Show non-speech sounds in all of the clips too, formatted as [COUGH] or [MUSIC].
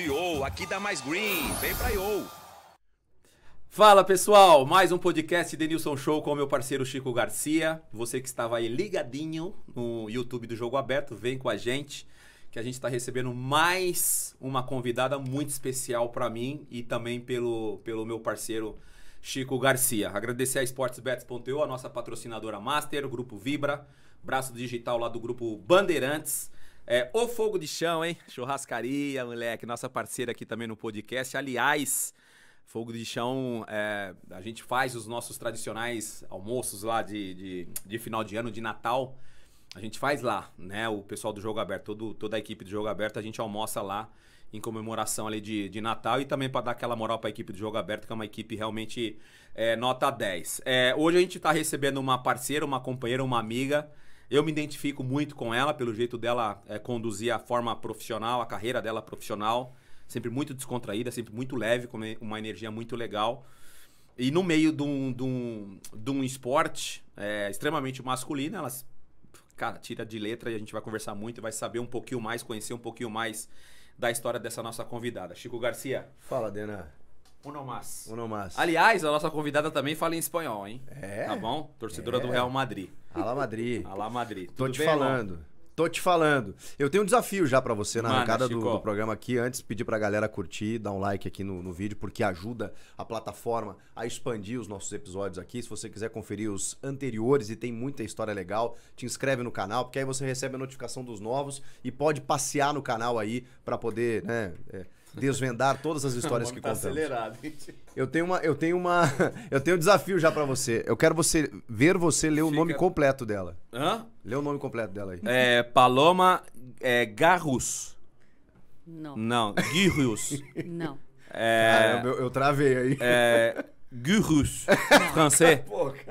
IO. Aqui dá mais green. Vem pra IO. Fala pessoal, mais um podcast Denilson Show com o meu parceiro Chico Garcia. Você que estava aí ligadinho no YouTube do Jogo Aberto, vem com a gente que a gente está recebendo mais uma convidada muito especial para mim e também pelo, pelo meu parceiro Chico Garcia. Agradecer a sportsbets.eu, a nossa patrocinadora master, o Grupo Vibra, braço digital lá do Grupo Bandeirantes é, o Fogo de Chão, hein? Churrascaria, moleque, nossa parceira aqui também no podcast. Aliás, Fogo de Chão, é, a gente faz os nossos tradicionais almoços lá de, de, de, final de ano, de Natal. A gente faz lá, né? O pessoal do Jogo Aberto, todo, toda a equipe do Jogo Aberto, a gente almoça lá em comemoração ali de, de Natal e também para dar aquela moral para a equipe do Jogo Aberto, que é uma equipe realmente é, nota 10. É, hoje a gente está recebendo uma parceira, uma companheira, uma amiga eu me identifico muito com ela, pelo jeito dela é, conduzir a forma profissional, a carreira dela profissional. Sempre muito descontraída, sempre muito leve, com uma energia muito legal. E no meio de um, de um, de um esporte é, extremamente masculino, elas, cara, tira de letra e a gente vai conversar muito, vai saber um pouquinho mais, conhecer um pouquinho mais da história dessa nossa convidada. Chico Garcia. Fala, Dena. Unomás, Unomás. Aliás, a nossa convidada também fala em espanhol, hein? É. Tá bom? Torcedora é. do Real Madrid. Alá Madrid. [LAUGHS] Alá Madrid. Tô Tudo te bem, falando. Tô te falando. Eu tenho um desafio já para você na Mano, arrancada do, do, programa aqui. Antes, pedir pra galera curtir, dar um like aqui no, no, vídeo, porque ajuda a plataforma a expandir os nossos episódios aqui. Se você quiser conferir os anteriores e tem muita história legal, te inscreve no canal, porque aí você recebe a notificação dos novos e pode passear no canal aí para poder, né? É, desvendar todas as [LAUGHS] histórias que tá contamos. acelerado, hein? Eu tenho uma, eu tenho uma, [LAUGHS] eu tenho um desafio já para você. Eu quero você ver você ler o nome completo dela. Hã? Lê o nome completo dela aí. É Paloma é, Garrus. Não. Não, Guirrus. [LAUGHS] Não. É, Caramba, eu, eu travei aí. É, Gurus, francês.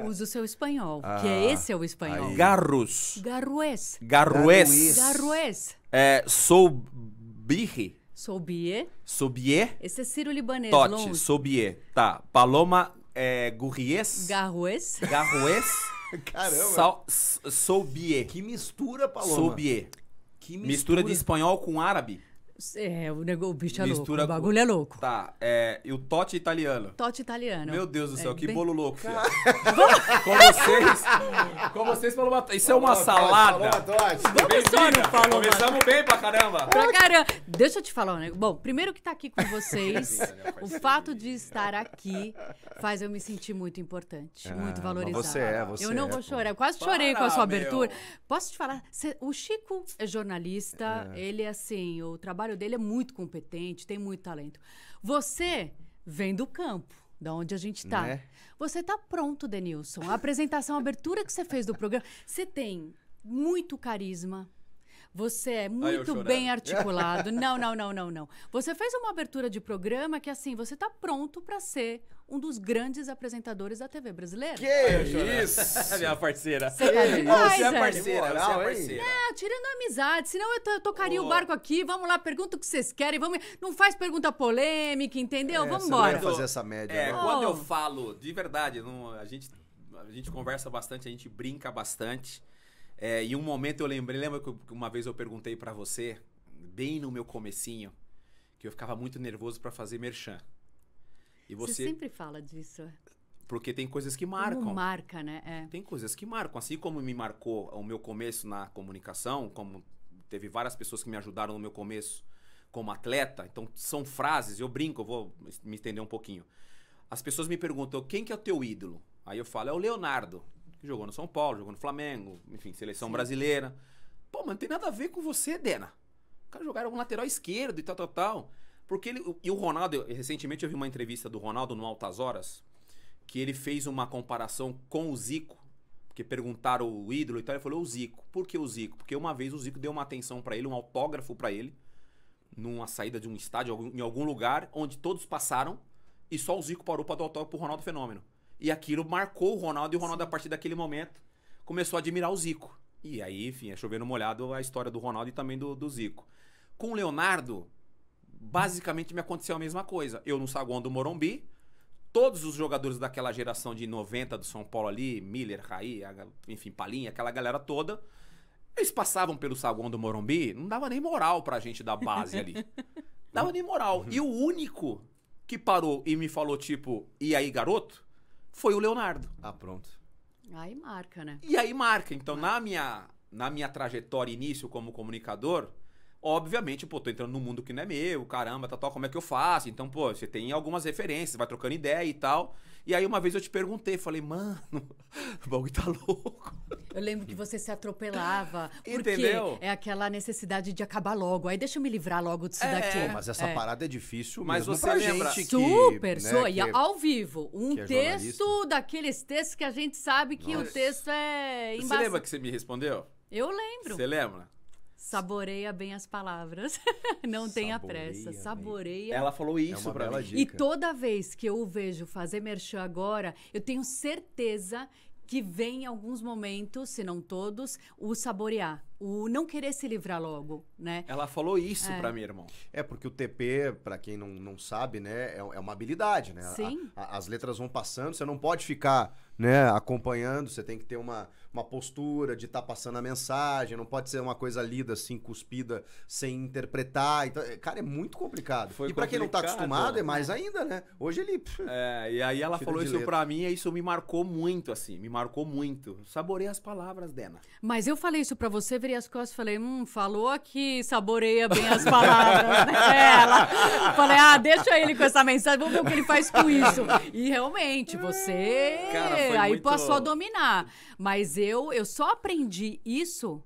Usa o seu espanhol, ah, que é esse é o espanhol. Aí. Garros. Garrues. Garrues. Garrues. Garrues. É, sou birre. Soubier. Soubier. Esse é Ciro libanês Totti, Soubier. Tá. Paloma é, Gurries. Garrues. Garrues. [LAUGHS] Caramba. Soubier. Que mistura, Paloma. Soubier. Que mistura. mistura de espanhol com árabe. É, o, negócio o bicho é Mistura louco. O bagulho com... é louco. Tá, é, e o Totti italiano. Totti italiano. Meu Deus do é céu, é, que bem... bolo louco, filho. [LAUGHS] com vocês, com vocês falou uma... Isso falou, é uma salada. Falou, falou, falou, Começamos bem pra caramba. Pra caramba. Deixa eu te falar um né? negócio. Bom, primeiro que tá aqui com vocês, [LAUGHS] o fato de estar aqui faz eu me sentir muito importante, ah, muito valorizado Você é, você Eu não é, vou chorar. Eu quase para, chorei com a sua abertura. Meu. Posso te falar? o Chico é jornalista, é. ele é assim, o trabalho repertório dele é muito competente, tem muito talento. Você vem do campo, da onde a gente está. Né? Você está pronto, Denilson. A apresentação, a abertura que você fez do programa, você tem muito carisma, você é muito bem articulado. [LAUGHS] não, não, não, não, não. Você fez uma abertura de programa que, assim, você tá pronto para ser um dos grandes apresentadores da TV brasileira. Que Ai, isso! [LAUGHS] Minha parceira. Você, tá você é parceira, moral, você é parceira. É, tirando a amizade, senão eu tocaria oh. o barco aqui, vamos lá, pergunta o que vocês querem, vamos... não faz pergunta polêmica, entendeu? É, vamos embora. fazer essa média. É, não. Né? quando eu falo, de verdade, não, a, gente, a gente conversa bastante, a gente brinca bastante. É, e um momento eu lembrei, lembra que uma vez eu perguntei para você, bem no meu comecinho, que eu ficava muito nervoso para fazer merchan. E você, você sempre fala disso. É. Porque tem coisas que marcam. Como marca, né? É. Tem coisas que marcam. Assim como me marcou o meu começo na comunicação, como teve várias pessoas que me ajudaram no meu começo como atleta. Então, são frases, eu brinco, eu vou me estender um pouquinho. As pessoas me perguntam, quem que é o teu ídolo? Aí eu falo, é o Leonardo que jogou no São Paulo, jogou no Flamengo, enfim, seleção Sim. brasileira. Pô, mano não tem nada a ver com você, Dena. O cara jogaram um lateral esquerdo e tal, tal, tal. Porque ele. E o Ronaldo, eu, recentemente eu vi uma entrevista do Ronaldo no Altas Horas, que ele fez uma comparação com o Zico. Porque perguntaram o ídolo e tal, ele falou o Zico. Por que o Zico? Porque uma vez o Zico deu uma atenção para ele, um autógrafo para ele, numa saída de um estádio, em algum lugar, onde todos passaram, e só o Zico parou pra dar autógrafo pro Ronaldo Fenômeno. E aquilo marcou o Ronaldo e o Ronaldo, a partir daquele momento, começou a admirar o Zico. E aí, enfim, é no molhado a história do Ronaldo e também do, do Zico. Com o Leonardo, basicamente me aconteceu a mesma coisa. Eu no saguão do Morumbi, todos os jogadores daquela geração de 90 do São Paulo ali, Miller, Raí, enfim, Palinha, aquela galera toda, eles passavam pelo saguão do Morumbi, não dava nem moral pra gente da base ali. [LAUGHS] dava nem moral. Uhum. E o único que parou e me falou, tipo, e aí, garoto? foi o Leonardo. Ah, pronto. Aí marca, né? E aí marca. Então, marca. na minha na minha trajetória início como comunicador, obviamente, pô, tô entrando num mundo que não é meu, caramba, tá tal, como é que eu faço? Então, pô, você tem algumas referências, vai trocando ideia e tal. E aí uma vez eu te perguntei, falei, mano, [LAUGHS] o bagulho tá louco. Eu lembro que você se atropelava. Entendeu? É aquela necessidade de acabar logo. Aí deixa eu me livrar logo disso é, daqui. É. Pô, mas essa é. parada é difícil mas mesmo você pra lembra gente Super, né, que, né, que ao vivo. Um é texto daqueles textos que a gente sabe que Nossa. o texto é embaçado. Você lembra que você me respondeu? Eu lembro. Você lembra? Saboreia bem as palavras. [LAUGHS] Não tenha Saboreia, pressa. Saboreia. Ela falou é isso é para ela. E toda vez que eu o vejo fazer merchan agora, eu tenho certeza que vem em alguns momentos, se não todos, o saborear, o não querer se livrar logo, né? Ela falou isso é. para mim, irmão. É porque o TP, para quem não, não sabe, né, é, é uma habilidade, né? Sim. A, a, as letras vão passando, você não pode ficar, né, acompanhando, você tem que ter uma uma postura de estar tá passando a mensagem, não pode ser uma coisa lida assim, cuspida, sem interpretar. Então, é, cara, é muito complicado. Foi e para quem não tá acostumado, é mais ainda, né? Hoje ele. É, e aí ela falou isso para mim, e isso me marcou muito, assim, me marcou muito. Saborei as palavras dela. Mas eu falei isso para você, virei as costas e falei, hum, falou que saboreia bem as palavras dela. Né? [LAUGHS] É, falei, ah, deixa ele com essa mensagem, vamos ver o que ele faz com isso. E realmente, você. Cara, aí muito... passou a dominar. Mas mas eu, eu só aprendi isso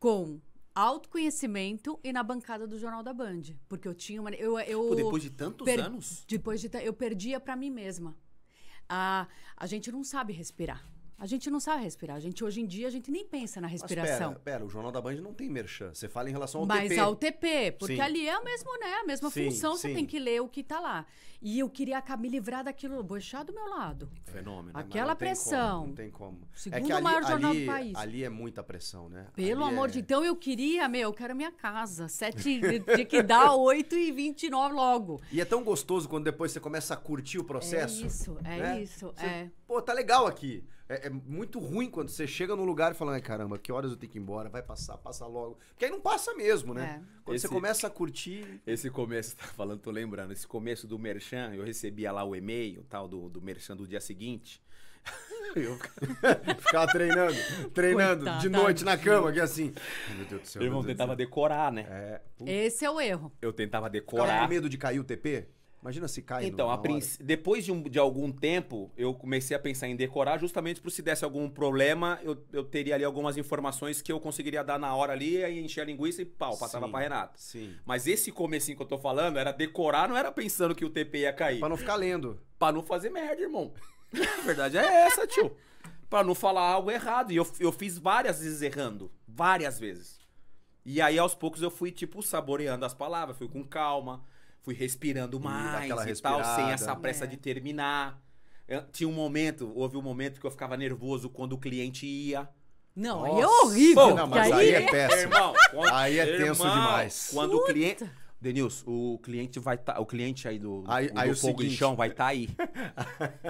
com autoconhecimento e na bancada do Jornal da Band. Porque eu tinha uma. Eu, eu Pô, depois de tantos per, anos? Depois de. Eu perdia para mim mesma. A, a gente não sabe respirar. A gente não sabe respirar. A gente hoje em dia a gente nem pensa na respiração. Mas pera, pera o Jornal da Band não tem merchan. Você fala em relação ao Mas TP. Mas ao TP, porque sim. ali é o mesmo, né? A mesma sim, função, sim. você tem que ler o que está lá. E eu queria me livrar daquilo, boixar do meu lado. Fenômeno. Aquela pressão. não tem como. Segundo é que ali, maior jornal ali, do país. Ali é muita pressão, né? Pelo ali amor é... de Então eu queria, meu, eu quero minha casa. Sete, de que dá [LAUGHS] oito e vinte e nove logo. E é tão gostoso quando depois você começa a curtir o processo. É isso, é né? isso. Você, é. Pô, tá legal aqui. É, é, muito ruim quando você chega no lugar e fala, ai caramba, que horas eu tenho que ir embora, vai passar, passa logo. Porque aí não passa mesmo, né? É. Quando esse, você começa a curtir. Esse começo, [LAUGHS] tá falando, tô lembrando, esse começo do Merchan, eu recebia lá o e-mail tal do, do Merchan do dia seguinte. [LAUGHS] Eu [LAUGHS] ficava treinando, treinando de noite na cama, que é assim. Meu Deus do céu. Meu Irmão, tentava decorar, né? É, Esse é o erro. Eu tentava decorar. Ficava com medo de cair o TP? Imagina se cai. Então, princ... depois de, um, de, algum tempo, eu comecei a pensar em decorar, justamente para se desse algum problema, eu, eu, teria ali algumas informações que eu conseguiria dar na hora ali, aí encher a linguiça e pau, passava para Renata. Sim. Mas esse comecinho que eu tô falando era decorar, não era pensando que o TP ia cair. para não ficar lendo. Para não fazer merda, irmão. [LAUGHS] a verdade é essa, tio. Para não falar algo errado. E eu, eu fiz várias vezes errando. Várias vezes. E aí, aos poucos, eu fui, tipo, saboreando as palavras, fui com calma fui respirando mais e, e tal, sem essa pressa é. de terminar. Eu, tinha um momento, houve um momento que eu ficava nervoso quando o cliente ia. Não, Nossa. aí é horrível. Não, mas aí, aí é, é péssimo. Irmão, quando, aí é tenso irmão, demais. Quando Puta. o cliente. Denilson, o cliente vai tá, o cliente aí do, aí, o aí do é fogo seguinte... chão vai estar tá aí. [LAUGHS]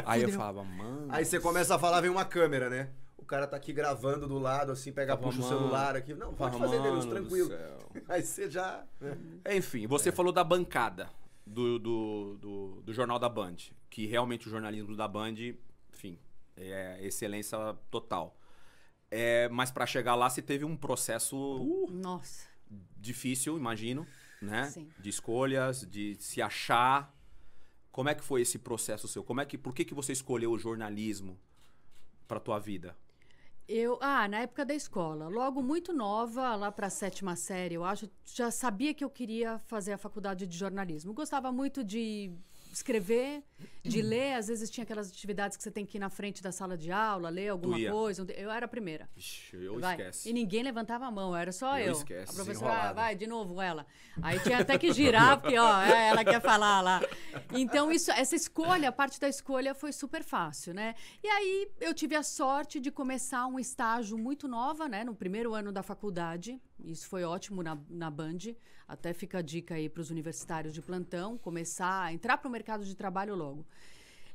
aí eu falava, mano. Aí você começa a falar, vem uma câmera, né? cara tá aqui gravando do lado, assim, pega, Tava puxa mano, o celular aqui. Não, pode fazer, Deus, tranquilo. [LAUGHS] Aí você já. Né? Enfim, você é. falou da bancada do, do, do, do, jornal da Band, que realmente o jornalismo da Band, enfim, é excelência total. É, mas para chegar lá, você teve um processo. Uh, nossa. Difícil, imagino, né? Sim. De escolhas, de se achar. Como é que foi esse processo seu? Como é que, por que, que você escolheu o jornalismo para tua vida? Eu, ah, na época da escola, logo muito nova, lá para a sétima série, eu acho, já sabia que eu queria fazer a faculdade de jornalismo. Gostava muito de escrever, de ler. Às vezes tinha aquelas atividades que você tem que ir na frente da sala de aula, ler alguma coisa. Eu era a primeira. Ixi, eu vai. esquece. E ninguém levantava a mão, era só eu. Eu esquece. A professora, ah, vai, de novo ela. Aí tinha até que girar, porque ó, é ela quer falar lá. Então, isso, essa escolha, a parte da escolha foi super fácil, né? E aí eu tive a sorte de começar um estágio muito nova, né? No primeiro ano da faculdade. Isso foi ótimo na, na Band. Até fica a dica aí para os universitários de plantão começar a entrar para o mercado de trabalho logo.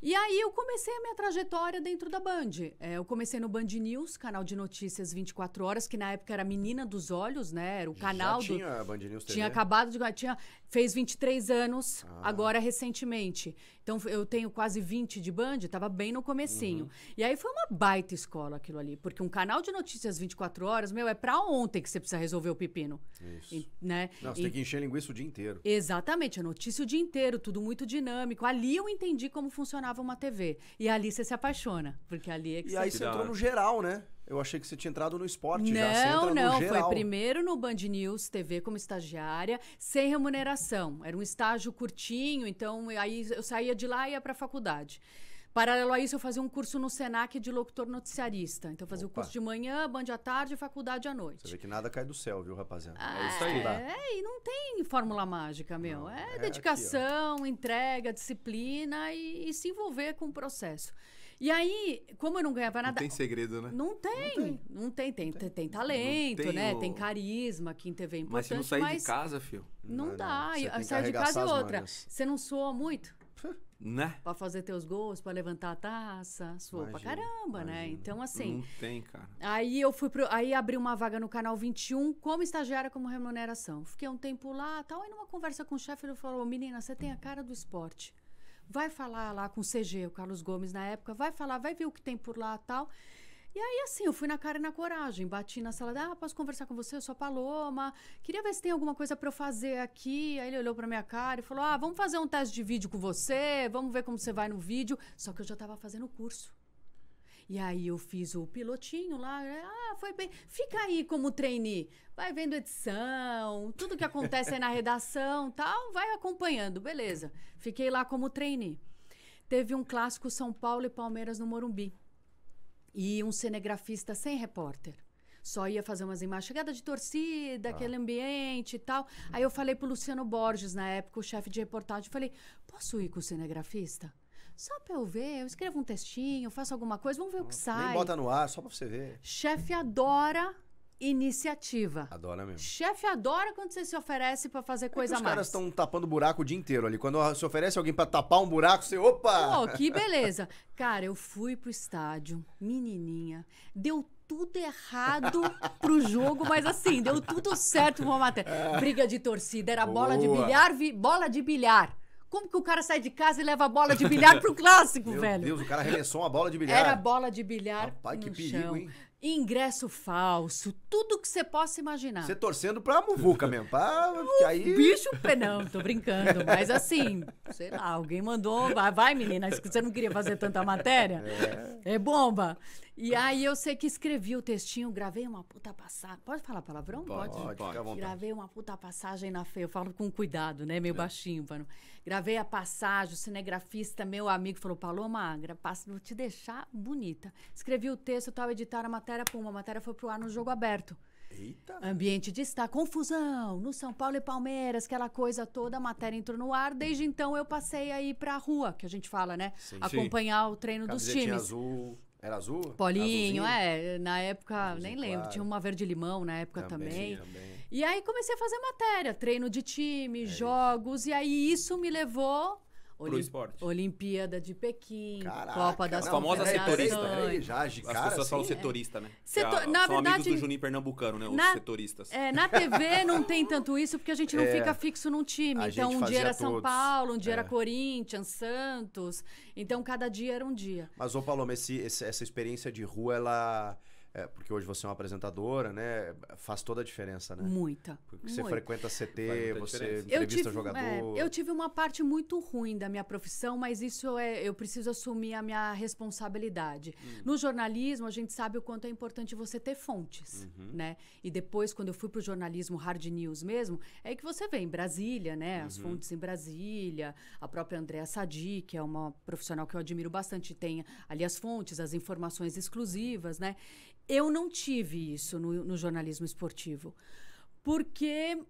E aí eu comecei a minha trajetória dentro da Band. É, eu comecei no Band News, canal de notícias 24 horas, que na época era Menina dos Olhos, né? Era o canal Já tinha do... a Band News TV. Tinha acabado de... Tinha... Fez 23 anos, ah. agora recentemente. Então eu tenho quase 20 de band, estava bem no comecinho. Uhum. E aí foi uma baita escola aquilo ali, porque um canal de notícias 24 horas, meu, é para ontem que você precisa resolver o pepino. Isso. E, né? Não, você e... tem que encher linguiça o dia inteiro. Exatamente, a notícia o dia inteiro, tudo muito dinâmico. Ali eu entendi como funcionava uma TV. E ali você se apaixona, porque ali é que e você... E aí você entrou no geral, né? Eu achei que você tinha entrado no esporte não, já. Você entra não, não. foi primeiro no Band News TV como estagiária, sem remuneração. Era um estágio curtinho, então aí eu saía de lá e ia para a faculdade. Paralelo a isso, eu fazia um curso no Senac de locutor noticiarista. Então, eu fazia Opa. o curso de manhã, band à tarde, faculdade à noite. Você vê que nada cai do céu, viu, rapaziada? É, é isso aí. É, é, e não tem fórmula mágica, meu. é, é, dedicação, aqui, entrega, disciplina e, e se envolver com o processo. E aí, como eu não ganhava nada. Não tem segredo, né? Não tem. Não tem, não tem, tem, tem, tem talento, né? O... Tem carisma, quem em TV é importante. Mas se não sair mas... de casa, filho. Não, não dá. Sair de né? casa e outra. Você não soa muito? [LAUGHS] né? Pra fazer teus gols, pra levantar a taça. Suou imagina, pra caramba, né? imagina. né? Então, assim. Não tem, cara. Aí eu fui pro. Aí abri uma vaga no canal 21 como estagiária, como remuneração. Fiquei um tempo lá tal. Aí numa conversa com o chefe, ele falou: Menina, você tem a cara do esporte vai falar lá com o CG, o Carlos Gomes na época, vai falar, vai ver o que tem por lá tal. E aí, assim, eu fui na cara e na coragem, bati na sala, ah, posso conversar com você? Eu sou a Paloma, queria ver se tem alguma coisa para eu fazer aqui. Aí ele olhou pra minha cara e falou, ah, vamos fazer um teste de vídeo com você, vamos ver como você vai no vídeo. Só que eu já tava fazendo o curso. E aí eu fiz o pilotinho lá, né? ah, foi bem. Fica aí como trainee, vai vendo edição, tudo que acontece aí na [LAUGHS] redação, tal, vai acompanhando, beleza. Fiquei lá como trainee. Teve um clássico São Paulo e Palmeiras no Morumbi. E um cinegrafista sem repórter só ia fazer umas imagens, chegada de torcida, ah. aquele ambiente e tal. Aí eu falei pro Luciano Borges, na época, o chefe de reportagem, falei: posso ir com o cinegrafista? Só pra eu ver, eu escrevo um textinho, faço alguma coisa, vamos ver o que sai. Nem bota no ar, só pra você ver. Chefe adora iniciativa. Adora mesmo. Chefe adora quando você se oferece para fazer é coisa os mais. Os caras estão tapando buraco o dia inteiro ali. Quando se oferece alguém para tapar um buraco, você, opa! Oh, que beleza. Cara, eu fui pro estádio, menininha, deu tudo errado pro jogo, mas assim, deu tudo certo pra matéria. Briga de torcida, era Boa. bola de bilhar, vi, bola de bilhar. Como que o cara sai de casa e leva a bola de bilhar pro clássico, [LAUGHS] Meu velho? Meu Deus, o cara arremessou uma bola de bilhar. Era bola de bilhar Rapaz, que perigo, chão. Hein? Ingresso falso, tudo que você possa imaginar. Você torcendo pra muvuca mesmo, pra... que aí... Bicho, não, tô brincando, mas assim, sei lá, alguém mandou, vai, vai menina, você não queria fazer tanta matéria? É, é bomba. E aí eu sei que escrevi o textinho, gravei uma puta passagem. Pode falar palavrão? Pode, pode. pode. Gravei uma puta passagem na feia. Eu falo com cuidado, né? Meio é. baixinho. mano. Gravei a passagem, o cinegrafista, meu amigo, falou: Paloma, passa, vou te deixar bonita. Escrevi o texto, tal, editar a matéria, pum, a matéria foi pro ar no jogo aberto. Eita. Ambiente de estar. Confusão no São Paulo e Palmeiras, aquela coisa toda, a matéria entrou no ar. Desde então eu passei aí pra rua, que a gente fala, né? Sim. Acompanhar o treino dos times. Azul. Era azul? Polinho, é. Na época, nem lembro. Claro. Tinha uma verde-limão na época também, também. também. E aí comecei a fazer matéria, treino de time, é jogos. Isso. E aí isso me levou Olim... pro esporte. Olimpíada de Pequim, Caraca, Copa das não, As famosas setoristas, já, de cara, As pessoas assim, falam é. setorista, né? Setor... É, na são verdade, amigos do Juninho Pernambucano, né? Os na... setoristas. É, na TV não tem tanto isso porque a gente não é, fica fixo num time. Então, um dia era todos. São Paulo, um dia é. era Corinthians, Santos. Então, cada dia era um dia. Mas, ô Paloma, esse, essa experiência de rua, ela... É, porque hoje você é uma apresentadora, né? Faz toda a diferença, né? Muita. Porque você muito. frequenta CT, você diferença. entrevista jogador. É, eu tive uma parte muito ruim da minha profissão, mas isso é. Eu preciso assumir a minha responsabilidade. Hum. No jornalismo, a gente sabe o quanto é importante você ter fontes, uhum. né? E depois, quando eu fui para o jornalismo hard news mesmo, é que você vê em Brasília, né? Uhum. As fontes em Brasília, a própria Andréa Sadi, que é uma profissional que eu admiro bastante, tem ali as fontes, as informações exclusivas, né? Eu não tive isso no, no jornalismo esportivo, porque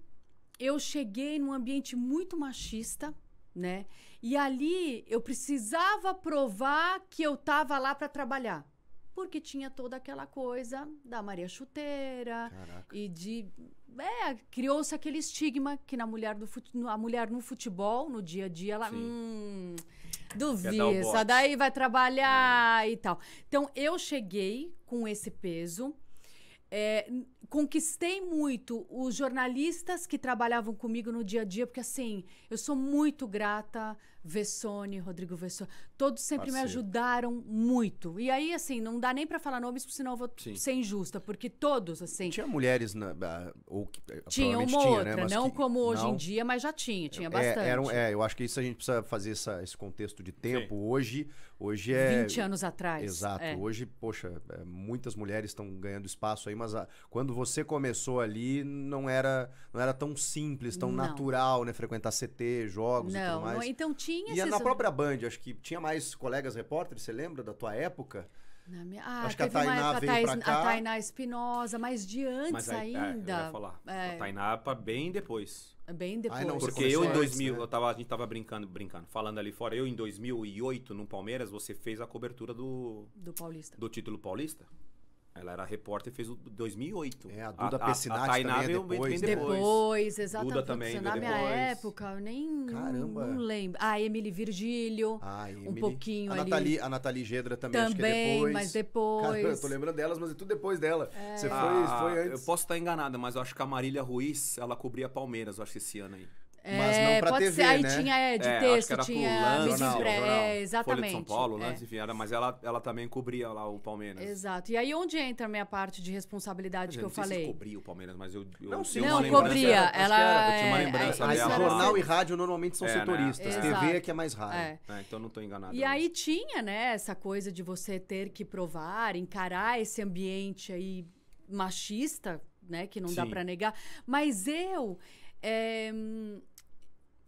eu cheguei num ambiente muito machista, né? E ali eu precisava provar que eu estava lá para trabalhar porque tinha toda aquela coisa da Maria Chuteira Caraca. e de é, criou-se aquele estigma que na mulher do a mulher no futebol no dia a dia ela Sim. hum, duvido, daí vai trabalhar é. e tal. Então eu cheguei com esse peso. É, conquistei muito os jornalistas que trabalhavam comigo no dia a dia, porque assim, eu sou muito grata, Vessone, Rodrigo Vessone, todos sempre Parceiro. me ajudaram muito. E aí, assim, não dá nem para falar nomes, porque senão eu vou Sim. ser injusta, porque todos, assim... Tinha mulheres, na, ah, ou eh, tinha uma tinha, né, outra, né? não que, como hoje não... em dia, mas já tinha, tinha é, bastante. Era um, é, eu acho que isso a gente precisa fazer essa, esse contexto de tempo. Sim. Hoje, hoje é... 20 anos atrás. Exato. É. Hoje, poxa, é, muitas mulheres estão ganhando espaço aí, mas a, ah, quando quando você começou ali, não era, não era tão simples, tão não. natural, né? Frequentar CT, jogos não, e tudo mais. Não, então tinha... E esses... na própria Band, acho que tinha mais colegas repórteres, você lembra da tua época? Minha... Ah, acho que a Tainá uma... veio a Thais... pra cá. A Tainá Espinosa, mas de antes mas aí, ainda. É, eu ia falar. É... A Tainá para bem depois. É, bem depois. Ai, não, Porque eu em 2000, né? eu tava, a gente tava brincando, brincando, falando ali fora. Eu em 2008 no Palmeiras, você fez a cobertura do do Paulista. Do título paulista. Ela era repórter e fez o 2008. É, a Duda a, Pessinati a, a Tainá também é depois. Vem né? depois. depois, exatamente. Duda também Na minha época, eu nem Caramba. Não lembro. Ah, a Emily Virgílio, ah, a Emily. um pouquinho a Nathalie, ali. A Nathalie Gedra também, é também depois. mas depois. Caramba, eu tô lembrando delas, mas é tudo depois dela. É. Você foi, ah, foi antes. Eu posso estar enganada, mas eu acho que a Marília Ruiz, ela cobria Palmeiras, eu acho, esse ano aí. Mas não é, pra pode TV, ser. Aí né? tinha é, de é, texto, tinha Lance, jornal, é, exatamente. Folha de São Paulo, Lance, é. né, enfim, era, mas ela, ela também cobria lá o Palmeiras. Exato. E aí onde entra a minha parte de responsabilidade eu que eu falei? Não se cobria o Palmeiras, mas eu, eu não, sim, não cobria. ela é, jornal e assim. rádio normalmente são né? setoristas, né? TV é que é mais raro. então não tô enganado. E né? aí tinha, né, essa coisa de você ter que provar, encarar esse ambiente aí machista, né, que não dá para negar. Mas eu eh,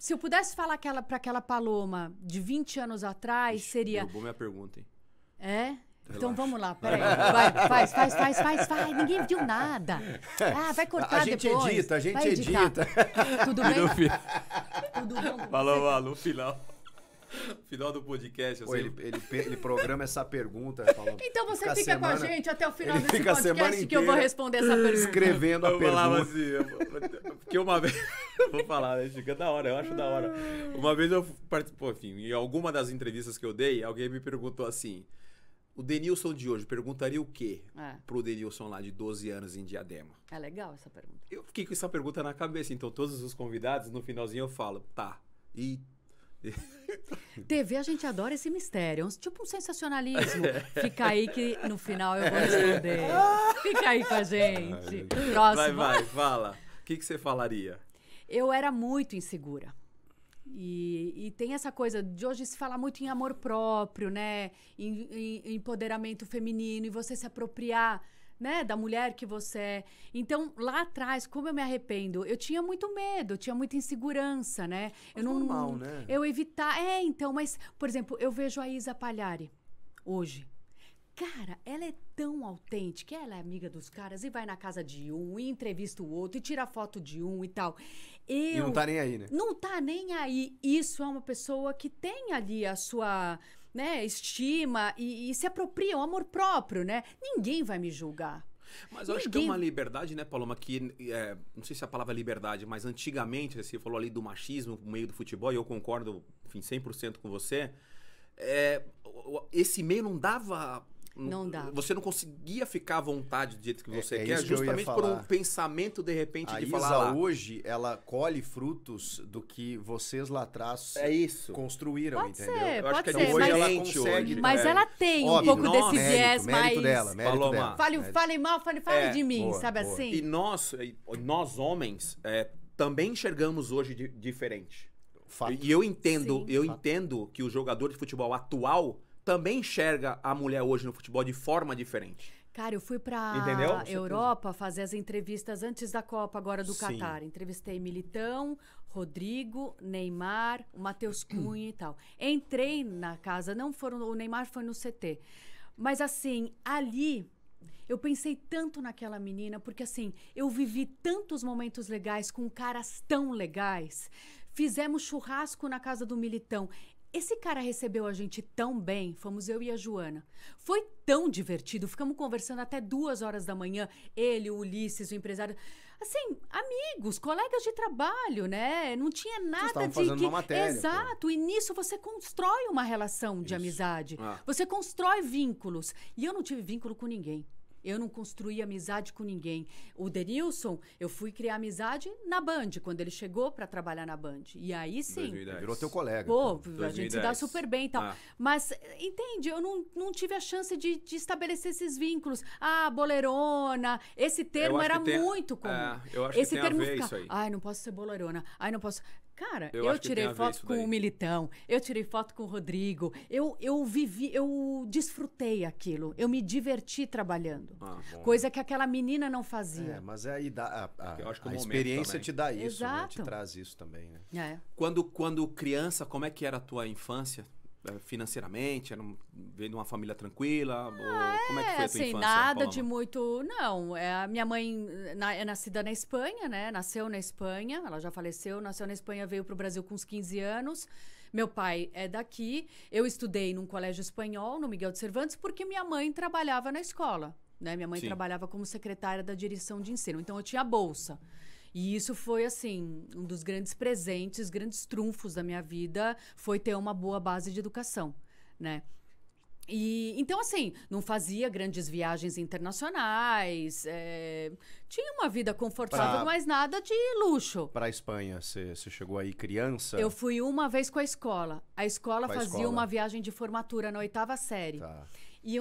se eu pudesse falar aquela, para aquela paloma de 20 anos atrás, Ixi, seria. Derrubou minha pergunta, hein? É? Então Relaxa. Então vamos lá, peraí. Vai, faz, faz, faz, faz, faz. Ninguém viu nada. Ah, vai cortar depois. a gente depois. Edita, a gente edita. Tudo bem? Tudo bom? Falou, no final. [LAUGHS] final do podcast. Assim, Pô, ele, ele, ele, programa essa pergunta. então você fica, fica semana, com a gente até o final desse podcast que eu vou responder essa pergunta. Escrevendo a eu pergunta. Assim, porque uma vez. [LAUGHS] vou falar, né, é Da hora, eu acho da hora. Uma vez eu participei, enfim, em alguma das entrevistas que eu dei, alguém me perguntou assim. O Denilson de hoje perguntaria o quê é. pro Denilson lá de 12 anos em Diadema? É legal essa pergunta. Eu fiquei com essa pergunta na cabeça, então todos os convidados, no finalzinho eu falo, tá. E [LAUGHS] TV a gente adora esse mistério, é tipo um sensacionalismo. [LAUGHS] Fica aí que no final eu vou responder. [LAUGHS] Fica aí com a gente. Próximo. Vai, vai, fala. O que, que você falaria? Eu era muito insegura. E, e, tem essa coisa de hoje se falar muito em amor próprio, né? Em, em, empoderamento feminino e você se apropriar né, da mulher que você é. Então, lá atrás, como eu me arrependo, eu tinha muito medo, eu tinha muita insegurança, né? Mas eu não normal, né? Eu evitar, é, então, mas por exemplo, eu vejo a Isa Palhari hoje. Cara, ela é tão autêntica, ela é amiga dos caras e vai na casa de um, e entrevista o outro, e tira foto de um e tal. Eu, e não tá nem aí, né? Não tá nem aí. Isso é uma pessoa que tem ali a sua né, estima e, e se apropria, o amor próprio, né? Ninguém vai me julgar. Mas eu Ninguém... acho que é uma liberdade, né, Paloma, que é, não sei se é a palavra é liberdade, mas antigamente, você falou ali do machismo no meio do futebol, e eu concordo enfim, 100% com você. É, esse meio não dava não dá. Você não conseguia ficar à vontade do jeito que é, você é, é quer, justamente que por um pensamento de repente a de Isa hoje, ela colhe frutos do que vocês lá atrás é isso. construíram, pode entendeu? Ser, Eu acho que ser, então, hoje ela consegue. Hoje, mas né? ela tem Óbvio, um pouco desse viés mais. Dela, Falou dela. Fale, fale mal, fale, fale é, de mim, boa, sabe boa. assim? E nós, nós homens, é, também enxergamos hoje de, diferente. Fato. E eu entendo, Sim, eu fato. entendo que o jogador de futebol atual também enxerga a mulher hoje no futebol de forma diferente. Cara, eu fui para Europa fazer as entrevistas antes da Copa agora do Catar. Entrevistei Militão, Rodrigo, Neymar, o Matheus [CLEARS THROAT] Cunha e tal. Entrei na casa, não foram, o Neymar foi no CT. Mas assim, ali eu pensei tanto naquela menina, porque assim, eu vivi tantos momentos legais com caras tão legais. Fizemos churrasco na casa do Militão. Esse cara recebeu a gente tão bem, fomos eu e a Joana. Foi tão divertido, ficamos conversando até duas horas da manhã, ele, o Ulisses, o empresário. Assim, amigos, colegas de trabalho, né? Não tinha nada de que. Uma matéria, Exato, pô. e nisso você constrói uma relação de Isso. amizade. Ah. Você constrói vínculos. E eu não tive vínculo com ninguém. Eu não construí amizade com ninguém. O Denilson, eu fui criar amizade na Band, quando ele chegou para trabalhar na Band. E aí sim. Virou teu colega. Pô, então. a gente se dá super bem e tal. Ah. Mas, entende, eu não, não tive a chance de, de estabelecer esses vínculos. Ah, bolerona. Esse termo era tem, muito comum. É, eu acho esse que tem termo a ver fica, isso aí. Ai, não posso ser bolerona. Ai, não posso. Cara, eu, eu tirei foto com o Militão, eu tirei foto com o Rodrigo, eu, eu vivi, eu desfrutei aquilo, eu me diverti trabalhando. Ah, coisa que aquela menina não fazia. É, mas é a, a, a, é a experiência te dá isso, né? te traz isso também. Né? É. Quando, quando criança, como é que era a tua infância? É, financeiramente? Era um, veio de uma família tranquila? Ah, como é que é, foi a tua assim, infância, nada de muito... Não, é, a minha mãe na, é nascida na Espanha, né? Nasceu na Espanha, ela já faleceu, nasceu na Espanha, veio para o Brasil com uns 15 anos. Meu pai é daqui, eu estudei num colégio espanhol, no Miguel de Cervantes, porque minha mãe trabalhava na escola. Né? Minha mãe Sim. trabalhava como secretária da direção de ensino, então eu tinha bolsa. E isso foi, assim, um dos grandes presentes, grandes trunfos da minha vida, foi ter uma boa base de educação, né? E, então, assim, não fazia grandes viagens internacionais, é, tinha uma vida confortável, pra, mas nada de luxo. Para a Espanha, você chegou aí criança? Eu fui uma vez com a escola. A escola fazia escola. uma viagem de formatura na oitava série. Tá.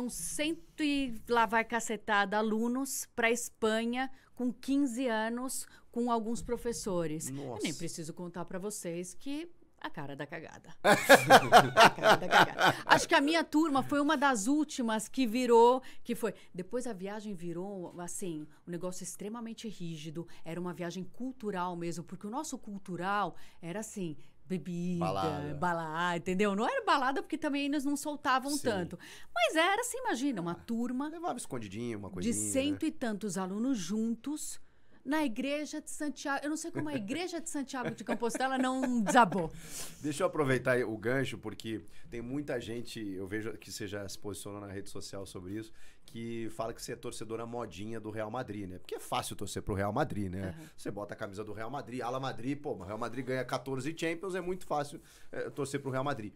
um cento e lá vai cacetada alunos para Espanha com 15 anos, com alguns professores. Nossa. Eu nem preciso contar para vocês que a cara da cagada. [LAUGHS] a cara da cagada. Acho que a minha turma foi uma das últimas que virou, que foi. Depois a viagem virou, assim, um negócio extremamente rígido. Era uma viagem cultural mesmo, porque o nosso cultural era assim. Bebida, balada. balada, entendeu? Não era balada porque também eles não soltavam Sim. tanto. Mas era, você assim, imagina, uma ah, turma. Levava escondidinho, uma coisinha. De né? cento né? e tantos alunos juntos na igreja de Santiago. Eu não sei como a igreja de Santiago de Compostela não desabou. Deixa eu aproveitar o gancho, porque tem muita gente, eu vejo que você já se posiciona na rede social sobre isso, que fala que você é torcedora modinha do Real Madrid, né? Porque é fácil torcer pro Real Madrid, né? Uhum. Você bota a camisa do Real Madrid, ala Madrid, pô, o Real Madrid ganha 14 Champions, é muito fácil é, torcer pro Real Madrid.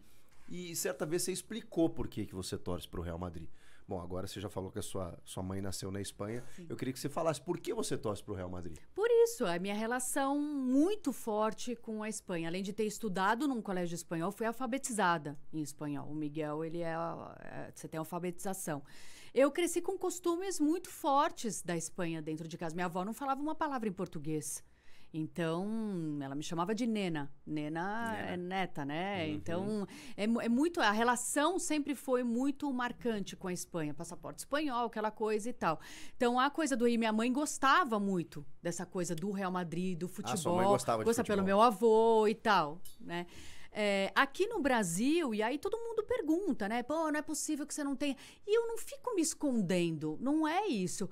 E certa vez você explicou por que, que você torce pro Real Madrid. Bom, agora você já falou que a sua, sua mãe nasceu na Espanha. Sim. Eu queria que você falasse por que você torce para o Real Madrid. Por isso, a é minha relação muito forte com a Espanha. Além de ter estudado num colégio espanhol, fui alfabetizada em espanhol. O Miguel, ele é, é você tem alfabetização. Eu cresci com costumes muito fortes da Espanha dentro de casa. Minha avó não falava uma palavra em português. Então, ela me chamava de Nena. Nena, Nena. é neta, né? Uhum. Então, é, é, muito. A relação sempre foi muito marcante com a Espanha. Passaporte espanhol, aquela coisa e tal. Então, a coisa do. E minha mãe gostava muito dessa coisa do Real Madrid, do futebol. Ah, a sua mãe gostava de Gosta pelo meu avô e tal, né? É, aqui no Brasil, e aí todo mundo pergunta, né? Pô, não é possível que você não tenha. E eu não fico me escondendo, não é isso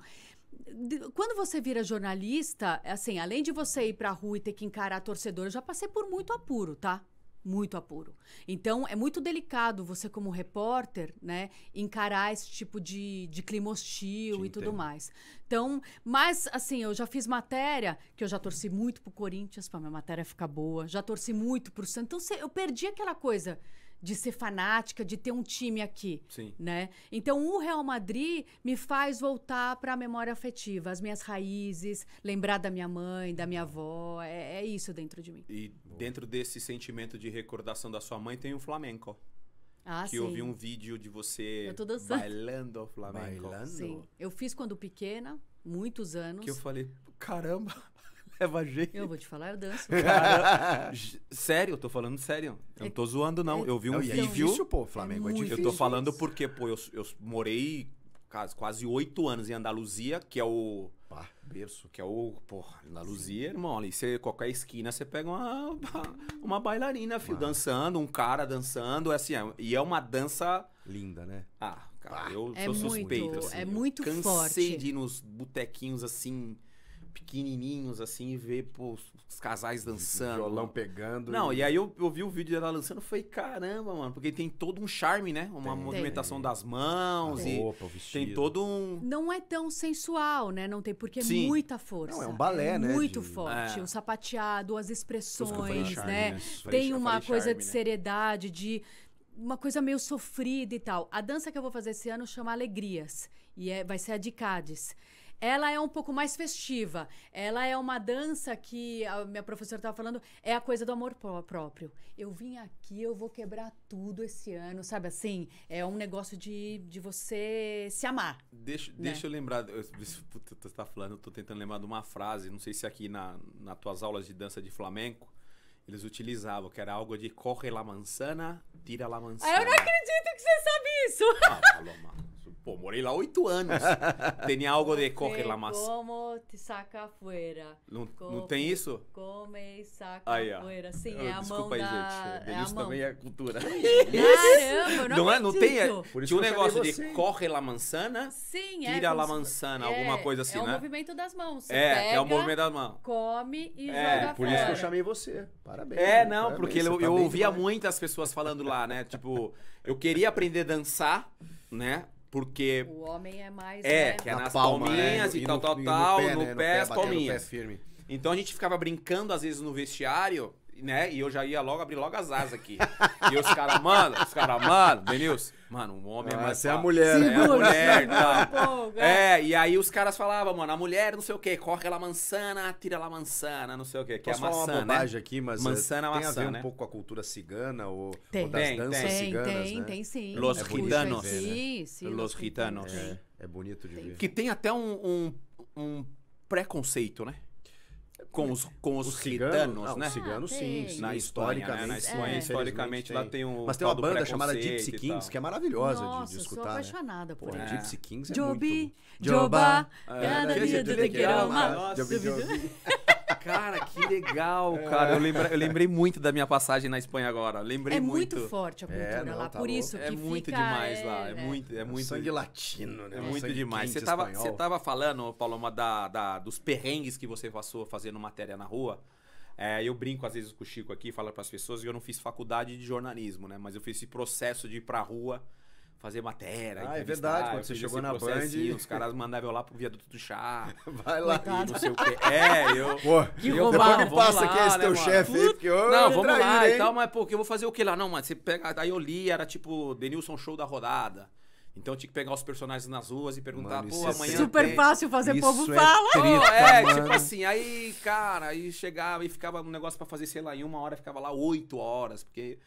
quando você vira jornalista, assim, além de você ir pra rua e ter que encarar torcedor, eu já passei por muito apuro, tá? Muito apuro. Então, é muito delicado você, como repórter, né, encarar esse tipo de, de clima hostil e tudo mais. Então, mas, assim, eu já fiz matéria que eu já torci muito pro Corinthians, pra minha matéria ficar boa, já torci muito pro Santos. Então, eu perdi aquela coisa de ser fanática, de ter um time aqui, Sim. né? Então, o Real Madrid me faz voltar para a memória afetiva, as minhas raízes, lembrar da minha mãe, da minha avó, é, é isso dentro de mim. E Boa. dentro desse sentimento de recordação da sua mãe tem o Flamengo, Ah, que sim. eu vi um vídeo de você bailando o Flamengo. Bailando? Sim. Eu fiz quando pequena, muitos anos. Que eu falei, caramba, leva [LAUGHS] é jeito. Eu vou te falar, eu danço. Cara, [LAUGHS] sério, eu tô falando sério. Eu não tô zoando, não. Eu vi um não, é, é vídeo. É difícil, pô, Flamengo. É difícil. Eu tô falando porque, pô, eu, eu morei quase, oito anos em Andaluzia, que é o. Pá, berço. Que é o. pô, Andaluzia, irmão. Ali, você, qualquer esquina você pega uma, [LAUGHS] uma bailarina, filho, dançando, um cara dançando. Assim, é, e é uma dança. Linda, né? Ah, cara, eu é sou muito, suspeito. Assim, é muito cansei forte. Cansei de ir nos botequinhos assim pequenininhos, assim, e ver pô, os casais dançando. Violão pegando. Não, e, e aí eu, eu, vi o vídeo dela lançando e falei, caramba, mano, porque tem todo um charme, né? Uma tem. movimentação das mãos a e o vestido. tem todo um... Não é tão sensual, né? Não tem, porque é Sim. é muita força. Não, é um balé, é né? Muito de... forte, é. um sapateado, as expressões, né? né? tem uma coisa de né? seriedade, de uma coisa meio sofrida e tal. A dança que eu vou fazer esse ano chama Alegrias e é, vai ser a de Cádiz. Ela é um pouco mais festiva. Ela é uma dança que a minha professora estava falando, é a coisa do amor próprio. Eu vim aqui, eu vou quebrar tudo esse ano, sabe assim? É um negócio de, de você se amar. Deixa, né? deixa eu lembrar, eu, tu está falando, eu estou tentando lembrar de uma frase, não sei se aqui na, nas tuas aulas de dança de flamenco, eles utilizavam, que era algo de corre la manzana, tira la manzana. Ah, eu não acredito que você sabe isso! Ah, Paloma. Pô, morei lá oito anos. [LAUGHS] tem algo de correr lá mas. Como te saca fora? Não, não tem isso? Come e saca aí, fora. Sim, oh, é a Desculpa aí, da... gente. É isso também é cultura. [LAUGHS] É Caramba, não, não é, não tem. É, tinha um negócio de corre la manzana, Sim, é, tira la manzana, é, alguma coisa assim, é né? É o movimento das mãos. Você é, pega, é o movimento das mãos. Come e é, joga Por fora. isso que eu chamei você. Parabéns. É, não, parabéns, porque eu, tá eu ouvia muitas pessoas falando lá, né? Tipo, eu queria aprender a dançar, né? Porque. O homem é mais. É, né? que é nas palminhas né? e, tal, tal, no tal, pé, no né? pé, as palminhas. Então a gente ficava brincando, às vezes, no vestiário né? E eu já ia logo abrir logo as asas aqui. e os caras, mano, os caras, mano, Denilson, mano, um homem é ah, é mais. Você é a mulher, né? É a mulher, tá é, e aí os caras falavam, mano, a mulher não sei o quê, corre ela manzana, tira ela manzana, não sei o quê, que é Posso é a maçã, falar uma né? bobagem né? aqui, mas é, tem maçã, a ver né? um pouco com a cultura cigana ou, ou das tem, danças tem, ciganas, Tem, né? tem, sim. Los é gitanos. Ver, né? sim, sim, Los gitanos. É, é bonito de tem. ver. Que tem até um, um, um preconceito, né? Com os, com os, os ciganos, ah, né? Ah, os ciganos, sim. sim. Na historicamente. Né? Na Espanha, é. historicamente, lá tem um. Mas tem uma banda chamada Gypsy Kings, que é maravilhosa Nossa, de, de escutar. Eu né? sou apaixonada por é. ela. É. Gypsy Kings é Joby, muito... Joba, Joba, Joba, Joba, é, Joba, Joba, Joba, Cara, que legal, é. cara. Eu, eu lembrei muito da minha passagem na Espanha agora. Lembrei é muito. É muito forte a é, cultura é, não, lá, tá por isso é muito demais é, lá. É, é né? muito, é muito. Sangue latino, né? É muito demais. Você tava, você tava falando, Paloma, da, da, dos perrengues que você passou fazendo matéria na rua. É, eu brinco às vezes com o Chico aqui, falo para as pessoas que eu não fiz faculdade de jornalismo, né? Mas eu fiz esse processo de ir para a rua fazer matéria. Ah, é verdade. Quando você chegou na Band. os caras mandavam eu lá pro viaduto do chá. [LAUGHS] Vai lá. E não sei o quê. É, eu. [LAUGHS] Pô, que eu, roubar, depois me passa lá, que é esse né, teu chefe aí, porque eu. Não, vamos lá hein? e tal, mas pô, que eu vou fazer o quê lá? Não, mano, você pega. Aí eu li, era tipo Denilson Show da Rodada. Então tinha que pegar os personagens nas ruas e perguntar, mano, pô, é amanhã. É super tem... fácil fazer isso povo é fala. é, tipo mano. tipo assim, aí, cara, aí chegava e ficava um negócio para fazer, sei lá, em uma hora ficava lá oito horas, porque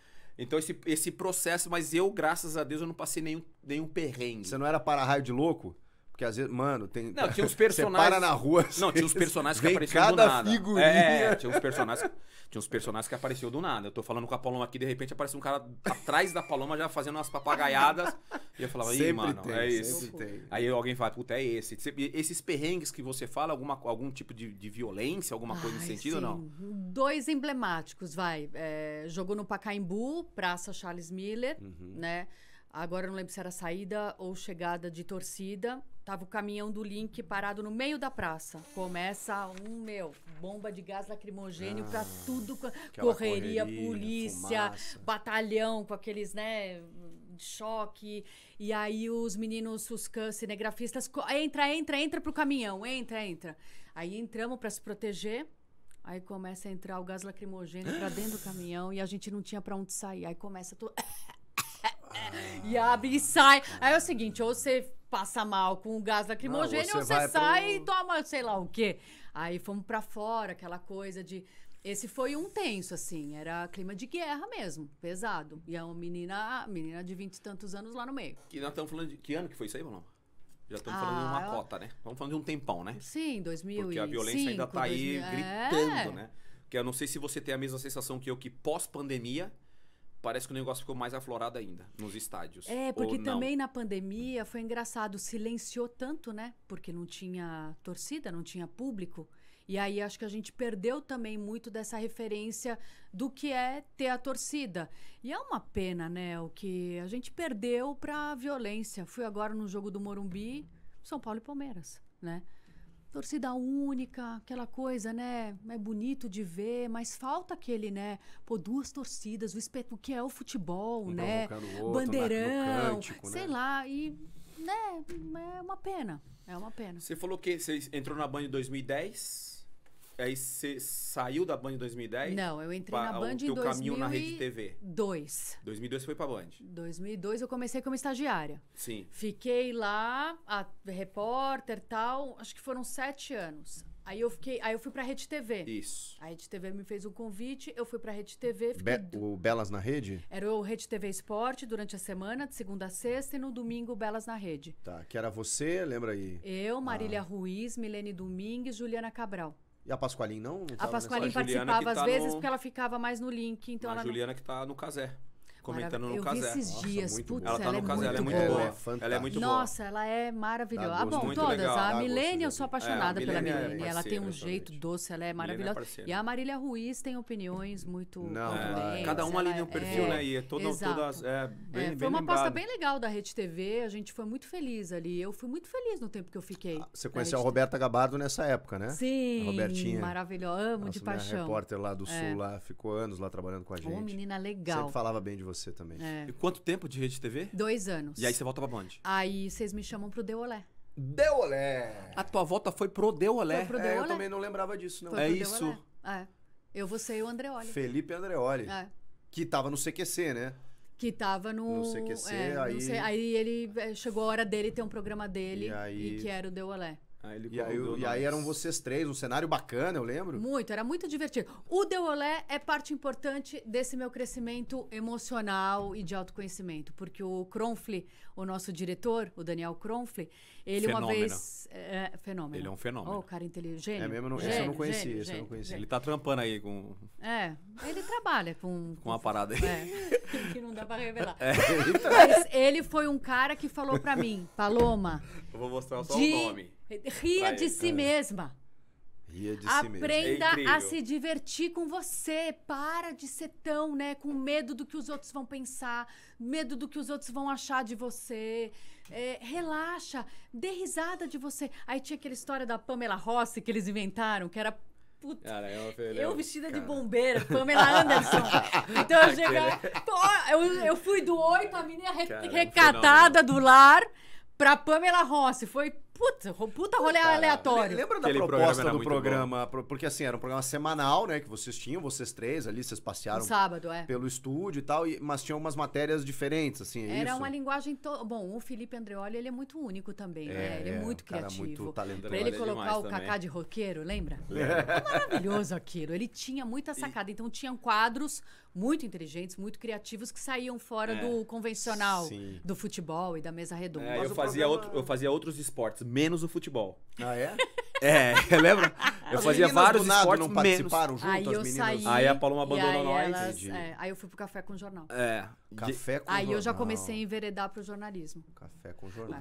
então esse, esse processo, mas eu, graças a Deus, eu não passei nenhum, nenhum perrengue. Você não era para-raio de louco? Porque às vezes, mano, tem. Não, tinha uns [LAUGHS] personagens. para na rua. Não, tinha uns [LAUGHS] personagens que apareciam cada do nada. Figurinha. É, é, tinha uns personagens. Tinha uns personagens que apareciam do nada. Eu tô falando com a Paloma aqui, de repente aparece um cara atrás da Paloma já fazendo umas papagaiadas. e eu falava, ih, mano, tem, é isso. Aí alguém fala, puta, é esse. Esses perrengues que você fala, alguma, algum tipo de, de violência, alguma coisa Ai, nesse sentido ou não? Dois emblemáticos, vai. É, jogou no Pacaembu, Praça Charles Miller, uhum. né? Agora não lembro se era saída ou chegada de torcida. Tava o caminhão do Link parado no meio da praça. Começa um, meu, bomba de gás lacrimogênio ah, pra tudo. Correria, correria, polícia, fumaça. batalhão com aqueles, né, choque. E aí os meninos, os cães, cinegrafistas, entra, entra, entra pro caminhão, entra, entra. Aí entramos para se proteger. Aí começa a entrar o gás lacrimogênio pra dentro do [GASPS] caminhão e a gente não tinha pra onde sair. Aí começa tudo. Ah. e abre e sai. Aí é o seguinte, ou você passa mal com o gás lacrimogêneo, Não, você, você sai pro... e toma sei lá o quê. Aí fomos para fora, aquela coisa de. Esse foi um tenso, assim, era clima de guerra mesmo, pesado. E é uma menina, menina de vinte e tantos anos lá no meio. Que nós estamos falando de. Que ano que foi isso aí, Malão? Já estamos ah, falando de uma ah, eu... cota, né? Estamos falando de um tempão, né? Sim, 2005. Porque a violência ainda está aí 2000... gritando, é. né? Que eu não sei se você tem a mesma sensação que eu, que pós-pandemia parece que o negócio ficou mais aflorado ainda nos estádios. É, porque também na pandemia foi engraçado, silenciou tanto, né? Porque não tinha torcida, não tinha público. E aí acho que a gente perdeu também muito dessa referência do que é ter a torcida. E é uma pena, né? O que a gente perdeu para a violência. Fui agora no jogo do Morumbi, São Paulo e Palmeiras, né? torcida única, aquela coisa, né? É bonito de ver, mas falta aquele, né? Pô, duas torcidas, o, espeto o que é o futebol, um né? Outro, Bandeirão, cântico, sei né? lá, e né, é uma pena. É uma pena. Você falou que você entrou na Band em 2010? aí você saiu da Band em 2010? Não, eu entrei pra, na Band em 2002. caminho na Rede TV? 2. 2002 foi pra Band? 2002 eu comecei como estagiária. Sim. Fiquei lá, a repórter tal, acho que foram sete anos. Aí eu fiquei, aí eu fui pra Rede TV. Isso. A Rede TV me fez um convite, eu fui pra Rede TV. Be do... O Belas na Rede? Era o Rede TV Esporte durante a semana, de segunda a sexta, e no domingo Belas na Rede. Tá, que era você, lembra aí? Eu, Marília ah. Ruiz, Milene Domingues, Juliana Cabral. E a Pasqualin não? não a Pasqualin participava às tá vezes no... porque ela ficava mais no link. Então a Juliana não... que tá no Casé comentando no caso. Eu vi esses dias, putz, ela, tá é no é caso, ela é muito boa. boa. É ela é muito boa. Nossa, ela é maravilhosa. ah, bom, todas. Legal. A ah, Milene, eu sou é, apaixonada é, pela Milene. ela tem um exatamente. jeito doce, ela é, é maravilhosa. e a Marília Ruiz tem opiniões muito Não, cada uma ali tem um perfil, né? E toda, todas... É, bem, foi bem uma aposta bem legal da Rede TV, a gente foi muito feliz ali. Eu fui muito feliz no tempo que eu fiquei. Ah, você conheceu a Roberta Gabardo nessa época, né? Sim, a Robertinha. maravilhosa. Amo de paixão. repórter lá do Sul, lá, ficou anos lá trabalhando com a gente. Uma menina legal. Sempre falava bem de você você também. É. E quanto tempo de rede TV? Dois anos. E aí você volta pra Band? Aí vocês me chamam pro Deolé. Deolé! A tua volta tá- foi pro Deolé. Foi pro Deolé. É, eu também não lembrava disso, não. Foi é isso. Deolé. É. Eu, você ser o Andreoli. Felipe Andreoli. É. Que tava no CQC, né? Que tava no. No CQC, é, aí. No C... Aí ele é, chegou a hora dele ter um programa dele. E, aí... e que era o Deolé. Aí e, aí, e aí, eram vocês três, um cenário bacana, eu lembro. Muito, era muito divertido. O Deolé é parte importante desse meu crescimento emocional e de autoconhecimento, porque o Cronfle, o nosso diretor, o Daniel Cronfle, ele fenômeno. uma vez. É, é, fenômeno. Ele é um fenômeno. Oh, cara inteligente. É mesmo, não, gênio, esse eu não conhecia. Gênio, gênio, eu não conhecia. Ele tá trampando aí com. É, ele trabalha com. [LAUGHS] com uma parada aí. É, [LAUGHS] que não dá pra revelar. É, Mas ele foi um cara que falou pra mim, Paloma. [LAUGHS] Eu vou mostrar só de... o nome. Ria Vai, de si é. mesma. Ria de Aprenda si mesma. Aprenda é a se divertir com você. Para de ser tão, né? Com medo do que os outros vão pensar, medo do que os outros vão achar de você. É, relaxa, dê risada de você. Aí tinha aquela história da Pamela Rossi que eles inventaram, que era Puta, cara, é eu, eu, é vestida cara. de bombeira, Pamela Anderson. [LAUGHS] então eu cheguei. É. Eu, eu fui do oito, a menina re, cara, recatada do lar, pra Pamela Rossi. Foi Puta, puta rolê aleatório. Lembra da Aquele proposta programa do programa? Bom. Porque assim, era um programa semanal, né? Que vocês tinham, vocês três ali, vocês passearam um sábado, é. pelo estúdio e tal, e, mas tinham umas matérias diferentes, assim. É era isso? uma linguagem. To... Bom, o Felipe Andreoli, ele é muito único também, né? é, né? Ele é, muito criativo. Muito talento, pra ele é colocar o Cacá de roqueiro, lembra? É. maravilhoso aquilo. Ele tinha muita sacada. E... Então, tinham quadros muito inteligentes, muito criativos, que saíam fora é. do convencional Sim. do futebol e da mesa redonda. É, eu, fazia outro, eu fazia outros esportes menos o futebol. Ah, é? [LAUGHS] É, [LAUGHS] lembra? Eu as fazia vários esportes não participaram menos. junto, aí eu saí, aí a Paloma abandonou nós. Elas, é, aí eu fui pro café com o jornal. É. Café com Aí jornal. eu já comecei a enveredar pro jornalismo. Café com jornal.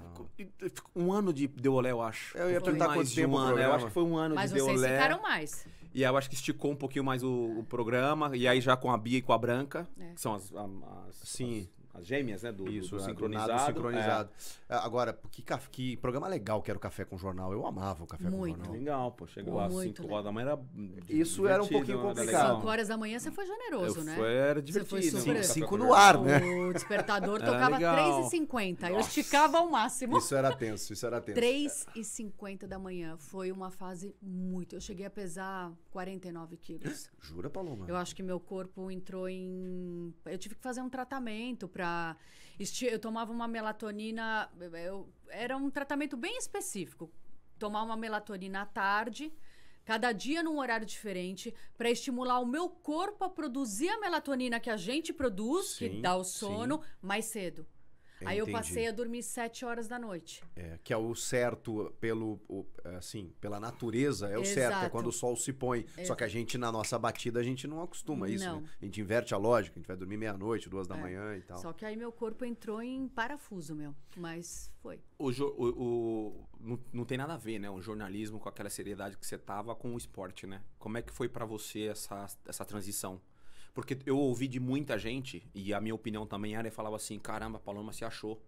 Um ano de Deolé, eu acho. Eu ia perguntar quanto tempo um né? Eu acho que foi um ano Mas de Deolé. Mas vocês ficaram mais. E eu acho que esticou um pouquinho mais o, o, programa. E aí já com a Bia e com a Branca, é. que são as, as, as Sim as gêmeas, né? Do, Isso, do, é, do sincronizado. Do sincronizado. É. é. Agora, que, que programa legal que era o Café com Jornal. Eu amava o Café muito. com Jornal. Legal, pô. Chegou às 5 horas da manhã, era Isso era um pouquinho complicado. 5 horas da manhã você foi generoso, eu né? Foi, era divertido. 5 no ar, né? O despertador [LAUGHS] tocava 3h50. Eu esticava ao máximo. Isso era tenso, isso era tenso. 3h50 da manhã. Foi uma fase muito... Eu cheguei a pesar 49 quilos. [GASPS] Jura, Paloma? Eu acho que meu corpo entrou em... Eu tive que fazer um tratamento pra para eu tomava uma melatonina, eu, era um tratamento bem específico. Tomar uma melatonina à tarde, cada dia num horário diferente, para estimular o meu corpo a produzir a melatonina que a gente produz, sim, que dá o sono, sim. mais cedo. Aí eu passei a dormir sete horas da noite. É, que é o certo pelo o, assim, pela natureza, é o Exato. certo, é quando o sol se põe. Exato. É. Só que a gente na nossa batida a gente não acostuma a isso, não. Né? A gente inverte a lógica, a gente vai dormir meia-noite, duas da é. manhã e tal. Só que aí meu corpo entrou em parafuso, meu, mas foi. O, o, o não, não, tem nada a ver, né, o jornalismo com aquela seriedade que você tava com o esporte, né? Como é que foi para você essa essa transição? Porque eu ouvi de muita gente, e a minha opinião também era, e falava assim, caramba, a Paloma se achou.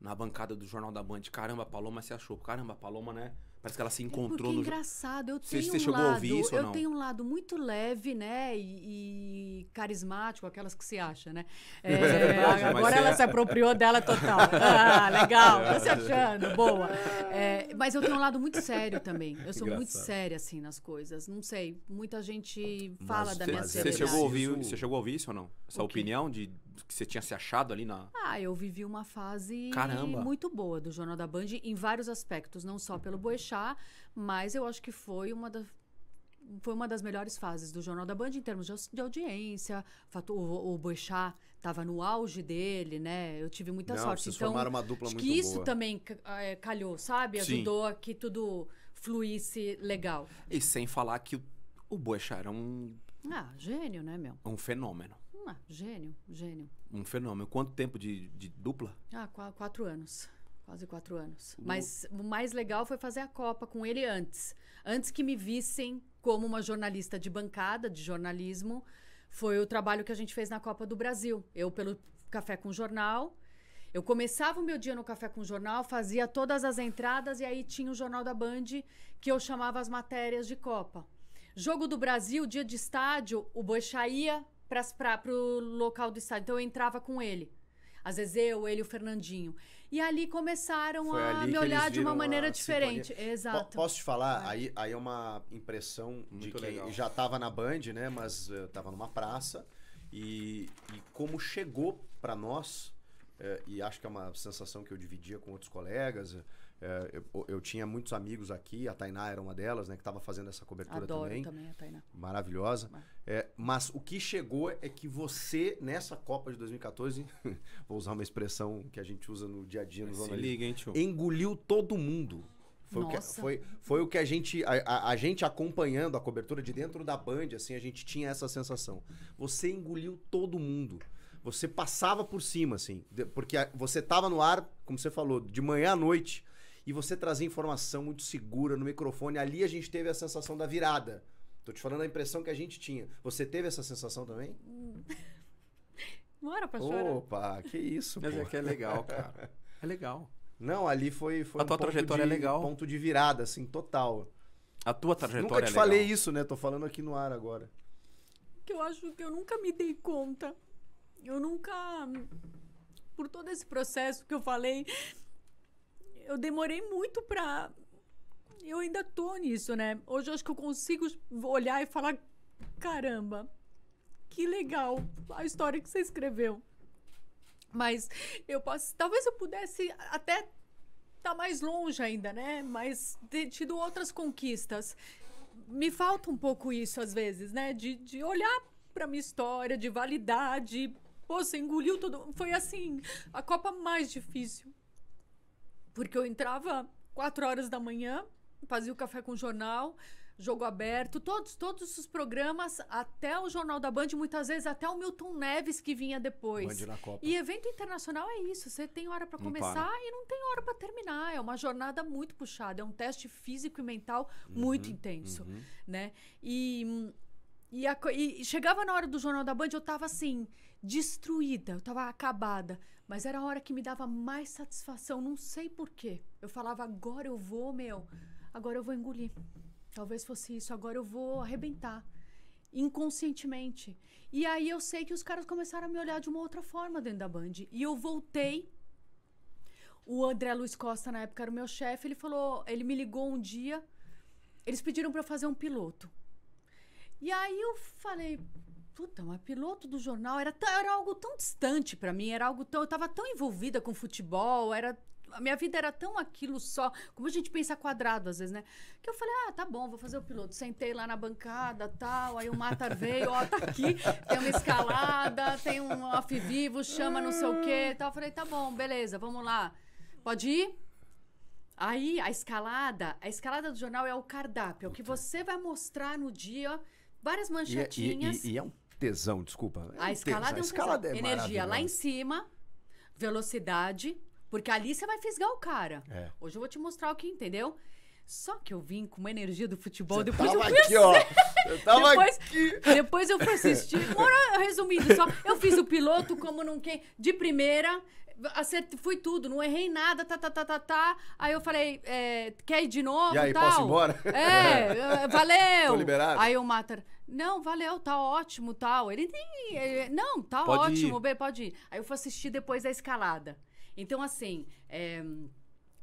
Na bancada do Jornal da Band, caramba, a Paloma se achou. Caramba, a Paloma, né? Parece que ela se é encontrou Porque é no. engraçado, eu tenho. Você, um chegou lado, a ouvir isso eu ou não? tenho um lado muito leve, né? E, e carismático, aquelas que se acha, né? [LAUGHS] É, é agora ela é... se apropriou dela total. [LAUGHS] Ah, legal, Tô se achando, boa. Ah. É, mas eu tenho um lado muito sério também. Eu sou engraçado. muito séria, assim, nas coisas. Não sei, muita gente fala mas, da minha seriedade. Você chegou, a ouvir, você chegou a ouvir isso ou não? Essa opinião de que você tinha se achado ali na. Ah, eu vivi uma fase Caramba. muito boa do Jornal da Band em vários aspectos, não só pelo Boechat, mas eu acho que foi uma das foi uma das melhores fases do Jornal da Band em termos de, audiência. O, o Boechat estava no auge dele, né? Eu tive muita não, sorte. Vocês então, formaram uma dupla acho muito que isso boa. também é, calhou, sabe? Ajudou Sim. a que tudo fluísse legal. E sem falar que o, Boixá Boechat era um... Ah, gênio, né, meu? Um fenômeno. Ah, gênio, gênio. Um fenômeno. Quanto tempo de, de dupla? Ah, qu quatro anos. Quase quatro anos. Mas o mais legal foi fazer a Copa com ele antes. Antes que me vissem como uma jornalista de bancada, de jornalismo, foi o trabalho que a gente fez na Copa do Brasil. Eu pelo Café com Jornal. Eu começava o meu dia no Café com Jornal, fazia todas as entradas e aí tinha o Jornal da Band que eu chamava as matérias de Copa. Jogo do Brasil, dia de estádio, o Boixá ia para o local do estádio. Então eu entrava com ele. Às vezes eu, ele e o Fernandinho. E ali começaram Foi a ali me olhar de uma maneira diferente. Sintonia. Exato. P posso te falar? É. Aí, aí é uma impressão Muito de quem legal. já estava na Band, né? Mas estava eh, numa praça. E, e como chegou para nós, é, e acho que é uma sensação que eu dividia com outros colegas, eh, é, eu, eu, tinha muitos amigos aqui, a Tainá era uma delas, né? Que estava fazendo essa cobertura Adoro também. também a Tainá. Maravilhosa. É, mas o que chegou é que você, nessa Copa de 2014, [LAUGHS] vou usar uma expressão que a gente usa no dia a dia no jornalismo. Se liga, hein, tio? Engoliu todo mundo. Foi, Nossa. O que, foi, foi o que a gente, a, a, a, gente acompanhando a cobertura de dentro da Band, assim, a gente tinha essa sensação. Você engoliu todo mundo. Você passava por cima, assim, porque você estava no ar, como você falou, de manhã à noite e você trazer informação muito segura no microfone. Ali a gente teve a sensação da virada. Tô te falando a impressão que a gente tinha. Você teve essa sensação também? Bora, pastor. Opa, que isso, Mas é que é legal, [LAUGHS] cara. É legal. Não, ali foi, foi a um tua trajetória é de, é legal. ponto de virada, assim, total. A tua trajetória Nunca é te é falei isso, né? Tô falando aqui no ar agora. Que eu acho que eu nunca me dei conta. Eu nunca... Por todo esse processo que eu falei, eu demorei muito para eu ainda tô nisso, né? Hoje eu acho que eu consigo olhar e falar: caramba, que legal a história que você escreveu. Mas eu posso. Talvez eu pudesse até tá mais longe ainda, né? Mas ter tido outras conquistas. Me falta um pouco isso às vezes, né? De, de olhar para minha história, de validade. Pô, você engoliu todo. Foi assim, a Copa mais difícil porque eu entrava quatro horas da manhã, fazia o café com o jornal, jogo aberto, todos, todos os programas, até o Jornal da Band, muitas vezes até o Milton Neves que vinha depois. na Copa. E evento internacional é isso, você tem hora para começar para. e não tem hora para terminar. É uma jornada muito puxada, é um teste físico e mental uhum, muito uhum. intenso, uhum. né? E e, a, e, chegava na hora do Jornal da Band, eu tava assim, destruída, eu tava acabada. Mas era a hora que me dava mais satisfação, não sei porquê. Eu falava, agora eu vou, meu, agora eu vou engolir. Talvez fosse isso, agora eu vou arrebentar. Inconscientemente. E aí eu sei que os caras começaram a me olhar de uma outra forma dentro da Band. E eu voltei. O André Luiz Costa, na época, era o meu chefe. Ele falou, ele me ligou um dia. Eles pediram para eu fazer um piloto. E aí eu falei, Puta, mas piloto do jornal era, era algo tão distante para mim, era algo tão. Eu tava tão envolvida com futebol, era. A minha vida era tão aquilo só, como a gente pensa quadrado às vezes, né? Que eu falei, ah, tá bom, vou fazer o piloto. Sentei lá na bancada, tal, aí o Matar veio, ó, tá aqui, tem uma escalada, tem um off vivo, chama não sei o quê, tal. Eu falei, tá bom, beleza, vamos lá. Pode ir? Aí, a escalada, a escalada do jornal é o cardápio, é o que você vai mostrar no dia, várias manchetinhas. É, e, e, e, e é um tesão, desculpa. É a, escalada é tesão, a escalada, é energia lá em cima, velocidade, porque ali você vai fisgar o cara. É. Hoje eu vou te mostrar o que, entendeu? Só que eu vim com uma energia do futebol. Você depois tava eu aqui, ó. Eu tava depois, aqui. Depois eu fui assistir. resumindo só, eu fiz o piloto como não quem. De primeira, acertei, fui tudo, não errei nada, tá, tá, tá, tá, tá. Aí eu falei, é, quer ir de novo? E aí, tal? posso ir embora? É, [LAUGHS] valeu. Tô liberado. Aí o mato não, valeu, tá ótimo, tal. Ele nem. não, tá pode ótimo, ir. bem, pode ir. Aí eu fui assistir depois da escalada. Então, assim. É,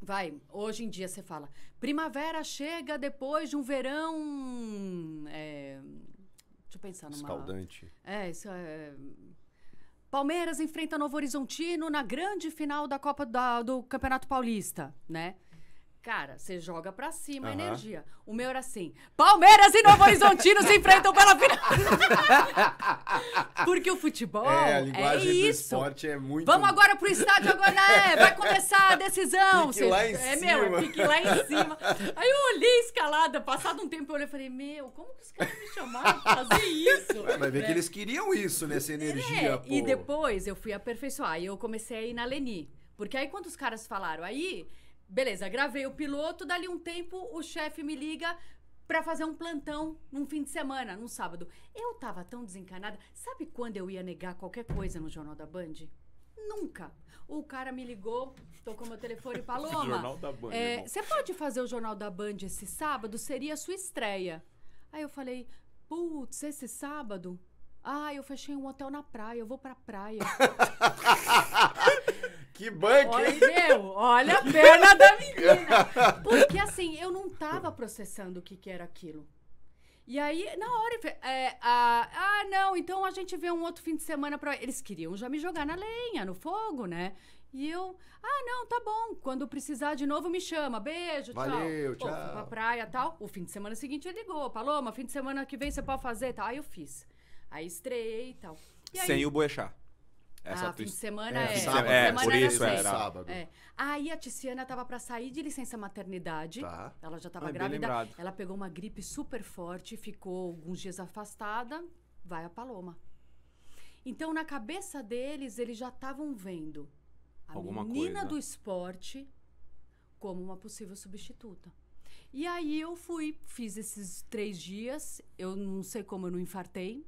vai, hoje em dia você fala. Primavera chega depois de um verão. É, deixa eu pensar numa. Escaldante. É, isso é. Palmeiras enfrenta Novo Horizontino na grande final da Copa da, do Campeonato Paulista, né? Cara, você joga pra cima a energia. O meu era assim: Palmeiras e Novo Horizontino se enfrentam pela final. [LAUGHS] Porque o futebol é, a linguagem é do isso. esporte é muito. Vamos agora pro estádio né? vai começar a decisão. Fique lá em é meu, cima. fique lá em cima. Aí eu olhei escalada, passado um tempo eu olhei e falei: Meu, como que os caras me chamaram pra fazer isso? Vai ver que eles queriam isso, nessa é, energia, pô. E depois eu fui aperfeiçoar. E eu comecei a ir na Leni. Porque aí quando os caras falaram, aí Beleza, gravei o piloto, dali um tempo o chefe me liga para fazer um plantão num fim de semana, num sábado. Eu tava tão desencanada. Sabe quando eu ia negar qualquer coisa no Jornal da Band? Nunca. O cara me ligou, tocou meu telefone e falou: Jornal da Band. É, você é, pode fazer o Jornal da Band esse sábado? Seria a sua estreia. Aí eu falei: Putz, esse sábado? Ah, eu fechei um hotel na praia, eu vou pra praia. [LAUGHS] Que banco, olha, meu, olha a [LAUGHS] perna da menina. Porque assim, eu não tava processando o que, que era aquilo. E aí, na hora, é, ah, não, então a gente vê um outro fim de semana pra. Eles queriam já me jogar na lenha, no fogo, né? E eu, ah, não, tá bom. Quando precisar de novo, me chama. Beijo, tchau. Valeu, tchau. Pô, pra praia tal. O fim de semana seguinte ele ligou. Paloma, fim de semana que vem você pode fazer tal. Aí eu fiz. Aí estreiei e tal. E aí, Sem o Boechat. Essa ah, é, é. fim de semana é. é. Sábado, é, semana por isso era. Sábado. É. Aí a Tiziana tava para sair de licença maternidade. Tá. Ela já tava ah, grávida. Ela pegou uma gripe super forte, ficou alguns dias afastada. Vai a Paloma. Então, na cabeça deles, eles já estavam vendo a Alguma menina coisa. do esporte como uma possível substituta. E aí eu fui, fiz esses três dias. Eu não sei como eu não infartei,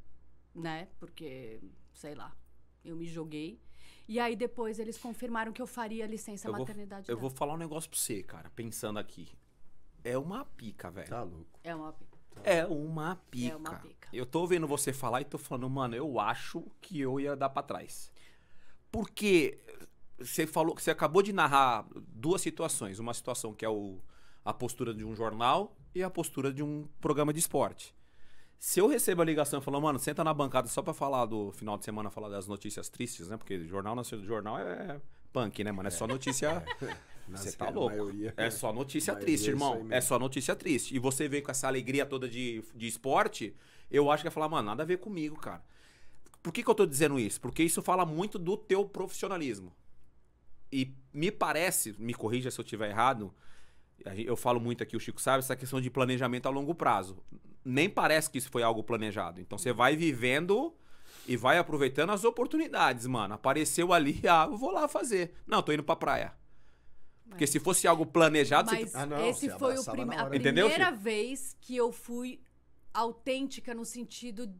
né? Porque, sei lá, eu me joguei. E aí depois eles confirmaram que eu faria a licença eu maternidade. Vou, eu vou falar um negócio pra você, cara, pensando aqui. É uma pica, velho. Tá louco. É uma pica. é uma pica. É uma pica. Eu tô ouvindo você falar e tô falando, mano, eu acho que eu ia dar para trás. Porque você falou, você acabou de narrar duas situações, uma situação que é o, a postura de um jornal e a postura de um programa de esporte. Se eu recebo a ligação e falar mano, senta na bancada só pra falar do final de semana, falar das notícias tristes, né? Porque jornal nacional, jornal é punk, né, mano? É, só notícia. É. [LAUGHS] Você é. tá louco. Maioria, é só notícia triste, é irmão. É, só notícia triste. E você vem com essa alegria toda de, de esporte, eu acho que vai falar, mano, nada a ver comigo, cara. Por que, que eu tô dizendo isso? Porque isso fala muito do teu profissionalismo. E me parece, me corrija se eu estiver errado, eu falo muito aqui, o Chico sabe, essa questão de planejamento a longo prazo nem parece que isso foi algo planejado. Então você vai vivendo e vai aproveitando as oportunidades, mano. Apareceu ali, [LAUGHS] ah, eu vou lá fazer. Não, tô indo pra praia. Porque se fosse algo planejado, Mas você... ah, não, esse foi o a Entendeu, primeira filho? vez que eu fui autêntica no sentido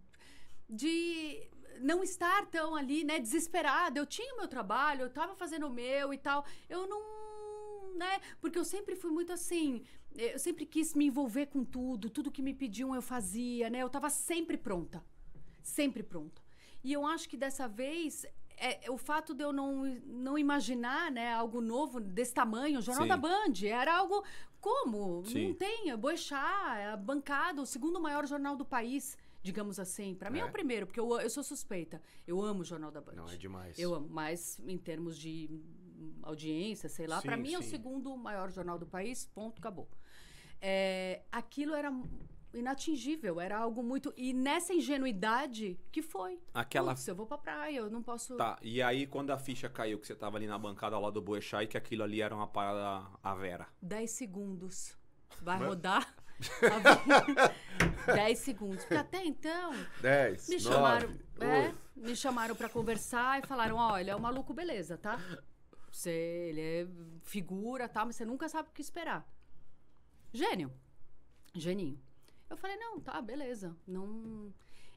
de não estar tão ali, né, desesperada. Eu tinha o meu trabalho, eu tava fazendo o meu e tal. Eu não, né, porque eu sempre fui muito assim, eu sempre quis me envolver com tudo, tudo que me pediam eu fazia, né? Eu estava sempre pronta. Sempre pronta. E eu acho que dessa vez é, o fato de eu não, não imaginar né, algo novo desse tamanho, o Jornal Sim. da Band, era algo como? Sim. Não tem, Boixá, é, é bancada, o segundo maior jornal do país, digamos assim. Para mim é. é o primeiro, porque eu, eu sou suspeita. Eu amo o Jornal da Band. Não, é demais. Eu amo, mas em termos de audiência, sei lá, para mim sim. é o segundo maior jornal do país, ponto, acabou é, aquilo era inatingível, era algo muito. E nessa ingenuidade que foi. Aquela. Putz, eu vou pra praia, eu não posso. Tá, e aí quando a ficha caiu, que você tava ali na bancada lá do Boechat e que aquilo ali era uma parada a Vera. 10 segundos. Vai Mas... rodar. 10 [LAUGHS] segundos. Porque até então. 10. É, me chamaram. é, me chamaram para conversar e falaram: olha, é um maluco, beleza, tá? Você, ele é figura, tá? Mas você nunca sabe o que esperar. Gênio. Geninho. Eu falei, não, tá, beleza. Não.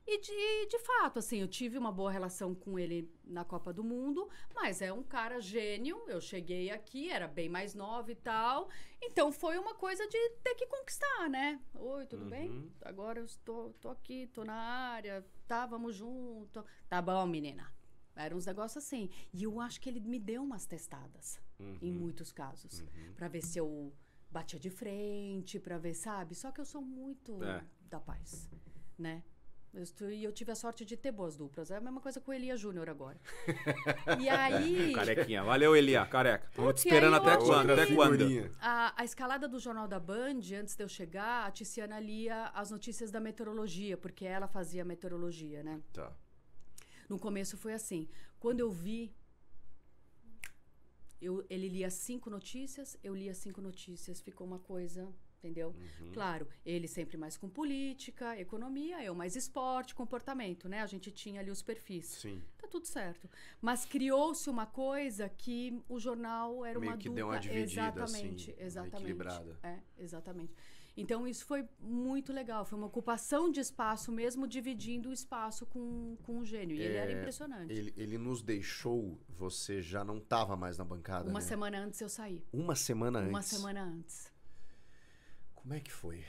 E de, de fato, assim, eu tive uma boa relação com ele na Copa do Mundo, mas é um cara gênio. Eu cheguei aqui, era bem mais nova e tal. Então foi uma coisa de ter que conquistar, né? Oi, tudo uhum. bem? Agora eu estou tô aqui, tô na área, tá, vamos junto. Tá bom, menina. Eram uns negócios assim. E eu acho que ele me deu umas testadas, uhum. em muitos casos, uhum. para ver se eu batia de frente para ver, sabe? Só que eu sou muito é. da paz, né? E eu, tive a sorte de ter boas duplas. É a mesma coisa com o Elia Júnior agora. [LAUGHS] e aí. Carequinha. Valeu, Elia, careca. Tô te esperando até quando? Até quando? A, a, escalada do Jornal da Band, antes de eu chegar, a Tiziana lia as notícias da meteorologia, porque ela fazia meteorologia, né? Tá. No começo foi assim. Quando eu vi eu, ele lia cinco notícias, eu lia cinco notícias, ficou uma coisa entendeu? Uhum. Claro, ele sempre mais com política, economia, eu mais esporte, comportamento, né? A gente tinha ali os perfis. Sim. Tá tudo certo. Mas criou-se uma coisa que o jornal era Meio uma que dupla. deu uma dividida, assim, exatamente, assim, exatamente. Equilibrada. É, exatamente. Então isso foi muito legal. Foi uma ocupação de espaço mesmo, dividindo o espaço com, com o gênio. E é, ele era é, impressionante. Ele, ele nos deixou, você já não estava mais na bancada. Uma né? semana antes eu saí. Uma semana uma antes? Uma semana antes. Como é que foi?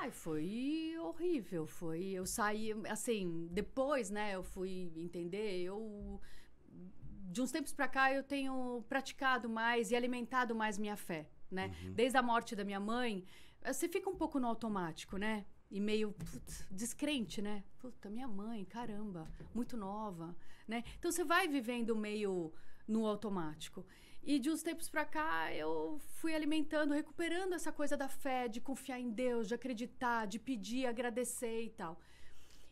Ai, foi horrível. Foi. Eu saí, assim, depois, né, eu fui entender, eu. De uns tempos para cá eu tenho praticado mais e alimentado mais minha fé. Né? Uhum. Desde a morte da minha mãe, ah, você fica um pouco no automático, né? E meio putz, descrente, né? Puta, minha mãe, caramba, muito nova, né? Então você vai vivendo meio no automático. E de uns tempos para cá eu fui alimentando, recuperando essa coisa da fé, de confiar em Deus, de acreditar, de pedir, agradecer e tal.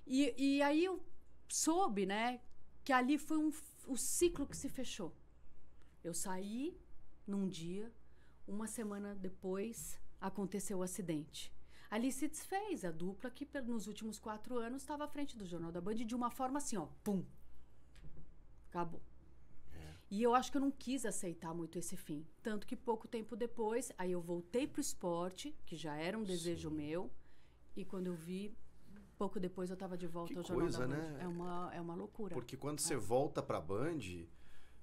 E, e aí eu soube, né, que ali foi um, o ciclo que se fechou. Eu saí num dia, uma semana depois aconteceu o acidente. Ali se desfez a dupla que nos últimos quatro anos estava à frente do Jornal da Band de uma forma assim, ó, pum. Acabou. É. E eu acho que eu não quis aceitar muito esse fim. Tanto que pouco tempo depois, aí eu voltei pro esporte, que já era um desejo Sim. meu. E quando eu vi, pouco depois eu estava de volta que ao Jornal coisa, da Band. Né? É, uma, é uma loucura. Porque quando é. você ah. volta pra Band,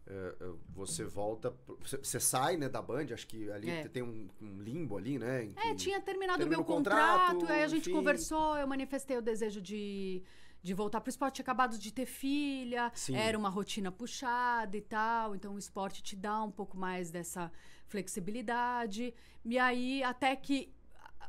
é, é, você volta. Você sai né, da Band, acho que ali é. tem um, um, limbo ali, né? É, tinha terminado o meu contrato, contrato, aí a gente enfim. conversou, eu manifestei o desejo de, de voltar pro esporte. Tinha acabado de ter filha, Sim. era uma rotina puxada e tal, então o esporte te dá um pouco mais dessa flexibilidade. E aí, até que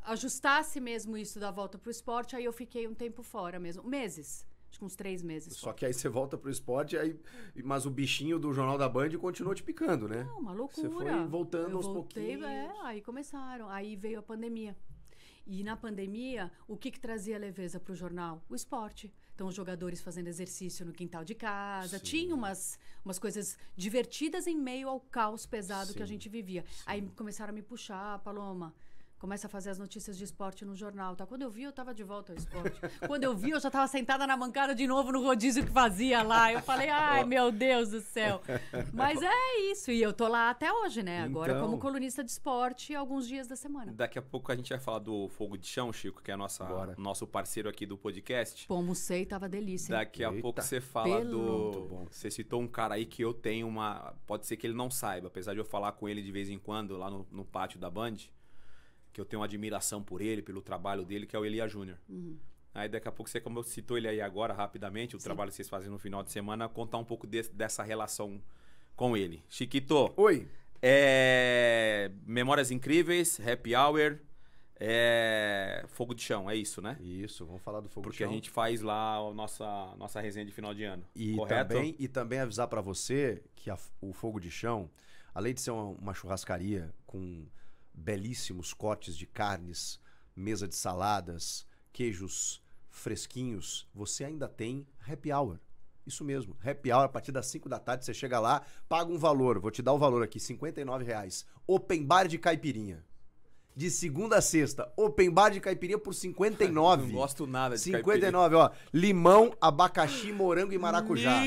ajustasse mesmo isso da volta pro esporte, aí eu fiquei um tempo fora mesmo meses. Acho que uns três meses. Só, só. que aí você volta pro esporte, aí, mas o bichinho do Jornal da Band continuou te picando, né? Não, uma loucura. Você foi voltando eu aos voltei, pouquinhos. É, aí começaram. Aí veio a pandemia. E na pandemia, o que, que trazia leveza para o jornal? O esporte. Então, os jogadores fazendo exercício no quintal de casa. Sim. Tinha umas, umas coisas divertidas em meio ao caos pesado Sim. que a gente vivia. Sim. Aí começaram a me puxar, Paloma começa a fazer as notícias de esporte no jornal, tá? Quando eu vi, eu tava de volta ao esporte. Quando eu vi, eu já tava sentada na bancada de novo no rodízio que fazia lá. Eu falei, ai, meu Deus do céu. Mas é isso, e eu tô lá até hoje, né? Agora então, como colunista de esporte, alguns dias da semana. Daqui a pouco a gente vai falar do Fogo de Chão, Chico, que é nossa, nosso parceiro aqui do podcast. sei, tava delícia. Hein? Daqui a pouco você fala do... Você citou um cara aí que eu tenho uma... Pode ser que ele não saiba, apesar de eu falar com ele de vez em quando lá no, no pátio da Band que eu tenho uma admiração por ele, pelo trabalho dele, que é o Elia Júnior. Uhum. Aí daqui a pouco você, como eu citou ele aí agora rapidamente, o Sim. trabalho que vocês fazem no final de semana, contar um pouco de, dessa relação com ele. Chiquito. Oi. É... Memórias incríveis, happy hour. É... Fogo de chão, é isso, né? Isso, vamos falar do fogo Porque de chão. Porque a gente faz lá a nossa, nossa resenha de final de ano. E correto? também, e também avisar para você que a, o fogo de chão, além de ser uma, uma churrascaria com belíssimos cortes de carnes, mesa de saladas, queijos fresquinhos, você ainda tem happy hour. Isso mesmo, happy hour a partir das 5 da tarde, você chega lá, paga um valor, vou te dar o valor aqui, 59 reais. Open bar de caipirinha. De segunda a sexta, open bar de caipirinha por 59. [LAUGHS] Não gosto nada de 59, caipirinha. ó. Limão, abacaxi, morango e maracujá.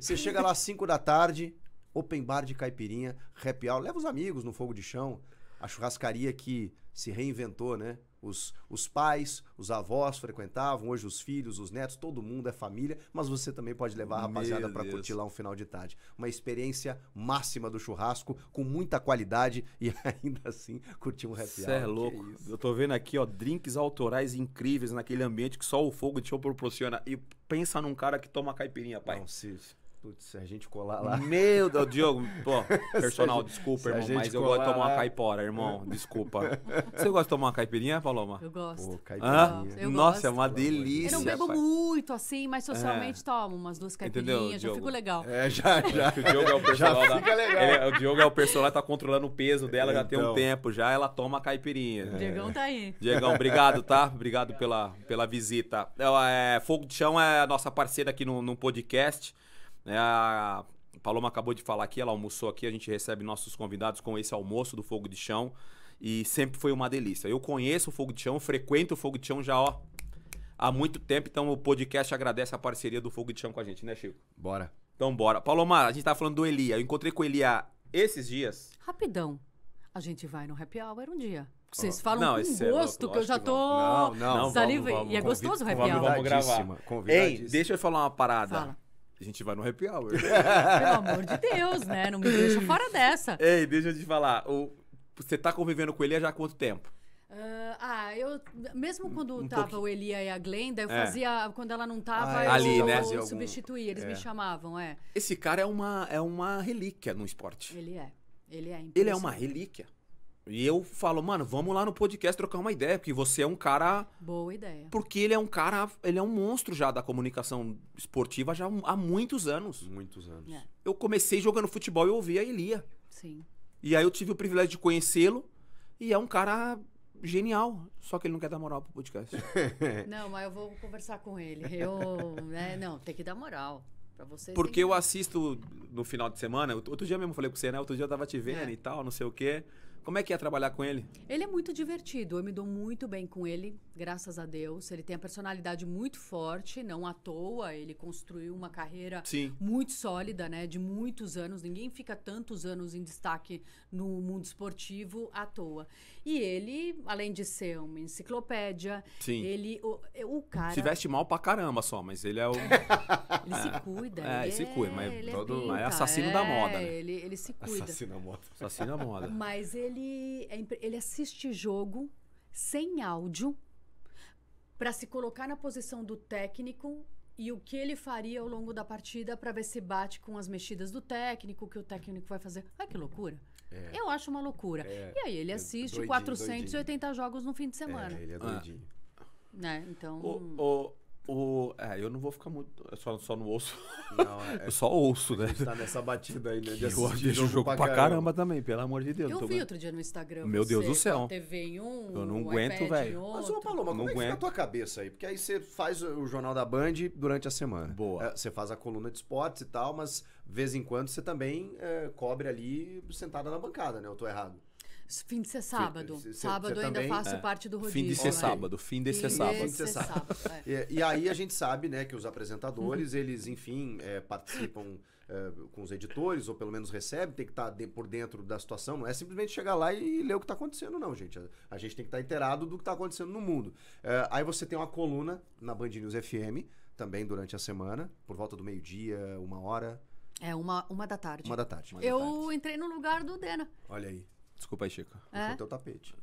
Você chega lá às 5 da tarde, open bar de caipirinha, happy hour. Leva os amigos no fogo de chão a churrascaria que se reinventou, né? Os, os pais, os avós frequentavam, hoje os filhos, os netos, todo mundo é família, mas você também pode levar a rapaziada para curtir lá um final de tarde. Uma experiência máxima do churrasco, com muita qualidade [LAUGHS] e ainda assim curtir um happy Cê é louco. É Eu tô vendo aqui, ó, drinks autorais incríveis naquele ambiente que só o fogo de show proporciona. E pensa num cara que toma caipirinha, pai. Não, se... Putz, a gente colar lá. Meu Deus, Diogo, pô, [LAUGHS] personal, desculpa, irmão, mas eu gosto de tomar uma caipora, irmão, desculpa. Você gosta de tomar uma caipirinha, Paloma? Eu gosto. Pô, caipirinha. Eu Nossa, é gosto. é uma delícia. Eu não bebo pai. muito assim, mas socialmente é. tomo umas duas caipirinhas, Entendeu, já fico legal. É, já, é, já. O Diogo é o personal já fica legal. Ele, é, o Diogo é o personal, tá controlando o peso dela então. já tem um então. tempo, já ela toma caipirinha. É. Diegão tá aí. Diegão, obrigado, tá? Obrigado pela, pela visita. É, Fogo de Chão é a nossa parceira aqui no, no podcast. Né? A Paloma acabou de falar aqui, ela almoçou aqui, a gente recebe nossos convidados com esse almoço do Fogo de Chão e sempre foi uma delícia. Eu conheço o Fogo de Chão, frequento o Fogo de Chão já, ó, há muito tempo, então o podcast agradece a parceria do Fogo de Chão com a gente, né, Chico? Bora. Então bora. Paloma, a gente tá falando do Elia. Eu encontrei com o Elia esses dias. Rapidão. A gente vai no happy hour um dia. Vocês falam não, com é gosto, é que eu já tô não, não, Vamos, vamos, e é gostoso o happy hour. Vamos, vamos gravar. Ei, deixa eu falar uma parada. Fala a gente vai no happy hour. [LAUGHS] Pelo amor de Deus, né? Não me deixa fora dessa. Ei, deixa eu te falar. O, você tá convivendo com ele há já há quanto tempo? Uh, ah, eu. Mesmo quando um tava pouquinho. o Elia e a Glenda, eu é. fazia. Quando ela não tava, ah, é. eu, ali, eu, né? eu substituía, eles é. me chamavam, é. Esse cara é uma, é uma relíquia no esporte. Ele é. Ele é Ele é uma relíquia. E eu falo, mano, vamos lá no podcast trocar uma ideia, porque você é um cara. Boa ideia. Porque ele é um cara, ele é um monstro já da comunicação esportiva já há muitos anos. Muitos anos. É. Eu comecei jogando futebol e ouvia a Elia. Sim. E aí eu tive o privilégio de conhecê-lo e é um cara genial. Só que ele não quer dar moral pro podcast. [LAUGHS] não, mas eu vou conversar com ele. Eu. Né, não, tem que dar moral. Pra você. Porque eu assisto no final de semana. Outro dia mesmo falei com você, né? Outro dia eu tava te vendo é. e tal, não sei o quê. Como é que é trabalhar com ele? Ele é muito divertido, eu me dou muito bem com ele, graças a Deus. Ele tem a personalidade muito forte, não à toa, ele construiu uma carreira Sim. muito sólida, né, de muitos anos. Ninguém fica tantos anos em destaque no mundo esportivo à toa. E ele, além de ser uma enciclopédia, Sim. ele. O, o cara. Se veste mal pra caramba só, mas ele é o. [LAUGHS] ele se é. cuida. É, ele se cuida, mas, é, ele é todo... é, mas é assassino é, da moda, né? Ele, ele se cuida. Assassino da moda. Assassino da moda. [LAUGHS] Mas ele, ele assiste jogo sem áudio para se colocar na posição do técnico e o que ele faria ao longo da partida para ver se bate com as mexidas do técnico, o que o técnico vai fazer. Ai, que loucura! É. Eu acho uma loucura. É. E aí ele é assiste doidinho, 480 doidinho. jogos no fim de é, semana. É, ele é ah. doidinho. Ah. Né? Então. O, o, o, é, eu não vou ficar muito. Eu só, só no osso Não, é, [LAUGHS] eu só ouço, né? Tá nessa batida aí, né? De eu vejo jogo pra, pra caramba. também, pelo amor de Deus. Eu vi outro dia no Instagram. Meu Deus do céu. TV em um, eu não aguento, velho. Mas, ô, Paloma, como é que fica a tua cabeça aí? Porque aí você faz o Jornal da Band durante a semana. Boa. É, você faz a coluna de esportes e tal, mas vez em quando você também é, cobre ali sentada na bancada, né? Eu tô errado. Fim de ser sábado. cê, sábado cê ainda também, faço é. parte do rodízio. Fim de ser né? sábado. Fim de ser sábado. Fim de ser sábado. E, é. é, e, aí a gente sabe né, que os apresentadores, uhum. eles, enfim, é, participam é, com os editores, ou pelo menos recebem, tem que estar tá de, por dentro da situação. Não é simplesmente chegar lá e ler o que está acontecendo, não, gente. A, a gente tem que estar tá inteirado do que está acontecendo no mundo. aí você tem uma coluna na Band News FM, também durante a semana, por volta do meio-dia, uma hora é, uma, uma da tarde. Uma da tarde. Uma da eu tarde. entrei no lugar do Dena. Olha aí. Desculpa aí, Chico. É? Foi teu tapete.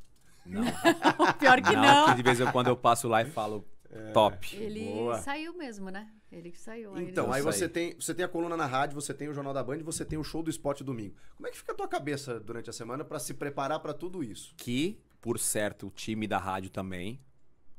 Não. [LAUGHS] Pior que não. não. de vez em quando eu passo lá e [LAUGHS] falo é. top. Ele Boa. saiu mesmo, né? Ele que saiu. então, aí você tem, você tem a coluna na rádio, você tem o Jornal da Band, você tem o show do esporte domingo. Como é que fica a tua cabeça durante a semana para se preparar para tudo isso? Que, por certo, o time da rádio também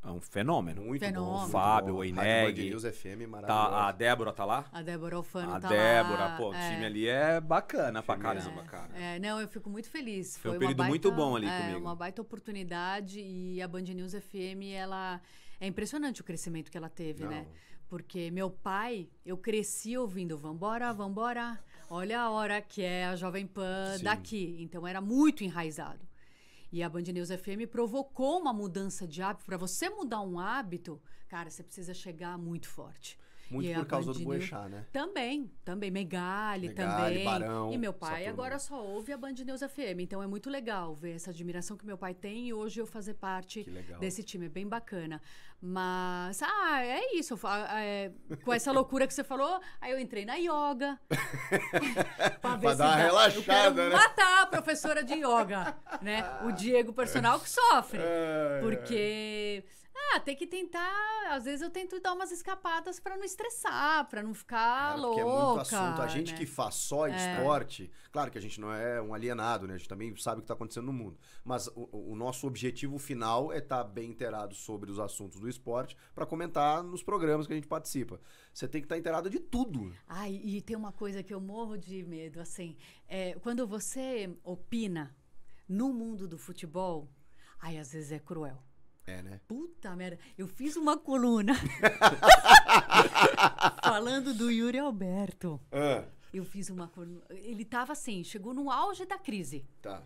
é um fenômeno. Muito fenômeno. bom. O Fábio, o Eineg. News FM, tá, a Débora tá lá? A Débora Alfano tá Débora, lá. A Débora, pô, é. o time ali é bacana pra caralho. É. Bacana. É, não, eu fico muito feliz. Foi, Foi um período baita, muito bom ali é, comigo. uma baita oportunidade e a Band News FM, ela... É impressionante o crescimento que ela teve, né? não. né? Porque meu pai, eu cresci ouvindo Vambora, Vambora, olha a hora que é a Jovem Pan Sim. daqui. Então era muito enraizado. E a Band News FM provocou uma mudança de hábito. Para você mudar um hábito, cara, você precisa chegar muito forte. Muito é por causa do News. Boechat, né? Também, também. Megali, Megali também. Barão, e meu pai agora só ouve a Band News FM. Então é muito legal ver essa admiração que meu pai tem e hoje eu fazer parte desse time. É bem bacana. Mas, ah, é isso. Ah, é, com essa loucura que você falou, aí eu entrei na yoga. [LAUGHS] pra, pra dar uma relaxada, né? Matar a professora de yoga, né? O Diego personal que sofre. [LAUGHS] porque. Ah, tem que tentar. Às vezes eu tento dar umas escapadas para não estressar, para não ficar Cara, louca. Porque é muito assunto. A gente né? que faz só é. esporte, claro que a gente não é um alienado, né? A gente também sabe o que está acontecendo no mundo. Mas o, o, nosso objetivo final é estar tá bem inteirado sobre os assuntos do esporte para comentar nos programas que a gente participa. Você tem que estar tá inteirado de tudo. Ai, e, tem uma coisa que eu morro de medo, assim, é, quando você opina no mundo do futebol, ai às vezes é cruel. É, né? Puta merda, eu fiz uma coluna [LAUGHS] falando do Yuri Alberto. Ah. Eu fiz uma coluna. Ele tava assim, chegou no auge da crise. Tá.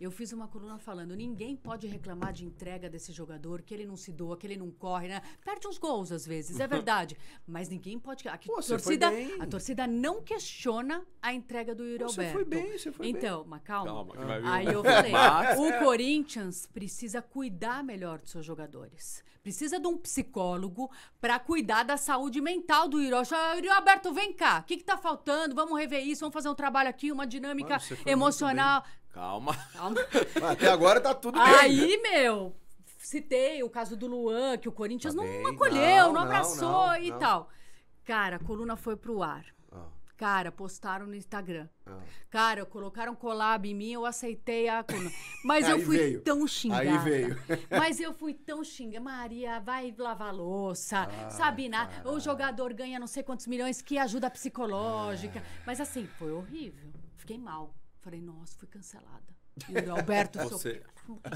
Eu fiz uma coluna falando: ninguém pode reclamar de entrega desse jogador, que ele não se doa, que ele não corre, né? Perde uns gols às vezes, é [LAUGHS] verdade. Mas ninguém pode. A, Pô, torcida, a torcida não questiona a entrega do Yuri Pô, Alberto. Você foi bem, você foi então, bem. Então, mas calma. calma ah. Aí eu falei: o Corinthians precisa cuidar melhor dos seus jogadores. Precisa de um psicólogo para cuidar da saúde mental do Yuri. Yuri Alberto, vem cá. O que, que tá faltando? Vamos rever isso, vamos fazer um trabalho aqui, uma dinâmica Mano, emocional. Calma. Calma. Até agora tá tudo bem. Aí, né? meu, citei o caso do Luan, que o Corinthians tá não acolheu, não, não abraçou não, não, e tal. Cara, a coluna foi pro ar. Ah. Cara, postaram no Instagram. Ah. Cara, colocaram collab em mim, eu aceitei a coluna. Mas eu fui veio. tão xingada. Aí veio. [LAUGHS] Mas eu fui tão xingada. Maria, vai lavar louça, ah, sabe nada. O jogador ganha não sei quantos milhões que ajuda psicológica. Ah. Mas assim, foi horrível. Fiquei mal. Falei, nossa, fui cancelada. E o Alberto [LAUGHS] Você...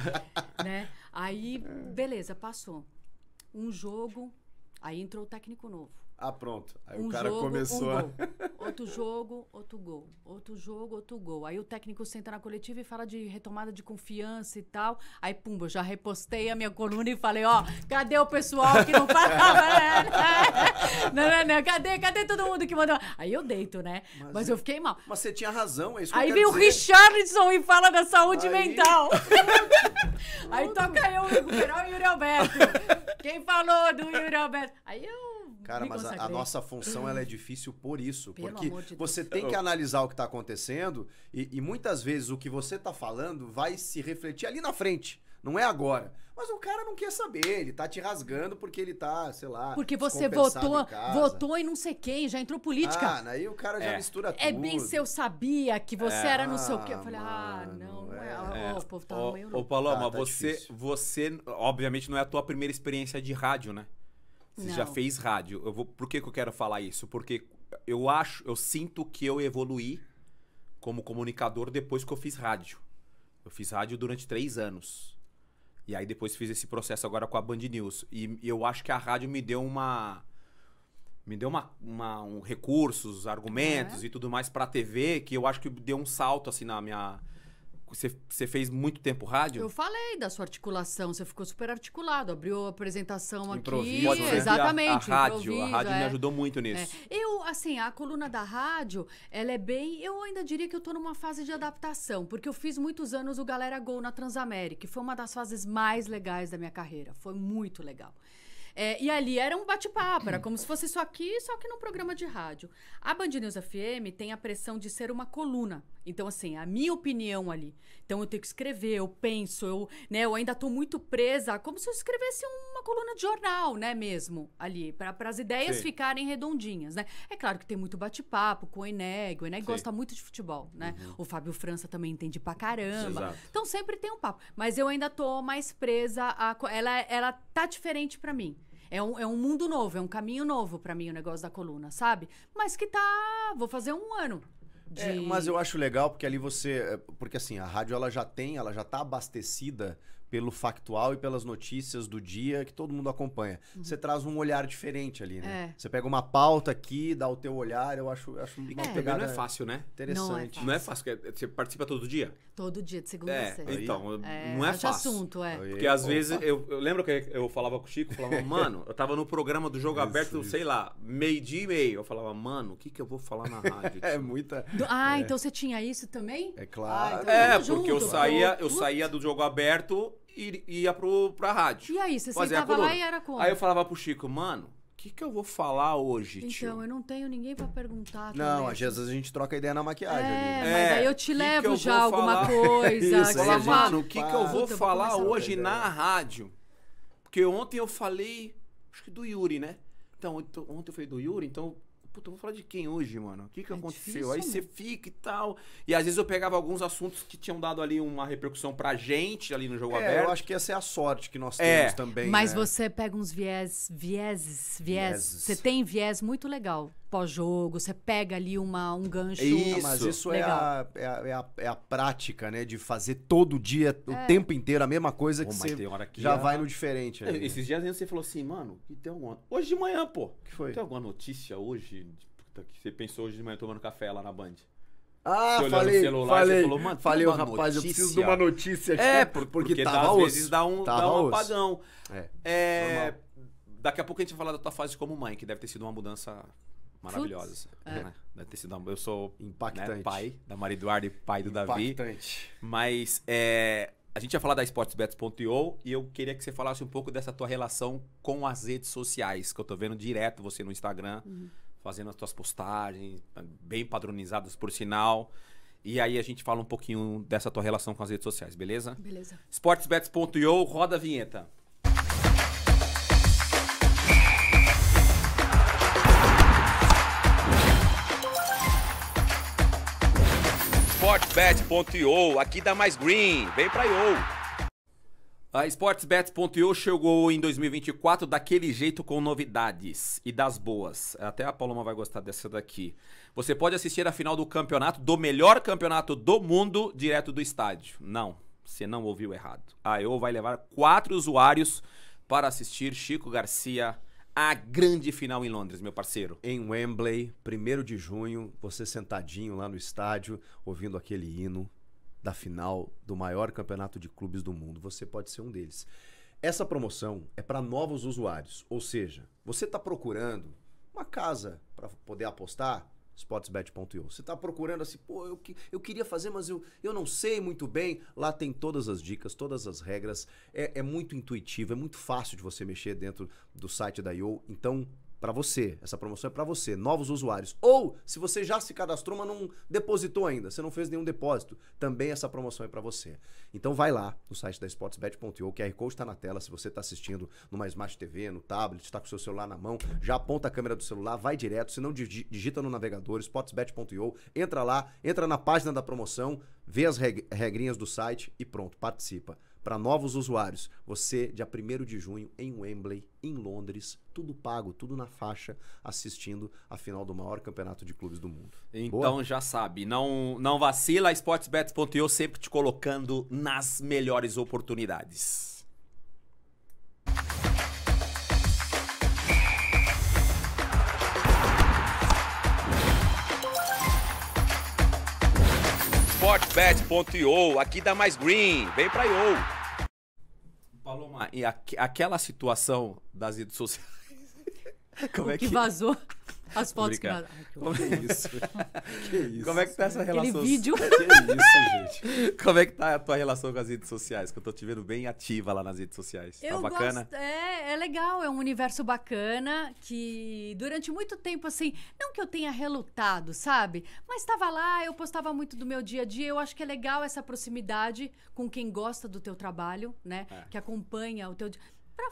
[LAUGHS] né? Aí, beleza, passou. Um jogo, aí entrou o técnico novo. Ah, pronto. Aí um o cara jogo, começou um a... outro jogo, outro gol. Outro jogo, outro gol. Aí o técnico senta na coletiva e fala de retomada de confiança e tal. Aí, pumba, já repostei a minha coluna e falei, ó, cadê o pessoal que não falava? [LAUGHS] não, não, não, cadê? Cadê todo mundo que mandou? Aí eu deito, né? Mas, mas é eu fiquei mal. Mas você tinha razão, é isso que Aí vem o Richardson e fala da saúde Aí... mental. [LAUGHS] Aí toca eu recuperar o Yuri Alberto. Quem falou do Yuri Alberto? Aí eu Cara, mas a, a, nossa função ela é difícil por isso. Pelo porque de você tem que analisar o que está acontecendo e, e, muitas vezes o que você está falando vai se refletir ali na frente. Não é agora. Mas o cara não quer saber, ele tá te rasgando porque ele tá, sei lá. Porque você votou, votou e não sei quem, já entrou política. Ah, aí o cara já é. mistura tudo. É bem se eu sabia que você é. era não sei o quê. Eu ah, falei, ah, não, não é. é. Oh, o povo tá meio louco. Ô, Paloma, tá, tá você, você, obviamente, não é a tua primeira experiência de rádio, né? Você Não. já fez rádio. Eu vou, por que, que eu quero falar isso? Porque eu acho, eu sinto que eu evoluí como comunicador depois que eu fiz rádio. Eu fiz rádio durante três anos. E aí depois fiz esse processo agora com a Band News. E, eu acho que a rádio me deu uma. Me deu uma, uma um, recursos, argumentos é. e tudo mais pra TV, que eu acho que deu um salto assim na minha você fez muito tempo rádio? Eu falei da sua articulação, você ficou super articulado, abriu a apresentação improviso, aqui. Né? Pode Exatamente. A, a rádio, improviso, a rádio é. me ajudou muito nisso. É. Eu, assim, a coluna da rádio, ela é bem. Eu ainda diria que eu tô numa fase de adaptação, porque eu fiz muitos anos o Galera Gol na Transamérica, que foi uma das fases mais legais da minha carreira. Foi muito legal. É, e ali era um bate-papo, era [CLEARS THROAT] como se fosse isso aqui, só que num programa de rádio. A Band News FM tem a pressão de ser uma coluna. Então, assim, a minha opinião ali. Então, eu tenho que escrever, eu penso, eu, né, eu ainda estou muito presa, como se eu escrevesse uma coluna de jornal, né, mesmo, ali, para as ideias Sim. ficarem redondinhas, né? É claro que tem muito bate-papo com o Eneg, o Eneg Sim. gosta muito de futebol, né? Uhum. O Fábio França também entende pra caramba. Exato. Então, sempre tem um papo. Mas eu ainda estou mais presa a. Ela, ela tá diferente para mim. É um, é um mundo novo, é um caminho novo para mim o negócio da coluna, sabe? Mas que tá. Vou fazer um ano. De... É, mas eu acho legal porque ali você. É, porque assim, a rádio ela já tem, ela já tá abastecida pelo factual e pelas notícias do dia que todo mundo acompanha. Uhum. Você traz um olhar diferente ali, né? É. Você pega uma pauta aqui, dá o teu olhar, eu acho, acho uma é. pegada... Não é né? fácil, né? Interessante. Não é fácil. Não é fácil você participa todo dia? Todo dia, de segunda é, a sexta. Então, é, não é, é fácil. assunto, é. Porque às Opa. vezes, eu, eu, lembro que eu falava com o Chico, falava, [LAUGHS] mano, eu tava no programa do Jogo Aberto, isso. sei lá, meio dia e meio. Eu falava, mano, o que que eu vou falar na [LAUGHS] rádio? é muita... Do... Ah, é. então você tinha isso também? É claro. Ah, então é, porque junto. eu saía, eu saía do Jogo Aberto e ia pro, pra rádio. E aí, você Fazia sentava lá e era como? Aí eu falava pro Chico, mano, o que, que eu vou falar hoje, então, tio? Então, eu não tenho ninguém pra perguntar. Não, né? às vezes a gente troca ideia na maquiagem. É, ali. mas é, aí eu te levo que eu já alguma coisa. Isso, fala, mano, o que, que eu vou Puta, falar vou hoje na rádio? Porque ontem eu falei, acho que do Yuri, né? Então, ontem eu falei do Yuri, então puta, vou falar de quem hoje, mano? O que que é aconteceu? Difícil, aí você fica e tal. E às vezes eu pegava alguns assuntos que tinham dado ali uma repercussão pra gente ali no jogo é, aberto. Eu acho que essa é a sorte que nós é. temos também. Mas né? você pega uns viés, vieses, viés. Vieses. Você tem viés muito legal pós-jogo, você pega ali uma, um gancho. Isso, mas isso é a, é, a, é, a, é, a, prática, né? De fazer todo dia, o é. tempo inteiro, a mesma coisa que você que já é. vai no diferente. Né? É, esses dias você falou assim, mano, que tem alguma... Hoje de manhã, pô. que foi? Tem alguma notícia hoje que você pensou hoje de manhã tomando café lá na Band? Ah, você falei, celular, falei, falou, rapaz, notícia. eu preciso de uma notícia. É, porque, porque tava dá, às vezes dá um, dá um apagão. É, daqui a pouco a gente vai falar da tua fase como mãe, que deve ter sido uma mudança maravilhosas. Né? É. Né? Deve ter sido uma... eu sou Impactante. Né, pai da Maria Eduarda e pai do Impactante. Davi. Mas é, a gente ia falar da sportsbets.io e eu queria que você falasse um pouco dessa tua relação com as redes sociais, que eu tô vendo direto você no Instagram, uhum. fazendo as tuas postagens, tá bem padronizadas por sinal. E aí a gente fala um pouquinho dessa tua relação com as redes sociais, beleza? Beleza. sportsbets.io, roda a vinheta. sportsbet.io, aqui dá mais green, vem pra io. A sportsbet.io chegou em 2024 daquele jeito com novidades e das boas. Até a Paloma vai gostar dessa daqui. Você pode assistir a final do campeonato, do melhor campeonato do mundo, direto do estádio. Não, você não ouviu errado. A IO vai levar quatro usuários para assistir Chico Garcia a grande final em Londres, meu parceiro. Em Wembley, 1 de junho, você sentadinho lá no estádio, ouvindo aquele hino da final do maior campeonato de clubes do mundo. Você pode ser um deles. Essa promoção é para novos usuários, ou seja, você está procurando uma casa para poder apostar, spotsbet.io. Você está procurando assim, pô, eu, que, eu queria fazer, mas eu, eu não sei muito bem. Lá tem todas as dicas, todas as regras. É, é muito intuitivo, é muito fácil de você mexer dentro do site da IO. Então, para você. Essa promoção é para você, novos usuários. Ou se você já se cadastrou, mas não depositou ainda, você não fez nenhum depósito, também essa promoção é para você. Então vai lá no site da sportsbet.io, o QR Code está na tela, se você está assistindo numa Smart TV, no tablet, está com o seu celular na mão, já aponta a câmera do celular, vai direto, se não digita no navegador, sportsbet.io, entra lá, entra na página da promoção, vê as regrinhas do site e pronto, participa para novos usuários. Você, dia 1 de junho, em Wembley, em Londres, tudo pago, tudo na faixa, assistindo a final do maior campeonato de clubes do mundo. Então Boa? já sabe, não, não vacila, sportsbet.io sempre te colocando nas melhores oportunidades. sportbet.io, aqui dá mais green, vem pra IO. Paloma, e aquela situação das redes sociais. [LAUGHS] Como o é que, que vazou? As fotos que nós. Ai, que Como é isso? [LAUGHS] que isso? Como é que tá essa Aquele relação? vídeo. [LAUGHS] que isso, gente? Como é que tá a tua relação com as redes sociais? Que eu tô te vendo bem ativa lá nas redes sociais. Tá eu tá bacana? Gosto, é, é legal, é um universo bacana que durante muito tempo, assim, não que eu tenha relutado, sabe? Mas estava lá, eu postava muito do meu dia a dia. Eu acho que é legal essa proximidade com quem gosta do teu trabalho, né? É. Que acompanha o teu Pra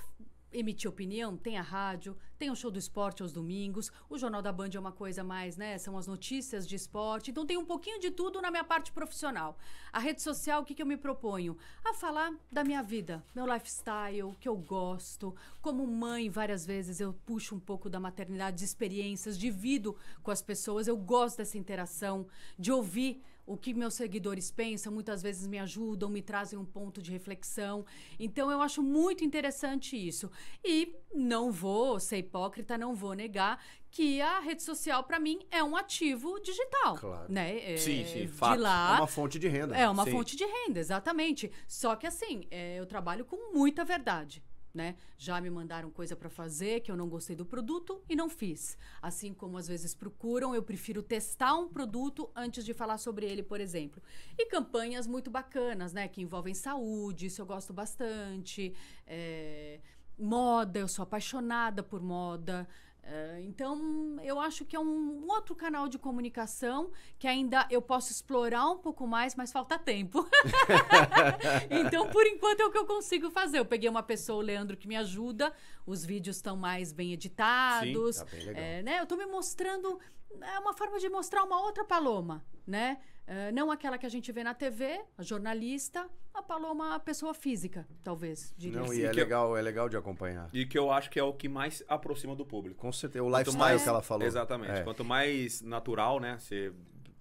emitir opinião, tem a rádio, tem o show do esporte aos domingos, o Jornal da Band é uma coisa mais, né? São as notícias de esporte. Então tem um pouquinho de tudo na minha parte profissional. A rede social, o que, que eu me proponho? A falar da minha vida, meu lifestyle, o que eu gosto. Como mãe, várias vezes eu puxo um pouco da maternidade, de experiências, divido com as pessoas. Eu gosto dessa interação, de ouvir o que meus seguidores pensam, muitas vezes me ajudam, me trazem um ponto de reflexão. Então eu acho muito interessante isso. E não vou ser hipócrita, não vou negar que a rede social para mim é um ativo digital, claro. né? É, sim, sim, fato. Lá, é uma fonte de renda. É uma sim. fonte de renda, exatamente. Só que assim, é, eu trabalho com muita verdade né? Já me mandaram coisa para fazer que eu não gostei do produto e não fiz. Assim como às vezes procuram, eu prefiro testar um produto antes de falar sobre ele, por exemplo. E campanhas muito bacanas, né? Que envolvem saúde, isso eu gosto bastante. É... Moda, eu sou apaixonada por moda. Ah, então, eu acho que é um, um outro canal de comunicação que ainda eu posso explorar um pouco mais, mas falta tempo. [LAUGHS] então, por enquanto, é o que eu consigo fazer. Eu peguei uma pessoa, o Leandro, que me ajuda. Os vídeos estão mais bem editados. Sim, tá bem legal. É, né? Eu estou me mostrando. É uma forma de mostrar uma outra paloma, né? Ah, não aquela que a gente vê na TV, a jornalista, a Paloma, a pessoa física, talvez. Diria não, assim. e é legal, é legal de acompanhar. E que eu acho que é o que mais aproxima do público. Com certeza, o Quanto lifestyle mais, que ela falou. Exatamente. É. Quanto mais natural, né, você,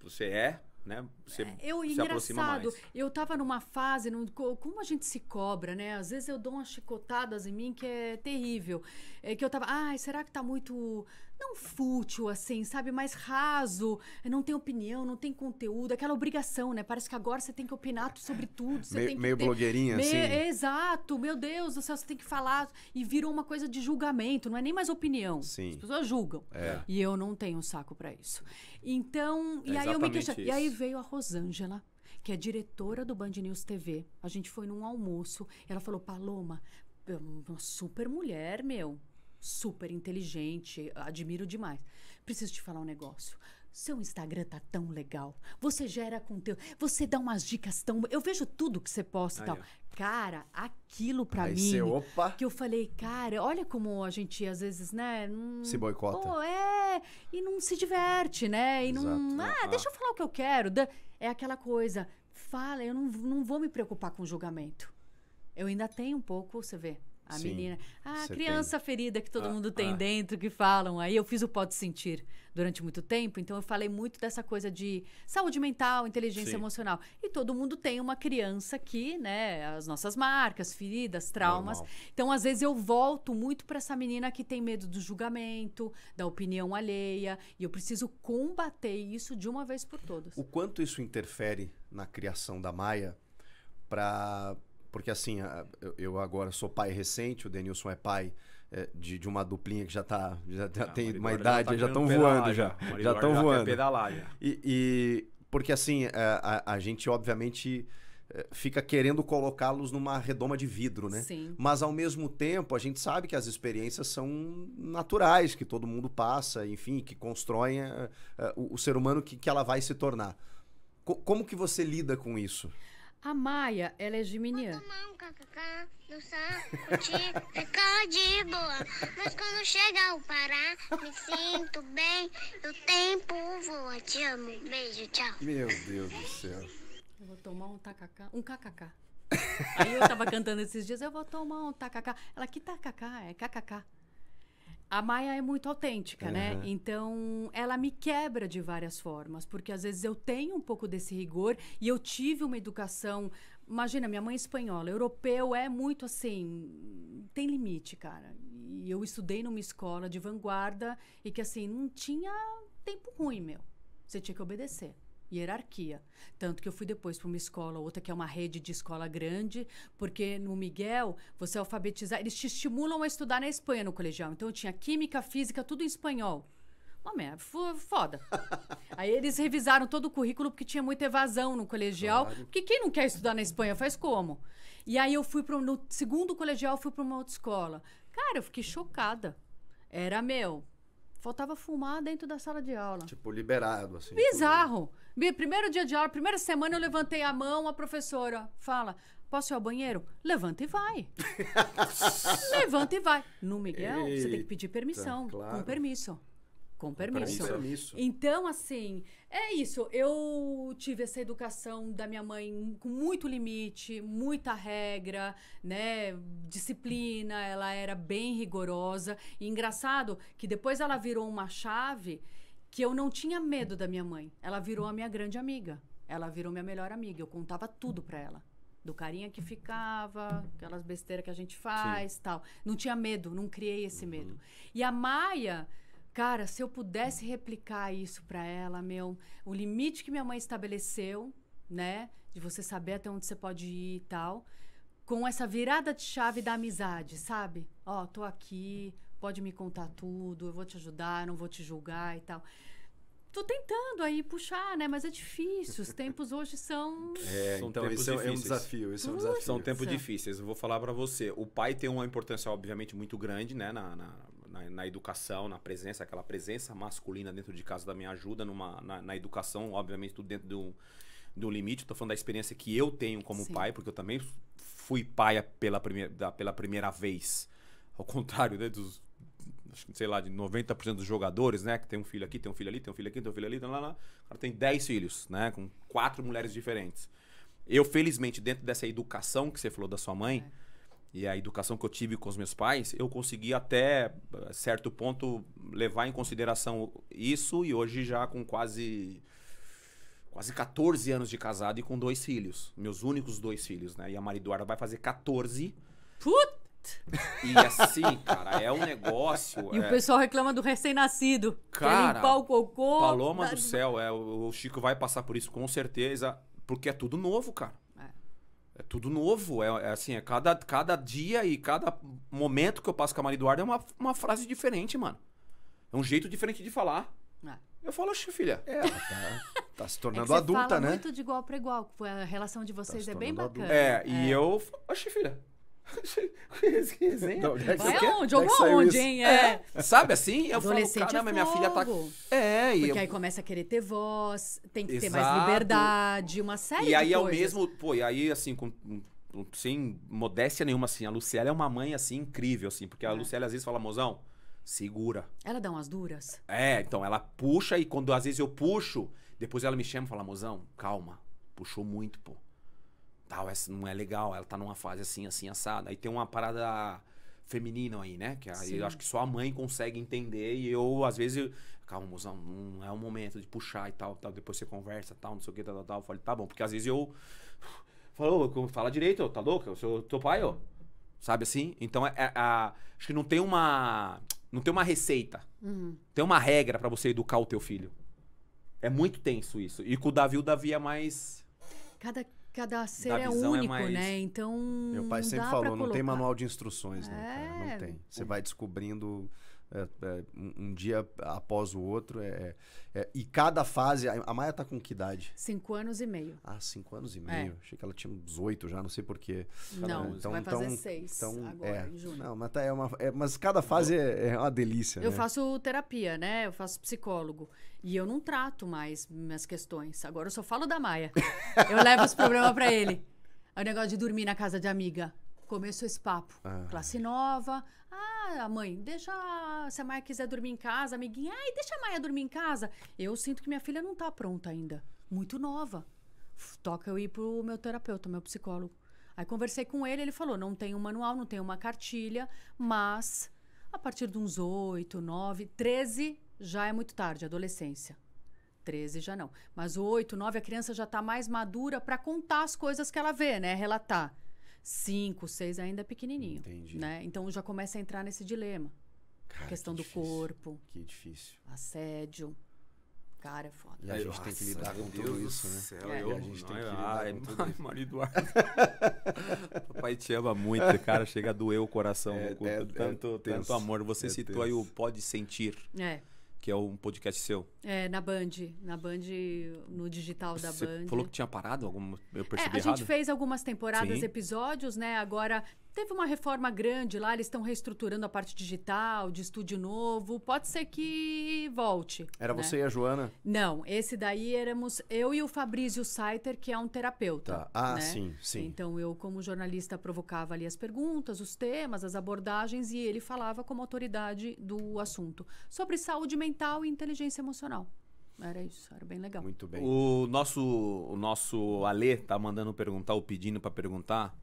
você é, né? Você é, eu, se engraçado, eu tava numa fase, num, como a gente se cobra, né? Às vezes eu dou umas chicotadas em mim que é terrível. É que eu tava, ai, será que tá muito não fútil assim, sabe? Mais raso, não tem opinião, não tem conteúdo, aquela obrigação, né? Parece que agora você tem que opinar sobre tudo. Você Me, tem que meio ter... blogueirinha, Me... assim. Exato, meu Deus do céu, você tem que falar. E virou uma coisa de julgamento, não é nem mais opinião. Sim. As pessoas julgam. É. E eu não tenho saco para isso. Então, é e aí eu me queixo. E aí veio a Rosângela que é diretora do Band News TV. A gente foi num almoço. Ela falou: Paloma, é uma super mulher, meu super inteligente, admiro demais. Preciso te falar um negócio. Seu Instagram tá tão legal. Você gera conteúdo, você dá umas dicas tão. Eu vejo tudo que você posta e tal. Cara, aquilo pra Aí mim. Você, opa. Que eu falei, cara, olha como a gente às vezes, né? Não... Se boicota. Pô, é. E não se diverte, né? E Exato. não. Ah, é, ah, deixa eu falar o que eu quero. É aquela coisa. Fala, eu não, não vou me preocupar com julgamento. Eu ainda tenho um pouco, você vê a Sim, menina. A ah, criança tem. ferida que todo ah, mundo tem ah. dentro, que falam. Aí eu fiz o Pode Sentir durante muito tempo, então eu falei muito dessa coisa de saúde mental, inteligência Sim. emocional. E todo mundo tem uma criança que, né, as nossas marcas, feridas, traumas. Normal. Então, às vezes, eu volto muito para essa menina que tem medo do julgamento, da opinião alheia, e eu preciso combater isso de uma vez por todas. O quanto isso interfere na criação da Maia para porque assim, eu agora sou pai recente, o Denilson é pai é, de, de uma duplinha que já tá. Já, ah, já tem uma idade, tá já estão tá voando já. Já estão voando. Pedalar, já. E, e, porque assim, é, a, a gente obviamente é, fica querendo colocá-los numa redoma de vidro, né? Sim. Mas ao mesmo tempo, a gente sabe que as experiências são naturais, que todo mundo passa, enfim, que constroem o, o, ser humano que, que ela vai se tornar. Co como que você lida com isso? A Maia, ela é geminiana. Vou tomar um cacacá no saco, ficar de boa. Mas quando chega o Pará, me sinto bem. O tempo voa. Te amo. Beijo, tchau. Meu Deus do céu. Eu vou tomar um tacacá. Um cacacá. Aí eu tava cantando esses dias, eu vou tomar um tacacá. Ela, que tacacá? É cacacá. A Maia é muito autêntica, uhum. né? Então, ela me quebra de várias formas, porque às vezes eu tenho um pouco desse rigor e eu tive uma educação. Imagina, minha mãe é espanhola, europeu é muito assim, tem limite, cara. E eu estudei numa escola de vanguarda e que assim, não tinha tempo ruim, meu. Você tinha que obedecer hierarquia. Tanto que eu fui depois para uma escola, outra que é uma rede de escola grande, porque no Miguel, você alfabetizar, eles te estimulam a estudar na Espanha no colegial. Então eu tinha química, física, tudo em espanhol. Uma merda, foda. [LAUGHS] Aí eles revisaram todo o currículo porque tinha muita evasão no colegial. Claro. Porque quem não quer estudar na Espanha faz como? E aí eu fui para no segundo colegial, fui para uma outra escola. Cara, eu fiquei chocada. Era meu, Faltava fumar dentro da sala de aula. Tipo, liberado, assim. Bizarro. Primeiro dia de aula, primeira semana eu levantei a mão, a professora fala: Posso ir ao banheiro? Levanta e vai. [LAUGHS] Levanta e vai. No Miguel, Eita, você tem que pedir permissão. Claro. Com permisso. Com permissão Com permissão. Então, assim, é isso. Eu tive essa educação da minha mãe com muito limite, muita regra, né? Disciplina, ela era bem rigorosa. E engraçado que depois ela virou uma chave que eu não tinha medo da minha mãe. Ela virou a minha grande amiga. Ela virou minha melhor amiga. Eu contava tudo para ela do carinha que ficava, aquelas besteiras que a gente faz, Sim. tal. Não tinha medo, não criei esse uhum. medo. E a Maia Cara, se eu pudesse replicar isso para ela, meu, o limite que minha mãe estabeleceu, né, de você saber até onde você pode ir e tal, com essa virada de chave da amizade, sabe? Ó, oh, tô aqui, pode me contar tudo, eu vou te ajudar, não vou te julgar e tal tô tentando aí puxar, né? Mas é difícil. Os tempos hoje são. É, então isso difíceis. é um desafio. Isso é um desafio. São tempos difíceis. Eu vou falar para você. O pai tem uma importância, obviamente, muito grande, né? Na, na na, na, educação, na presença, aquela presença masculina dentro de casa da minha ajuda numa, na, na educação, obviamente, tudo dentro do, do limite. Estou falando da experiência que eu tenho como Sim. pai, porque eu também fui pai pela primeira, pela primeira vez. Ao contrário né, dos, sei lá, de 90% dos jogadores, né? Que tem um filho aqui, tem um filho ali, tem um filho aqui, tem um filho ali, lá, lá. O tem 10 filhos, né? Com quatro mulheres diferentes. Eu, felizmente, dentro dessa educação que você falou da sua mãe. É e a educação que eu tive com os meus pais, eu consegui até eh, certo ponto levar em consideração isso e hoje já com quase quase 14 anos de casado e com dois filhos, meus únicos dois filhos, né? E a Eduarda vai fazer 14. Puta! E assim, cara, é um negócio. E é... o pessoal reclama do recém-nascido. Cara, limpar o cocô. Paloma mas do céu, é, o Chico vai passar por isso com certeza, porque é tudo novo, cara. É tudo novo. É, é assim, é cada, cada dia e cada momento que eu passo com a Maria Eduarda é uma, uma frase diferente, mano. É um jeito diferente de falar. Ah. Eu falo, oxe, filha, é, tá, tá se é tornando é adulta, fala né? muito de igual para igual. A relação de tá vocês tá é bem bacana. É, é, e é. eu, oxe, filha, Resenha? Não, é Vai aonde? É jogou aonde, hein? É. é. Sabe assim? Eu falo, é caramba, é minha filha tá. É, e Porque eu... aí começa a querer ter voz, tem que Exato. ter mais liberdade, uma série e aí, de E aí, mesmo. Pô, e aí, assim, com, sem modéstia nenhuma, assim, a Luciela é uma mãe, assim, incrível, assim, porque é. a Luciela às vezes fala, mozão, segura. Ela dá umas duras? É, então ela puxa e quando às vezes eu puxo, depois ela me chama e fala, mozão, calma, puxou muito, pô tal, essa não é legal, ela tá numa fase assim, assim, assada. Aí tem uma parada feminina aí, né? Que aí eu acho que só a mãe consegue entender e eu, às vezes, eu, calma, mozão, não é o momento de puxar e tal, tal, depois você conversa, tal, não sei o que, tal, tal, tal. Eu falei, tá bom, porque às vezes eu [SIGHS] falou, fala direito, tá louco? Eu sou teu pai, ó. Sabe assim? Então, é, é, acho que não tem uma não tem uma receita. Uhum. Tem uma regra para você educar o teu filho. É muito tenso isso. E com o Davi, o Davi é mais Cada Cada ser é, é único, é mais... né? Então. Meu pai sempre falou, não tem manual de instruções, né, é... cara? Não é. tem. Você vai descobrindo é, é, um dia após o outro. É, é, é e cada fase. A, Maia está com que idade? Cinco anos e meio. Ah, cinco anos e meio. É. Achei que ela tinha uns oito já, não sei porquê. Não, então, vai então, fazer então, seis então, agora, é. em junho. Não, mas, tá, é uma, mas cada fase é, uma delícia. Eu né? faço terapia, né? Eu faço psicólogo. E eu não trato mais minhas questões. Agora eu só falo da Maia. eu levo os problemas para ele. É o negócio de dormir na casa de amiga. Começou esse papo. Ah. Classe nova. Ah, mãe, deixa. Se a Maia quiser dormir em casa, amiguinha. Ai, deixa a Maia dormir em casa. Eu sinto que minha filha não tá pronta ainda. Muito nova. Toca eu ir pro meu terapeuta, meu psicólogo. Aí conversei com ele, ele falou: não tem um manual, não tem uma cartilha, mas a partir de uns 8, 9, 13 já é muito tarde, adolescência. 13 já não. Mas oito, 8, 9, a criança já está mais madura para contar as coisas que ela vê, né? Relatar cinco, seis ainda é pequenininho. Entendi. Né? Então já começa a entrar nesse dilema. Cara, questão que do corpo. Que difícil. Assédio. Cara, é foda. E a gente Nossa, tem que lidar com Deus tudo isso, né? céu, né? É, eu, a gente não, tem que lidar ai, com tudo isso. Marido [LAUGHS] Papai te ama muito, é. cara. Chega a doer o coração. É, é, tanto, é tanto amor. Você é citou aí o pode sentir. É que é um podcast seu. É, na Band. Na Band, no digital da Você Band. Você falou que tinha parado? Algum, eu é, percebi é, a errado? gente fez algumas temporadas, Sim. episódios, né? Agora Teve uma reforma grande lá, eles estão reestruturando a parte digital, de estúdio novo. Pode ser que volte. Era né? você e a Joana? Não, esse daí éramos eu e o Fabrício Saiter, que é um terapeuta. Tá. Ah, né? sim, sim. Então eu, como jornalista, provocava ali as perguntas, os temas, as abordagens e ele falava como autoridade do assunto sobre saúde mental e inteligência emocional. Era isso, era bem legal. Muito bem. O nosso, o nosso Alê tá mandando perguntar, ou pedindo para perguntar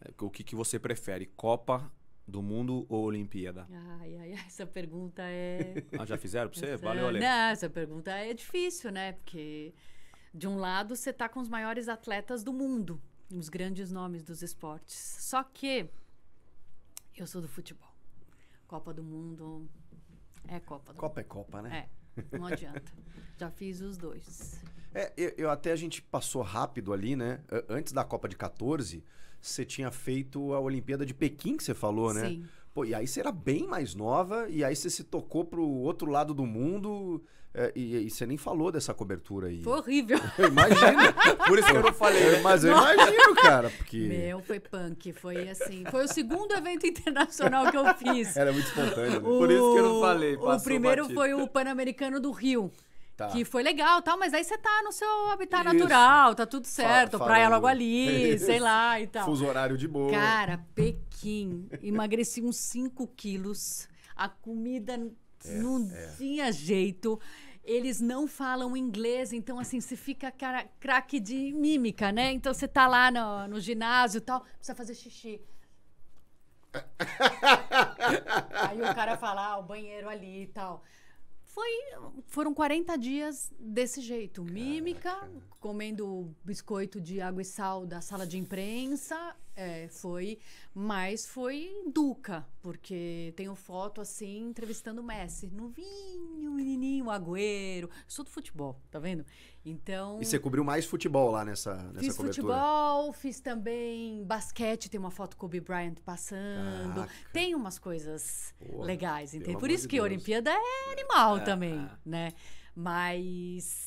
é, o que, que você prefere, Copa do Mundo ou Olimpíada? Ai, ai, ai, essa pergunta é. Ah, já fizeram pra você? Essa... Valeu, Ale. Não, essa pergunta é difícil, né? Porque, de um lado, você tá com os maiores atletas do mundo, os grandes nomes dos esportes. Só que eu sou do futebol. Copa do Mundo é Copa do Copa é mundo. é Copa, né? É, não adianta. já fiz os dois. É, eu, eu até a gente passou rápido ali, né? Antes da Copa de 14 você tinha feito a Olimpíada de Pequim, que você falou, né? Sim. Pô, e aí você era bem mais nova, e aí você se tocou pro outro lado do mundo, é, e, e, você nem falou dessa cobertura aí. Foi horrível. [LAUGHS] imagina. Por isso que eu não falei. mas eu imagino, cara, porque... Meu, foi punk, foi assim... Foi o segundo evento internacional que eu fiz. Era muito espontâneo. Né? O, Por isso que eu não falei. O primeiro batido. foi o Pan-Americano do Rio. Tá. Que foi legal tal, mas aí você tá no seu habitat Isso. natural, tá tudo certo, praia logo ali, [LAUGHS] sei lá e tal. Fuso horário de boa. Cara, Pequim, emagreci uns 5 quilos, a comida é, não é. tinha jeito. Eles não falam inglês, então assim, você fica cara, craque de mímica, né? Então você tá lá no, no ginásio e tal, precisa fazer xixi. [LAUGHS] Aí o cara fala, ah, o banheiro ali e tal foi, foram 40 dias desse jeito. Caraca. Mímica, comendo biscoito de água e sal da sala de imprensa. É, foi, mas foi duca, porque tenho foto assim, entrevistando o Messi. Novinho, menininho, agüero. Sou do futebol, tá vendo? Então. E você cobriu mais futebol lá nessa, nessa fiz cobertura? Fiz futebol, fiz também basquete, tem uma foto com Kobe Bryant passando. Caraca. Tem umas coisas legais, Por isso que a Olimpíada é animal é, também, é. né? Mas.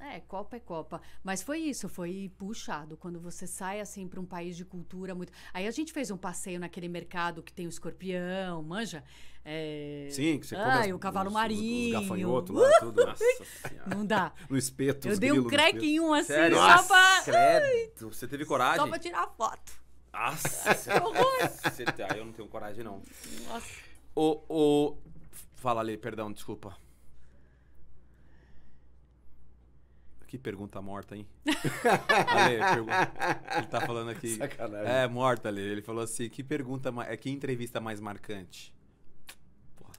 É, Copa é Copa. Mas foi isso, foi puxado. Quando você sai assim para um país de cultura muito. Aí a gente fez um passeio naquele mercado que tem o escorpião, manja? É... Sim, que você Ai, as, o cavalo os, marinho. Os gafanhoto lá, tudo. [LAUGHS] Nossa Não dá. no espeto, Eu dei um creque em um assim, Sério? só Nossa, pra... Credo. Você teve coragem? Só pra tirar foto. Nossa. [LAUGHS] que horror. Você... Ah, eu não tenho coragem, não. Nossa. O... o... Fala ali, perdão, desculpa. Que pergunta morta, hein? Ale, [LAUGHS] pergunta... Ele tá falando aqui. Sacanagem. É, morta, ali. Ele falou assim: que pergunta. É, que entrevista mais marcante?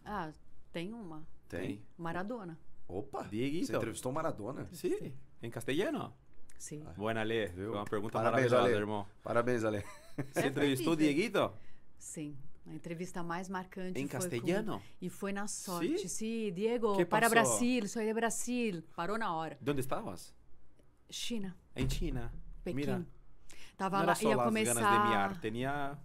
Ah, tem uma. Tem. Maradona. Opa! Diga, então. Você entrevistou Maradona? Sim. Em castelhano? Sim. Ah. boa Ah. Buena, Ale. Foi uma pergunta Parabéns, maravilhosa, Ale. irmão. Parabéns, Ale. Você entrevistou é Dieguito? Sim. A entrevista mais marcante em castelhano? Com... E foi na sorte. Sim, sí? Diego, para Brasil, sou de Brasil. Parou na hora. Onde estavas? China. Em China. Pequim. Mira. Tava Não lá, ia começar... Ganas de miar. Tinha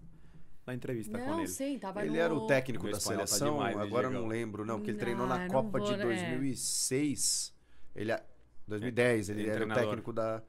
na entrevista não, com ele. Sim, tava ele no... era o técnico da tá seleção, tá demais, agora eu não lembro, não, que ele não, treinou na Copa vou, de 2006. É. Ele 2010, é, ele, é era o técnico da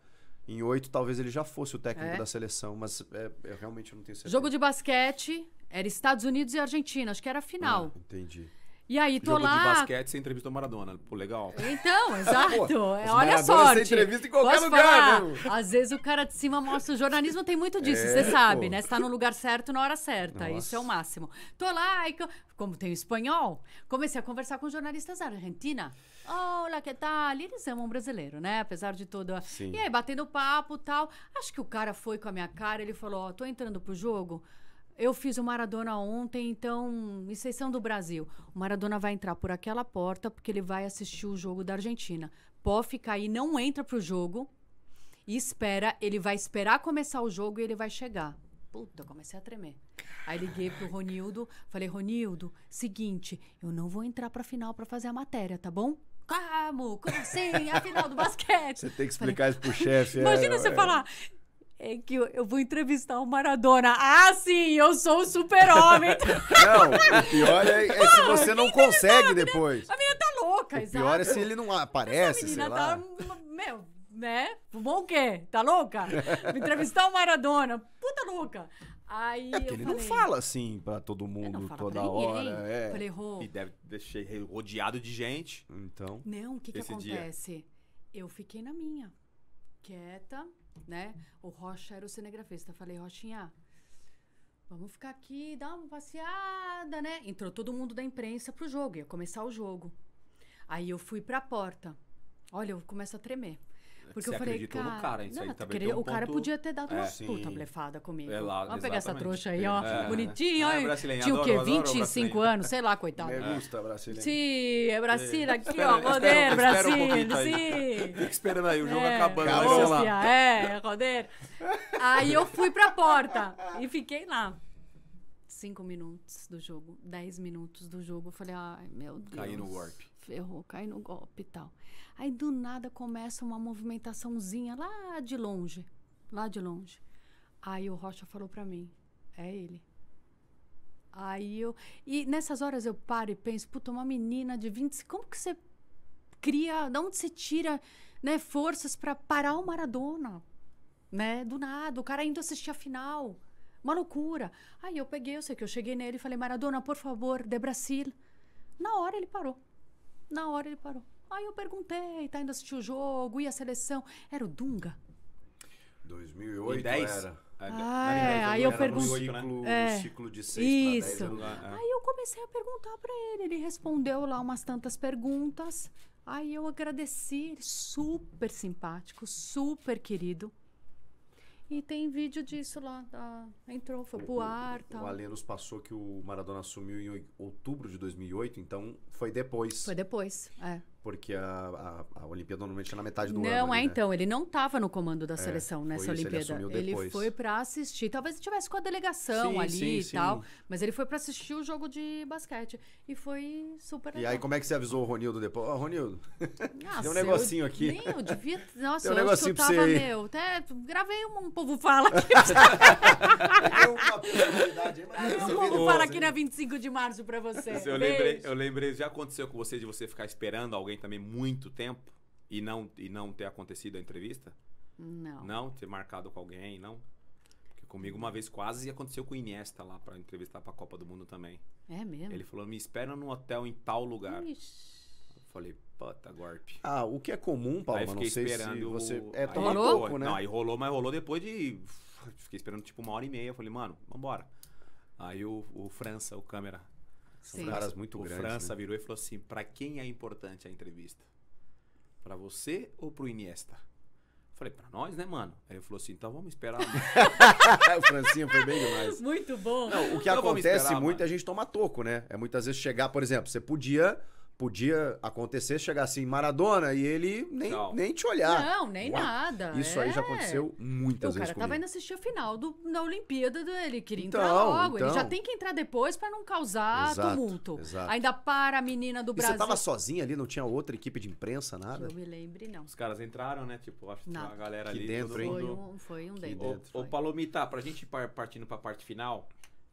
em oito talvez ele já fosse o técnico é. da seleção, mas é, eu realmente não tenho certeza. Jogo de basquete era Estados Unidos e Argentina, acho que era a final. Ah, entendi. E aí, tô Jogo lá. de basquete, você entrevistou Maradona. Pô, legal. Então, [LAUGHS] exato. Pô, é, olha a sorte. Você entrevista em qualquer Posso lugar, falar? Né? Às vezes o cara de cima mostra. O jornalismo tem muito disso, é, você pô. sabe, né? Você tá no lugar certo na hora certa. Nossa. Isso é o máximo. Tô lá, e, como tem espanhol, comecei a conversar com jornalistas da Argentina. Olá, que tal? Eles amam brasileiro, né? Apesar de toda. Sim. E aí, batendo papo tal. Acho que o cara foi com a minha cara, ele falou: Ó, oh, tô entrando pro jogo eu fiz o Maradona ontem, então, exceção do Brasil. O Maradona vai entrar por aquela porta porque ele vai assistir o jogo da Argentina. Pode ficar aí, não entra pro jogo e espera. Ele vai esperar começar o jogo e ele vai chegar. Puta, comecei a tremer. Aí liguei pro Ronildo, falei: Ronildo, seguinte, eu não vou entrar pra final pra fazer a matéria, tá bom? Como? Como assim? É a final do [LAUGHS] basquete. Você tem que explicar falei, isso pro [LAUGHS] chefe. É, Imagina é, você é. falar, é que eu, eu, vou entrevistar o Maradona. Ah, sim, eu sou o super-homem. [LAUGHS] não, o pior é, é se você não é consegue depois. A menina tá louca, exato. O pior é se ele não aparece, sei tá lá. Tá, meu, né? Bom o quê? Tá louca? Me entrevistar o Maradona. Puta louca. Aí é porque ele falei, não fala assim pra todo mundo toda hora. É. Eu falei, Rô. E deve deixar rodeado de gente. Então. Não, o que, que acontece? Dia. Eu fiquei na minha, quieta, né? O Rocha era o cinegrafista. Falei, Rochinha, vamos ficar aqui, dar uma passeada, né? Entrou todo mundo da imprensa pro jogo, ia começar o jogo. Aí eu fui pra porta. Olha, eu começo a tremer. Porque Você eu falei, acreditou cara, no cara, isso não, aí tá também um O cara podia ter dado uma é, sim puta blefada comigo. É lá, Vamos pegar essa trouxa aí, ó, é, bonitinha. É. é Tinha o quê? 25 anos, sei lá, coitado. Me gusta, brasileiro. Sim, é brasileiro aqui, ó, roder brasileiro, tá sim. Fica esperando aí, o jogo é, acabando, vai lá. É, roder Aí eu fui pra porta e fiquei lá. cinco minutos do jogo, dez minutos do jogo. Eu falei, ai, meu Deus. Caí no warp. Ferrou, caí no golpe e tal. Aí do nada começa uma movimentaçãozinha lá de longe, lá de longe. Aí o Rocha falou para mim, é ele. Aí eu e nessas horas eu paro e penso, puta, uma menina de 20, como que você cria, de onde você tira, né, forças para parar o Maradona, né? Do nada, o cara indo assistir a final. Uma loucura. Aí eu peguei, eu sei que eu cheguei nele e falei, Maradona, por favor, de Brasil. Na hora ele parou. Na hora ele parou. Aí eu perguntei, tá indo assistir o jogo, e a seleção? Era o Dunga? 2008 era. Ah, é, aí eu Era Ciclo, né? um ciclo de 6 Isso. Anos, ah, ah. Aí eu comecei a perguntar para ele. Ele respondeu lá umas tantas perguntas. Aí eu agradeci. Super simpático, super querido. E tem vídeo disso lá. Da... Tá? Entrou, foi pro ar. O, tal. o Alê nos passou que o Maradona assumiu em outubro de 2008, então foi depois. Foi depois, é porque a, a, a Olimpíada normalmente é na metade do não, ano. Não, é né? então, ele não estava no comando da é, seleção é, nessa Olimpíada. Ele, ele foi para assistir. Talvez ele tivesse com a delegação sim, ali sim, e sim. tal, mas ele foi para assistir o jogo de basquete e foi super E aí como é que você avisou o Ronildo depois? Ô, oh, Ronildo. Nossa, ah, [LAUGHS] tem um negocinho aqui. Nem, eu devia, [LAUGHS] nossa, tem um eu negocinho acho que eu tava meu. Até gravei um, um povo fala [LAUGHS] aqui. Deu um é povo fala aqui na 25 de março para você. Eu lembrei, eu lembrei, já aconteceu com você de você ficar esperando alguém também muito tempo e não, e não ter acontecido a entrevista? Não. Não? Ter marcado com alguém, não? Porque comigo uma vez quase aconteceu com o Iniesta lá para entrevistar para a Copa do Mundo também. É mesmo? Ele falou: me espera num hotel em tal lugar. Ixi. Eu falei, puta, gorpe". Ah, o que é comum, Paulo, aí fiquei não sei esperando se você... O... É, tomar pouco, né? Não, aí rolou, mas rolou depois de... Fiquei esperando tipo uma hora e meia. Eu falei, mano, vambora. Aí o, o França, o câmera, são Sim. caras muito o grandes. O França né? virou e falou assim: para quem é importante a entrevista? Para você ou pro Iniesta? Falei, pra nós, né, mano? Aí ele falou assim, então vamos esperar. [LAUGHS] o Francinho foi bem demais. Muito bom. Não, o que então acontece esperar, muito é mano. é a gente toma toco, né? É muitas vezes chegar, por exemplo, você podia podia acontecer, chegar assim, Maradona, e ele nem, não. nem te olhar. Não, nem Uau. nada. Isso é. aí já é. aconteceu muitas vezes. O cara comigo. tava indo assistir a final do, da Olimpíada, do, ele queria então, entrar logo. Então. Ele já então. tem que entrar depois para não causar exato, tumulto. Exato. Ainda para a menina do e Brasil. Você tava sozinha ali, não tinha outra equipe de imprensa, nada? Que eu me lembre, não. Os caras entraram, né? Tipo, acho que a galera que ali. Dentro, todo mundo... Foi um, foi um dentro. Ô, Palomita, pra gente partindo pra parte final.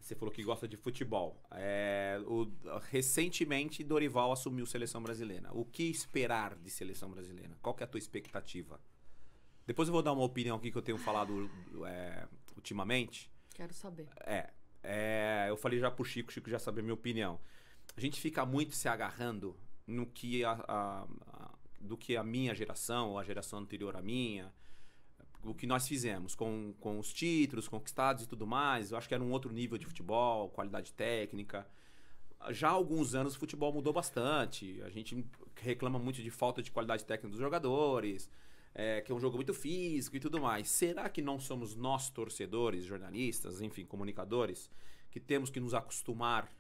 Você falou que gosta de futebol. É, o, recentemente, Dorival assumiu seleção brasileira. O que esperar de seleção brasileira? Qual que é a tua expectativa? Depois eu vou dar uma opinião aqui que eu tenho falado é, ultimamente. Quero saber. É, é, Eu falei já pro Chico, o Chico já sabe a minha opinião. A gente fica muito se agarrando no que a, a, a do que a minha geração, ou a geração anterior à minha, o que nós fizemos com, com os títulos conquistados e tudo mais, eu acho que era um outro nível de futebol, qualidade técnica. Já há alguns anos o futebol mudou bastante. A gente reclama muito de falta de qualidade técnica dos jogadores, é, que é um jogo muito físico e tudo mais. Será que não somos nós, torcedores, jornalistas, enfim, comunicadores, que temos que nos acostumar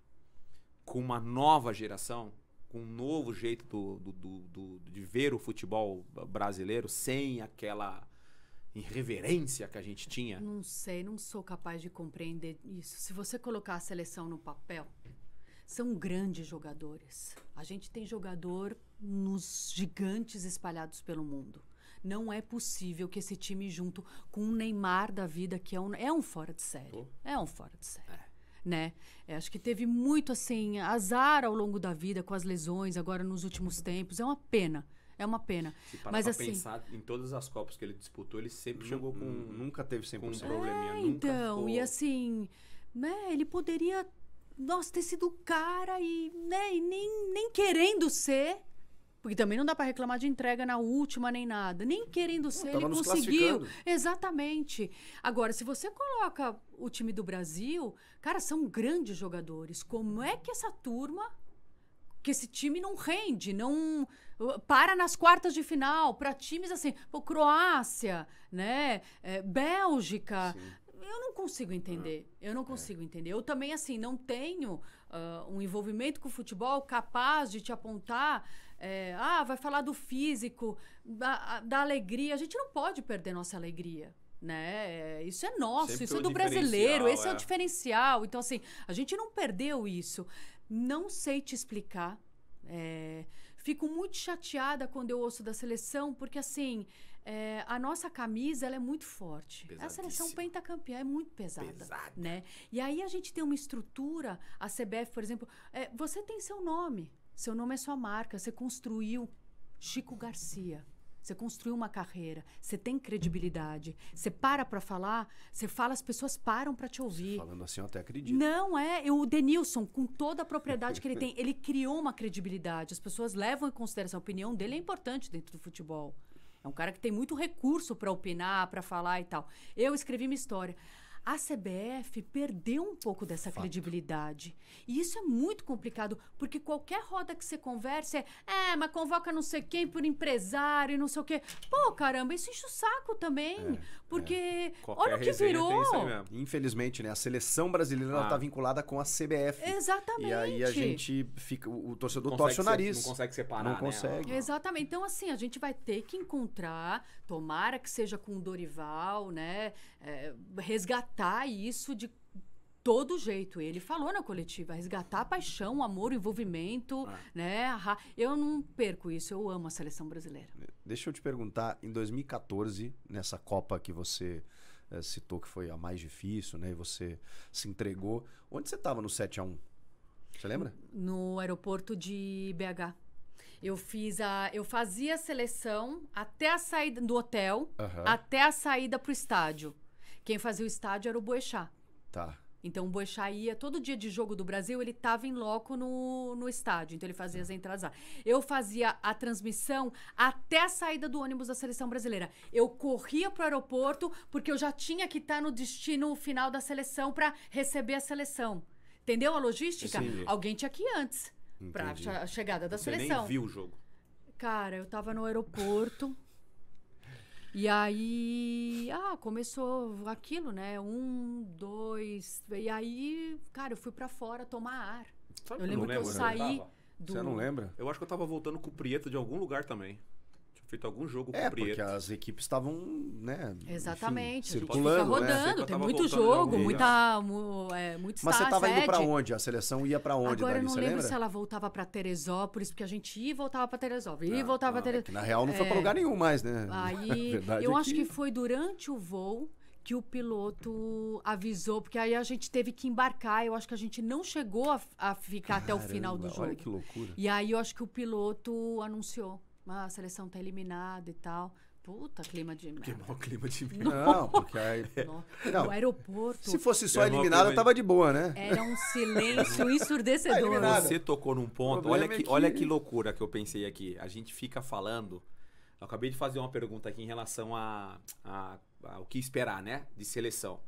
com uma nova geração, com um novo jeito do, do, do, do de ver o futebol brasileiro sem aquela irreverência que a gente tinha? Não sei, não sou capaz de compreender isso. Se você colocar a seleção no papel, são grandes jogadores. A gente tem jogador nos gigantes espalhados pelo mundo. Não é possível que esse time junto com o Neymar da vida que é um é um fora de série. É um fora de série. É né? É, acho que teve muito assim azar ao longo da vida com as lesões agora nos últimos tempos. É uma pena. É uma pena. Se parar Mas pra assim, pensar em todas as copas que ele disputou, ele sempre chegou com nunca teve sempre um probleminha, é, nunca então, ficou... e assim, né, ele poderia nós ter sido cara e, né, e nem, nem querendo ser, porque também não dá para reclamar de entrega na última nem nada. Nem querendo ser, ele conseguiu. Exatamente. Agora, se você coloca o time do Brasil, cara, são grandes jogadores. Como é que essa turma, que esse time não rende, não, para nas quartas de final, para times assim, Croácia, né? É, Bélgica. Sim. Eu não consigo entender. Ah, Eu não é. consigo é. entender. Eu também, assim, não tenho uh, um envolvimento com o futebol capaz de te apontar. É, ah, vai falar do físico, da, da alegria. A gente não pode perder nossa alegria né? É, isso é nosso, Sempre isso é do brasileiro, esse é. é. o diferencial. Então, assim, a gente não perdeu isso. Não sei te explicar. É, Fico muito chateada quando eu ouço da seleção, porque assim, é, a nossa camisa ela é muito forte. A seleção pentacampeã é muito pesada, pesada. Né? E aí a gente tem uma estrutura, a CBF, por exemplo, é, você tem seu nome, seu nome é sua marca, você construiu Chico Garcia você construiu uma carreira, você tem credibilidade, você para para falar, você fala, as pessoas param para te ouvir. Falando assim, eu até acredito. Não é, eu, o Denilson, com toda a propriedade que ele tem, ele criou uma credibilidade, as pessoas levam em consideração, a opinião dele é importante dentro do futebol. É um cara que tem muito recurso para opinar, para falar e tal. Eu escrevi minha história a CBF perdeu um pouco dessa Fato. credibilidade. E isso é muito complicado, porque qualquer roda que você conversa é, é, mas convoca não sei quem por empresário e não sei o quê. Pô, caramba, isso enche o saco também. É, é. porque é. olha o que virou. Infelizmente, né? A seleção brasileira ah. Tá vinculada com a CBF. Exatamente. E aí a gente fica. O torcedor torce o nariz. Ser, não consegue separar. Não né? consegue. Exatamente. Então, assim, a gente vai ter que encontrar, tomara que seja com o Dorival, né? é, resgatar isso de todo jeito. Ele falou na coletiva, resgatar a paixão, o amor, o envolvimento, ah. né? Eu não perco isso, eu amo a seleção brasileira. É, deixa eu te perguntar, em 2014, nessa Copa que você é, citou que foi a mais difícil, né? E você se entregou. Onde você estava no 7 a 1 Você lembra? No aeroporto de BH. Eu fiz a. Eu fazia a seleção até a saída do hotel, uhum. até a saída pro estádio. Quem fazia o estádio era o Boechat. Tá. Então o Boechat ia todo dia de jogo do Brasil, ele tava em loco no, no estádio, então ele fazia tá. as entradas lá. Eu fazia a transmissão até a saída do ônibus da seleção brasileira. Eu corria pro aeroporto porque eu já tinha que estar tá no destino final da seleção para receber a seleção. Entendeu a logística? Sim. Alguém tinha que ir antes para a chegada da Você seleção. Você nem viu o jogo. Cara, eu tava no aeroporto. E aí, ah, começou aquilo, né? Um, dois. E aí, cara, eu fui para fora tomar ar. Sabe eu lembro que eu lembro, né? saí. Né? Do... Você não lembra? Eu acho que eu tava voltando com o Prieto de algum lugar também feito algum jogo é, com Prieto. porque as equipes estavam, né? Exatamente, enfim, circulando, rodando, né? tem muito jogo, muita, é, muito Mas você estava indo para onde? A seleção ia para onde? Agora Dali, eu não lembro lembra? se ela voltava para Teresópolis, porque a gente ia e voltava para Teresópolis, ia e ah, voltava Teresópolis. Tá, é na real não foi para é. lugar nenhum mais, né? Aí, [LAUGHS] eu é acho que... que foi durante o voo que o piloto avisou, porque aí a gente teve que embarcar. Eu acho que a gente não chegou a, a ficar Caramba, até o final do jogo. Olha que loucura. E aí eu acho que o piloto anunciou. Ah, a seleção tá eliminada e tal. Puta, clima de merda. Que é mau clima de [LAUGHS] merda. Não, porque aí... [LAUGHS] Não. O aeroporto... Se fosse só é eliminada, tava de boa, né? Era um silêncio [LAUGHS] tá ensurdecedor. Você tocou num ponto... Olha que, é que, olha que loucura que eu pensei aqui. A gente fica falando... Eu acabei de fazer uma pergunta aqui em relação a, a, a o que esperar, né? De seleção.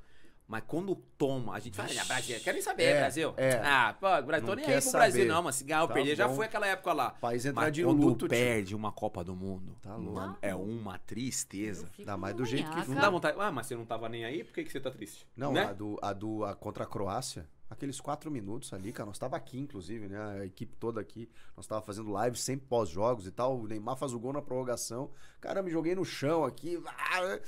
Mas quando toma, a gente fala, ah, Brasil, quero nem saber, é, Brasil. É. Ah, pô, Brasil, tô nem aí pro saber. Brasil, não, mas se ganhar ou tá perder, bom. já foi aquela época lá. O país entrar mas de quando luto, perde tipo... uma Copa do Mundo, tá louco. Mano, é uma tristeza. Dá mais do jeito que... Não dá vontade. Ah, mas você não tava nem aí, por que, que você tá triste? Não, né? a, do, a do a contra a Croácia, aqueles quatro minutos ali, cara, nós tava aqui, inclusive, né? A equipe toda aqui, nós tava fazendo live sempre pós-jogos e tal. O Neymar faz o gol na prorrogação. Cara, me joguei no chão aqui. Ah,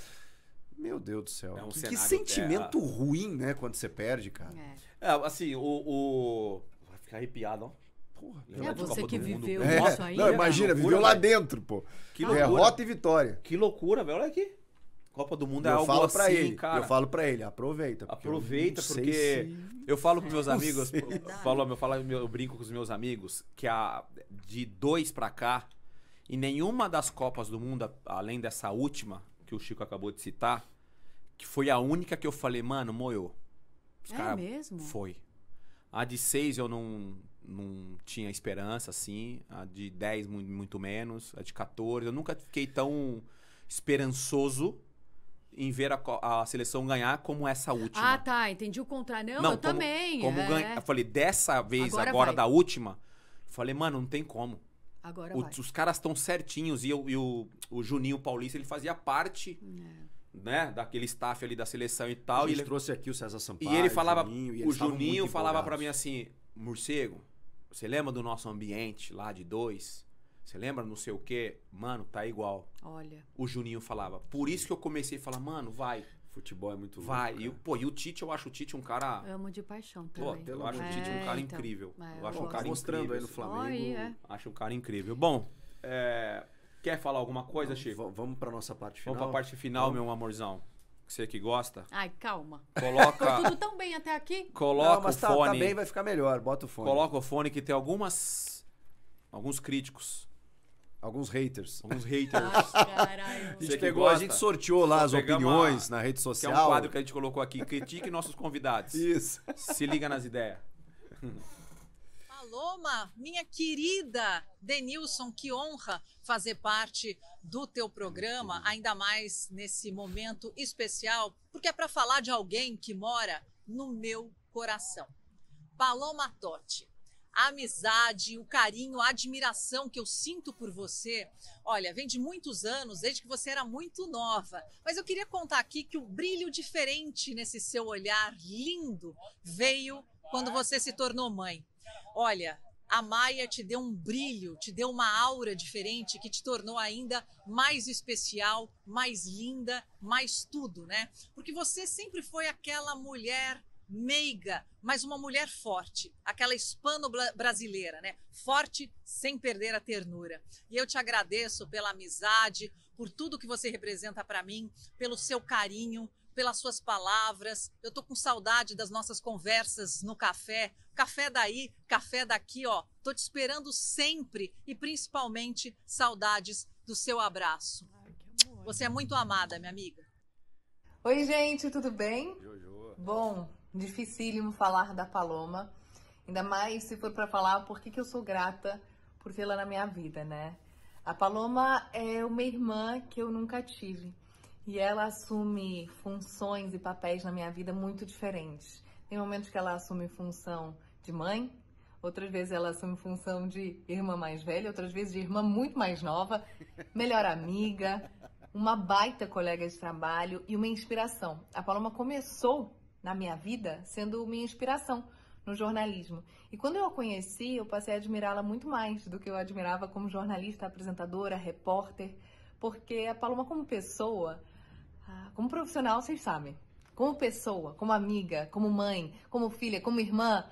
meu Deus do céu. É um que, que, é sentimento ruim, né? Quando você perde, cara. É, é assim, o, o. Vai ficar arrepiado, ó. Porra, é você que viveu mundo. É. isso aí. Não, né? imagina, viveu lá dentro, pô. Que loucura. Derrota e vitória. Que loucura, velho. Olha aqui. Copa do Mundo é eu é algo falo pra assim, ele, cara. Eu falo pra ele, aproveita. Porque aproveita, eu porque se... eu falo pros meus amigos, eu, falo, eu, falo, eu brinco com os meus amigos, que a, de dois pra cá, e nenhuma das Copas do Mundo, além dessa última, que o Chico acabou de citar, que foi a única que eu falei, mano, moiou. Os é cara... mesmo? Foi. A de seis eu não, não tinha esperança, assim. A de dez muito menos. A de 14. Eu nunca fiquei tão esperançoso em ver a, a seleção ganhar como essa última. Ah, tá. Entendi o contrário. Não, não eu como, também. Como é. ganha... Eu falei, dessa vez, agora, agora da última, falei, mano, não tem como. Agora o, vai. Os caras estão certinhos. E, eu, e o, o, Juninho Paulista, ele fazia parte... É. Né? Daquele staff ali da seleção e tal. e ele trouxe aqui o César Sampaio. E ele falava. Juninho, e o Juninho falava para mim assim: Morcego, você lembra do nosso ambiente lá de dois? Você lembra não sei o quê? Mano, tá igual. Olha. O Juninho falava. Por isso que eu comecei a falar, mano, vai. Futebol é muito louco. Vai, e, pô, e o Tite, eu acho o Tite um cara. Eu amo de paixão também. Pô, eu acho é, o Tite um é, cara então. incrível. É, eu acho um cara mostrando incrível. aí no Flamengo. É. Acho um cara incrível. Bom, quer falar alguma coisa, Chico? Vamos pra nossa parte final. Vamos pra parte final, vamos. meu amorzão. Você que gosta. Ai, calma. Coloca. tudo tão bem até aqui. Coloca Não, mas tá, tá fone. Tá bem, vai ficar melhor. Bota o fone. Coloca o fone que tem algumas. Alguns críticos Alguns haters. Alguns haters. Ah, caralho. A gente, pegou, a gente sorteou lá as opiniões uma, na rede social. Que é um quadro que a gente colocou aqui. Critique nossos convidados. Isso. Se liga nas ideias. Paloma, minha querida Denilson, que honra fazer parte do teu programa, ainda mais nesse momento especial, porque é para falar de alguém que mora no meu coração. Paloma Totti, a amizade, o carinho, a admiração que eu sinto por você, olha, vem de muitos anos, desde que você era muito nova. Mas eu queria contar aqui que o brilho diferente nesse seu olhar lindo veio quando você se tornou mãe. Olha, a Maia te deu um brilho, te deu uma aura diferente que te tornou ainda mais especial, mais linda, mais tudo, né? Porque você sempre foi aquela mulher meiga, mas uma mulher forte, aquela hispano-brasileira, né? Forte sem perder a ternura. E eu te agradeço pela amizade, por tudo que você representa para mim, pelo seu carinho, pelas suas palavras. Eu tô com saudade das nossas conversas no café, café daí, café daqui, ó. Tô te esperando sempre e principalmente saudades do seu abraço. Ai, você é muito amada, minha amiga. Oi, gente, tudo bem? Jojo. Bom, Dificílimo falar da Paloma, ainda mais se for para falar por que, que eu sou grata por tê-la na minha vida, né? A Paloma é uma irmã que eu nunca tive e ela assume funções e papéis na minha vida muito diferentes. Tem momentos que ela assume função de mãe, outras vezes ela assume função de irmã mais velha, outras vezes de irmã muito mais nova, melhor amiga, uma baita colega de trabalho e uma inspiração. A Paloma começou na minha vida sendo minha inspiração no jornalismo. E quando eu a conheci, eu passei a admirá-la muito mais do que eu admirava como jornalista, apresentadora, repórter, porque a Paloma como pessoa, ah, como profissional, vocês sabem, como pessoa, como amiga, como mãe, como filha, como irmã,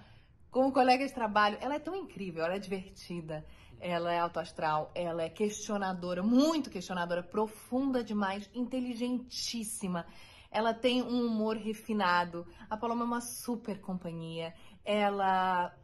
como colega de trabalho, ela é tão incrível, ela é divertida, ela é autoastral, ela é questionadora, muito questionadora, profunda demais, inteligentíssima. Ela tem um humor refinado. A Paloma é uma super companhia. Ela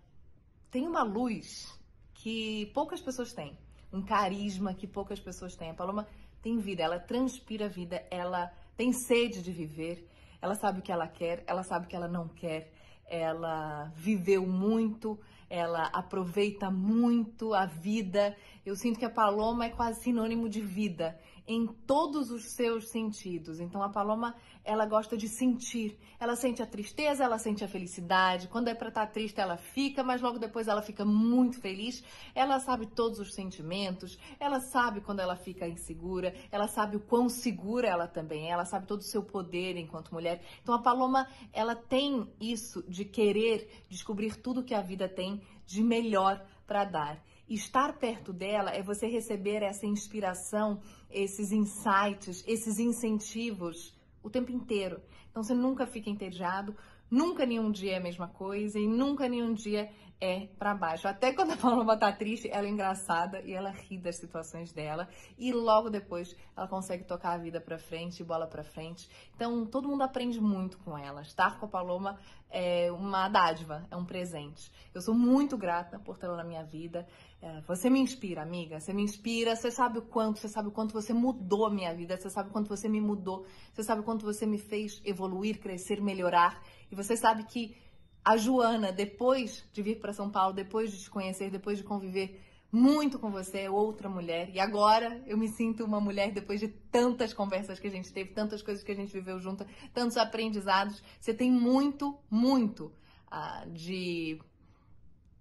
tem uma luz que poucas pessoas têm, um carisma que poucas pessoas têm. A Paloma tem vida, ela transpira vida, ela tem sede de viver, ela sabe o que ela quer, ela sabe o que ela não quer, ela viveu muito, ela aproveita muito a vida. Eu sinto que a Paloma é quase sinônimo de vida em todos os seus sentidos. Então a paloma, ela gosta de sentir. Ela sente a tristeza, ela sente a felicidade. Quando é para estar tá triste, ela fica, mas logo depois ela fica muito feliz. Ela sabe todos os sentimentos. Ela sabe quando ela fica insegura, ela sabe o quão segura ela também é, ela sabe todo o seu poder enquanto mulher. Então a paloma, ela tem isso de querer descobrir tudo que a vida tem de melhor para dar. Estar perto dela é você receber essa inspiração, esses insights, esses incentivos o tempo inteiro. Então você nunca fica entediado, nunca nenhum dia é a mesma coisa e nunca nenhum dia é para baixo. Até quando a Paloma tá triste, ela é engraçada e ela ri das situações dela e logo depois ela consegue tocar a vida para frente, bola para frente. Então todo mundo aprende muito com ela. Estar com a Paloma é uma dádiva, é um presente. Eu sou muito grata por tê-la na minha vida. É, você me inspira, amiga. Você me inspira. Você sabe o quanto, você sabe o quanto você mudou minha vida. Você sabe o quanto você me mudou. Você sabe o quanto você me fez evoluir, crescer, melhorar. E você sabe que a Joana, depois de vir para São Paulo, depois de te conhecer, depois de conviver muito com você, é outra mulher. E agora eu me sinto uma mulher depois de tantas conversas que a gente teve, tantas coisas que a gente viveu junto, tantos aprendizados. Você tem muito, muito uh, de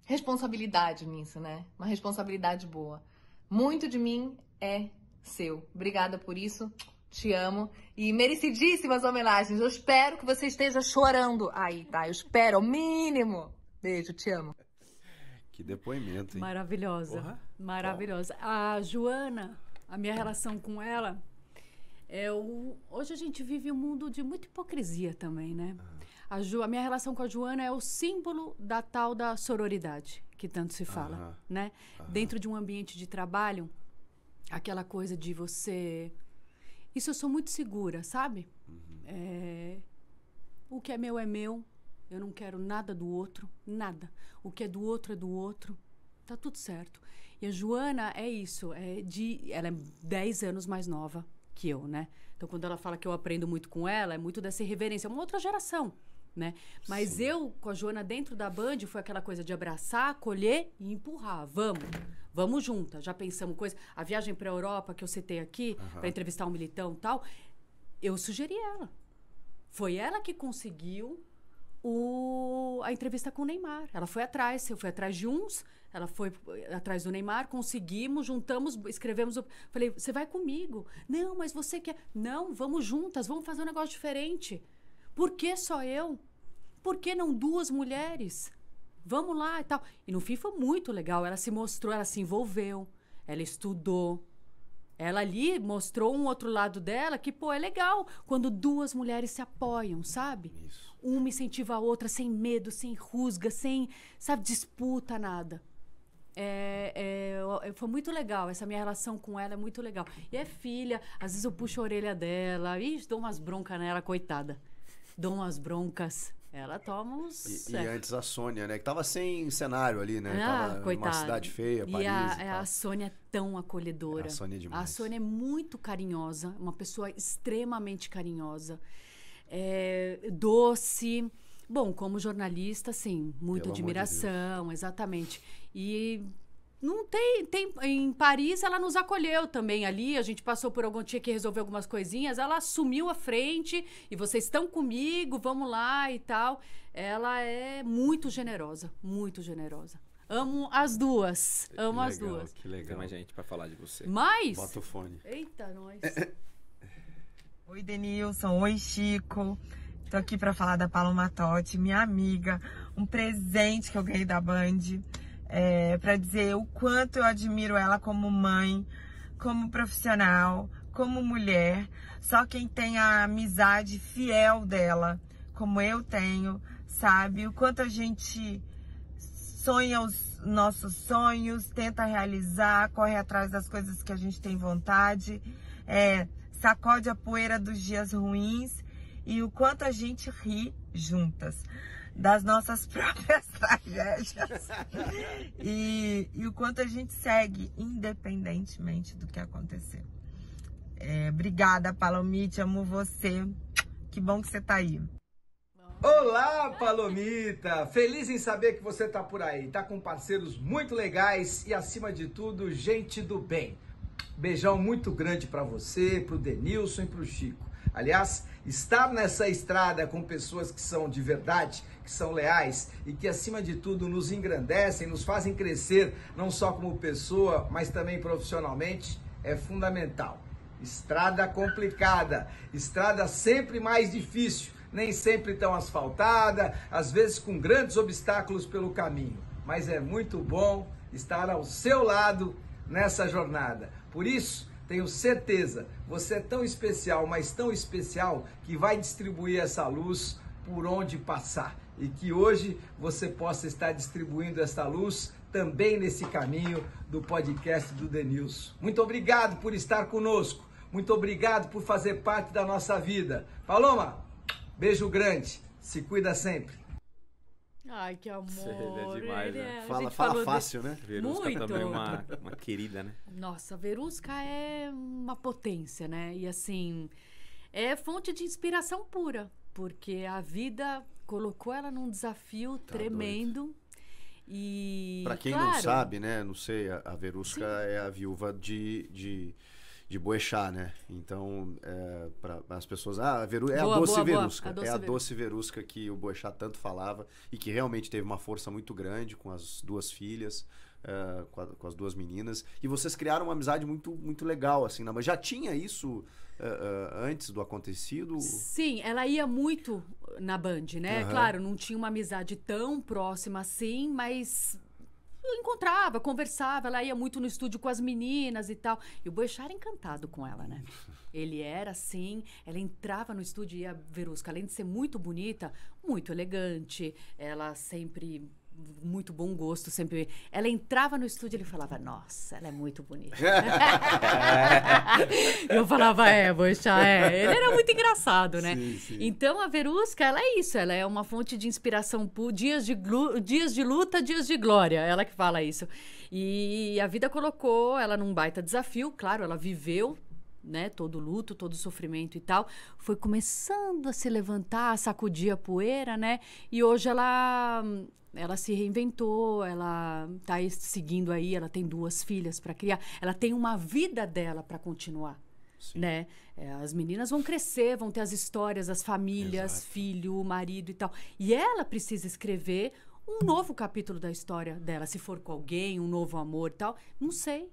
responsabilidade nisso, né? Uma responsabilidade boa. Muito de mim é seu. Obrigada por isso. Te amo. E merecidíssimas homenagens. Eu espero que você esteja chorando aí, tá? Eu espero, ao mínimo. Beijo, te amo. Que depoimento, hein? Maravilhosa. Porra. Maravilhosa. A Joana, a minha relação com ela é o. Hoje a gente vive um mundo de muita hipocrisia também, né? Ah. A, Ju, a minha relação com a Joana é o símbolo da tal da sororidade, que tanto se fala, né? Dentro de um ambiente de trabalho, aquela coisa de você... Isso eu sou muito segura, sabe? Uhum. É... O que é meu é meu. Eu não quero nada do outro, nada. O que é do outro é do outro. Tá tudo certo. E a Joana é isso, é de ela é 10 anos mais nova que eu, né? Então quando ela fala que eu aprendo muito com ela, é muito dessa irreverência, é uma outra geração né? Mas Sim. eu, com a Joana dentro da Band, foi aquela coisa de abraçar, acolher e empurrar. Vamos, vamos juntas. Já pensamos coisa. A viagem para a Europa que eu citei aqui, para entrevistar um militão e tal, eu sugeri ela. Foi ela que conseguiu o, a entrevista com o Neymar. Ela foi atrás, eu fui atrás de uns, ela foi atrás do Neymar, conseguimos, juntamos, escrevemos. O, falei, você vai comigo? Não, mas você quer. Não, vamos juntas, vamos fazer um negócio diferente. Por que só eu? Por que não duas mulheres? Vamos lá e tal. E no fim foi muito legal. Ela se mostrou, ela se envolveu, ela estudou. Ela ali mostrou um outro lado dela que, pô, é legal quando duas mulheres se apoiam, sabe? Isso. Uma incentiva a outra sem medo, sem rusga, sem, sabe, disputa, nada. É, é, é foi muito legal, essa minha relação com ela é muito legal. E é filha, às vezes eu puxo a orelha dela, e dou umas broncas nela, coitada dou umas broncas. Ela toma uns. E, e, antes a Sônia, né? Que tava sem cenário ali, né? Ah, coitada. Uma cidade feia, Paris. E a, e é a Sônia é tão acolhedora. É a Sônia é demais. A Sônia é muito carinhosa, uma pessoa extremamente carinhosa, é, doce. Bom, como jornalista, sim, muita Pelo admiração, de exatamente. E não tem, tem. Em Paris, ela nos acolheu também ali. A gente passou por algum. Tinha que resolver algumas coisinhas. Ela assumiu a frente e vocês estão comigo, vamos lá e tal. Ela é muito generosa, muito generosa. Amo as duas. Amo legal, as duas. Que legal. Tem mais gente pra falar de você. Mais? Bota o fone. Eita, nós. [COUGHS] Oi, Denilson. Oi, Chico. Tô aqui pra falar da Paloma Totti, minha amiga. Um presente que eu ganhei da Band é, para dizer o quanto eu admiro ela como mãe, como profissional, como mulher. Só quem tem a amizade fiel dela, como eu tenho, sabe? O quanto a gente sonha os nossos sonhos, tenta realizar, corre atrás das coisas que a gente tem vontade, é, sacode a poeira dos dias ruins e o quanto a gente ri juntas das nossas [LAUGHS] próprias tragédias e, e, o quanto a gente segue independentemente do que acontecer. É, obrigada, Palomite, amo você. Que bom que você tá aí. Olá, Palomita! Feliz em saber que você tá por aí. Tá com parceiros muito legais e, acima de tudo, gente do bem. Beijão muito grande para você, pro Denilson e pro Chico. Aliás, estar nessa estrada com pessoas que são de verdade que são leais e que, acima de tudo, nos engrandecem, nos fazem crescer, não só como pessoa, mas também profissionalmente, é fundamental. Estrada complicada, estrada sempre mais difícil, nem sempre tão asfaltada, às vezes com grandes obstáculos pelo caminho. Mas é muito bom estar ao seu lado nessa jornada. Por isso, tenho certeza, você é tão especial, mas tão especial que vai distribuir essa luz por onde passar e que hoje você possa estar distribuindo esta luz também nesse caminho do podcast do Denilson. Muito obrigado por estar conosco. Muito obrigado por fazer parte da nossa vida. Paloma, beijo grande. Se cuida sempre. Ai, que amor. é demais, né? fala, fala fácil, de... né? Verusca Muito. também é uma, uma querida, né? Nossa, Verusca é uma potência, né? E assim, é fonte de inspiração pura, porque a vida colocou ela num desafio tá tremendo. Doido. E. Pra quem claro, não sabe, né? Não sei, a, Verusca sim. é a viúva de. de de né? Então, é, para as pessoas, ah, a Veru, é boa, a doce boa, verusca, boa. A doce é a doce verusca que o Boechat tanto falava e que realmente teve uma força muito grande com as duas filhas, uh, com, a, com, as duas meninas. E vocês criaram uma amizade muito, muito legal, assim, né? mas já tinha isso uh, antes do acontecido? Sim, ela ia muito na Band, né? Uhum. Claro, não tinha uma amizade tão próxima assim, mas encontrava, conversava, ela ia muito no estúdio com as meninas e tal. E o Boechat era encantado com ela, né? [LAUGHS] Ele era assim, ela entrava no estúdio e ia Verusca, além de ser muito bonita, muito elegante, ela sempre muito bom gosto sempre. Ela entrava no estúdio e ele falava: Nossa, ela é muito bonita. [LAUGHS] eu falava: É, Boixá, é. Ele era muito engraçado, né? Sim, sim. Então a Verusca, ela é isso. Ela é uma fonte de inspiração por dias de, dias de luta, dias de glória. Ela que fala isso. E a vida colocou ela num baita desafio. Claro, ela viveu né, todo luto, todo sofrimento e tal, foi começando a se levantar, a sacudir a poeira, né? E hoje ela ela se reinventou, ela está seguindo aí, ela tem duas filhas para criar, ela tem uma vida dela para continuar. Sim. Né? É, as meninas vão crescer, vão ter as histórias, as famílias, Exato. filho, marido e tal. E ela precisa escrever um novo capítulo da história dela, se for com alguém, um novo amor e tal. Não sei.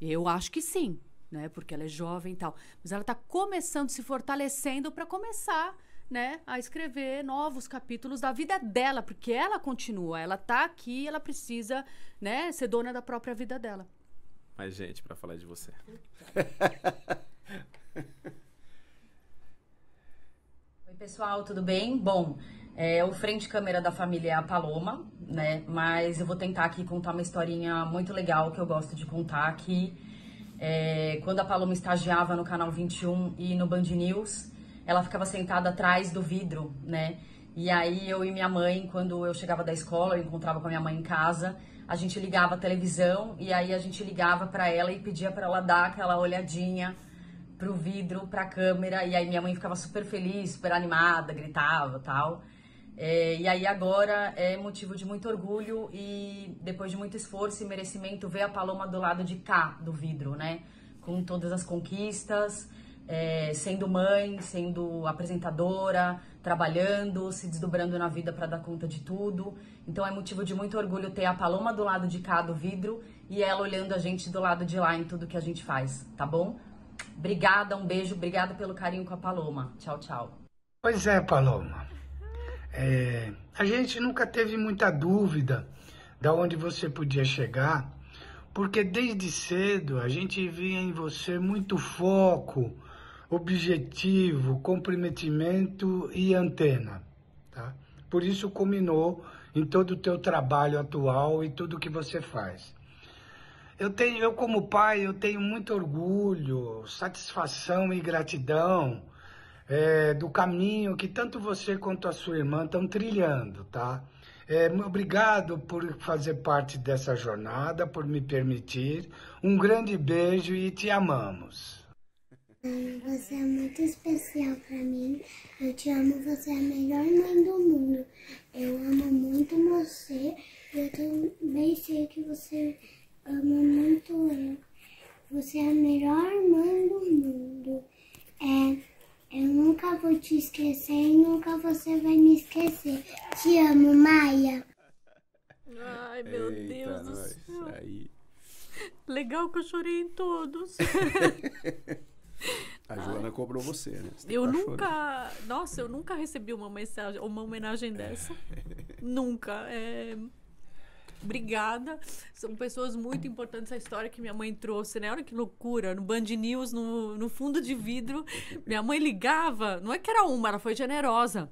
Eu acho que sim, né? Porque ela é jovem e tal. Mas ela está começando, se fortalecendo para começar né, a escrever novos capítulos da vida dela, porque ela continua, ela tá aqui, ela precisa, né, ser dona da própria vida dela. Mas gente, para falar de você. [LAUGHS] Oi, pessoal, tudo bem? Bom, é, o frente câmera da família é a Paloma, né? Mas eu vou tentar aqui contar uma historinha muito legal que eu gosto de contar aqui. É, quando a Paloma estagiava no Canal 21 e no Band News, ela ficava sentada atrás do vidro, né? E aí eu e minha mãe, quando eu chegava da escola, eu encontrava com a minha mãe em casa, a gente ligava a televisão e aí a gente ligava para ela e pedia para ela dar aquela olhadinha pro vidro, pra câmera, e aí minha mãe ficava super feliz, super animada, gritava, tal. É, e aí agora é motivo de muito orgulho e depois de muito esforço e merecimento ver a Paloma do lado de cá do vidro, né? Com todas as conquistas, é, sendo mãe, sendo apresentadora, trabalhando, se desdobrando na vida para dar conta de tudo. Então é motivo de muito orgulho ter a Paloma do lado de cá do vidro e ela olhando a gente do lado de lá em tudo que a gente faz, tá bom? Obrigada, um beijo, obrigada pelo carinho com a Paloma. Tchau, tchau. Pois é, Paloma. É, a gente nunca teve muita dúvida da onde você podia chegar, porque desde cedo a gente via em você muito foco, objetivo, comprometimento e antena. Tá? Por isso culminou em todo o teu trabalho atual e tudo que você faz. Eu tenho, eu como pai, eu tenho muito orgulho, satisfação e gratidão é, do caminho que tanto você quanto a sua irmã estão trilhando, tá? É, obrigado por fazer parte dessa jornada, por me permitir. Um grande beijo e te amamos. Você é muito especial para mim. Eu te amo, você é a melhor mãe do mundo. Eu amo muito você. Eu também sei que você ama muito eu. Você é a melhor mãe do mundo. É, eu nunca vou te esquecer e nunca você vai me esquecer. Te amo, Maia. Ai, meu Eita, Deus do céu. Aí. Legal que eu chorei em todos. [LAUGHS] A Joana cobrou você, né? Você tá eu tá nunca. Chorando. Nossa, eu nunca recebi uma mensagem, uma homenagem é. dessa. É. Nunca. É... Obrigada. São pessoas muito importantes. A história que minha mãe trouxe, né? Olha que loucura. No Band News, no, no fundo de vidro. Minha mãe ligava. Não é que era uma, ela foi generosa.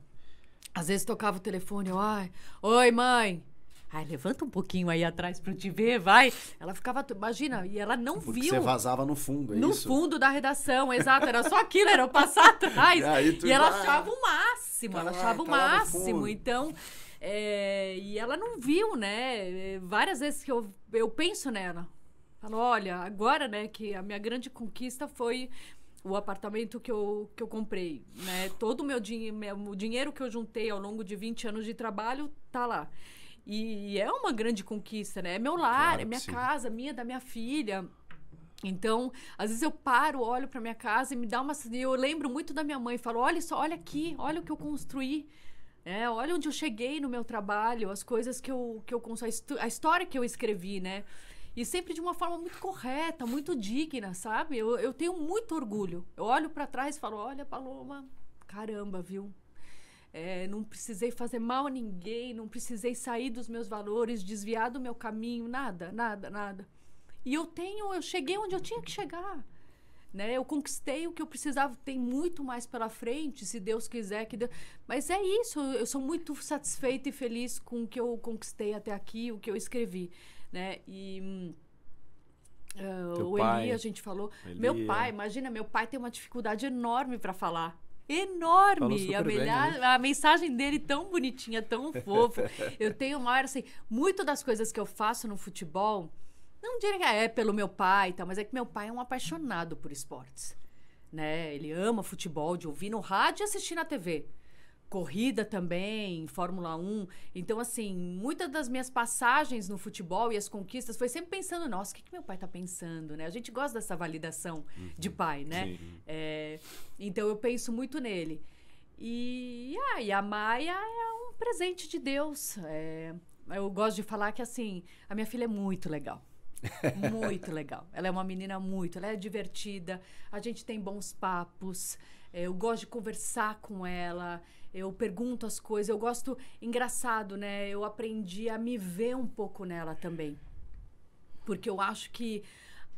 Às vezes tocava o telefone. Ai, oi, mãe. Ai, levanta um pouquinho aí atrás para eu te ver, vai. Ela ficava, imagina, e ela não Porque viu. Você vazava no fundo, é No isso? fundo da redação, exato. Era só aquilo, era eu passar atrás. [LAUGHS] E, e ela vai. achava o máximo, tá ela lá, achava tá o máximo. Então. É, e ela não viu, né? Eh, várias vezes que eu, eu penso nela. Falo, olha, agora, né, que a minha grande conquista foi o apartamento que eu, que eu comprei, né? Todo o meu, din meu, o dinheiro que eu juntei ao longo de 20 anos de trabalho tá lá. E, e é uma grande conquista, né? É meu lar, claro é minha sim. casa, minha, da minha filha. Então, às vezes eu paro, olho para minha casa e me dá uma. Eu lembro muito da minha mãe, falo: olha só, olha aqui, olha o que eu construí. É, olha onde eu cheguei no meu trabalho, as coisas que eu, que eu construí, a história que eu escrevi, né? E sempre de uma forma muito correta, muito digna, sabe? Eu, eu tenho muito orgulho. Eu olho para trás e falo: olha, Paloma, caramba, viu? É, não precisei fazer mal a ninguém, não precisei sair dos meus valores, desviar do meu caminho, nada, nada, nada. E eu tenho, eu cheguei onde eu tinha que chegar. Né? Eu conquistei o que eu precisava, tem muito mais pela frente, se Deus quiser que Deus... Mas é isso, eu sou muito satisfeita e feliz com o que eu conquistei até aqui, o que eu escrevi, né? E uh, o Eli, a gente falou, Elia. meu é. pai, imagina, meu pai tem uma dificuldade enorme para falar enorme. A, melhor, né? a, mensagem dele tão bonitinha, tão [LAUGHS] fofa. eu tenho uma hora assim, muito das coisas que eu faço no futebol, não diria que é pelo meu pai e tal, mas é que meu pai é um apaixonado por esportes. Né? Ele ama futebol, de ouvir no rádio e assistir na TV corrida também, Fórmula 1. Então, assim, muitas das minhas passagens no futebol e as conquistas foi sempre pensando, nossa, o que, que meu pai tá pensando, né? A gente gosta dessa validação uhum. de pai, né? É, então, eu penso muito nele. E, ah, e a Maia é um presente de Deus. É, eu gosto de falar que, assim, a minha filha é muito legal. [LAUGHS] muito legal. Ela é uma menina muito, ela é divertida, a gente tem bons papos, é, eu gosto de conversar com ela. Eu pergunto as coisas, eu gosto. Engraçado, né? Eu aprendi a me ver um pouco nela também. Porque eu acho que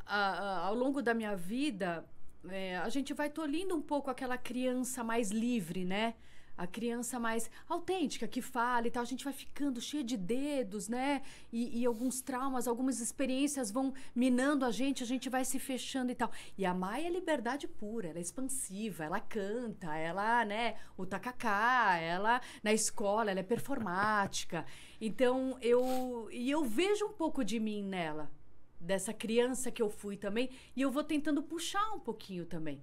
a, a, ao longo da minha vida, é, a gente vai tolhindo um pouco aquela criança mais livre, né? a criança mais autêntica que fala e tal, a gente vai ficando cheia de dedos, né? E, e, alguns traumas, algumas experiências vão minando a gente, a gente vai se fechando e tal. E a Maia é liberdade pura, ela é expansiva, ela canta, ela, né, o tacacá, ela na escola, ela é performática. Então eu e eu vejo um pouco de mim nela, dessa criança que eu fui também, e eu vou tentando puxar um pouquinho também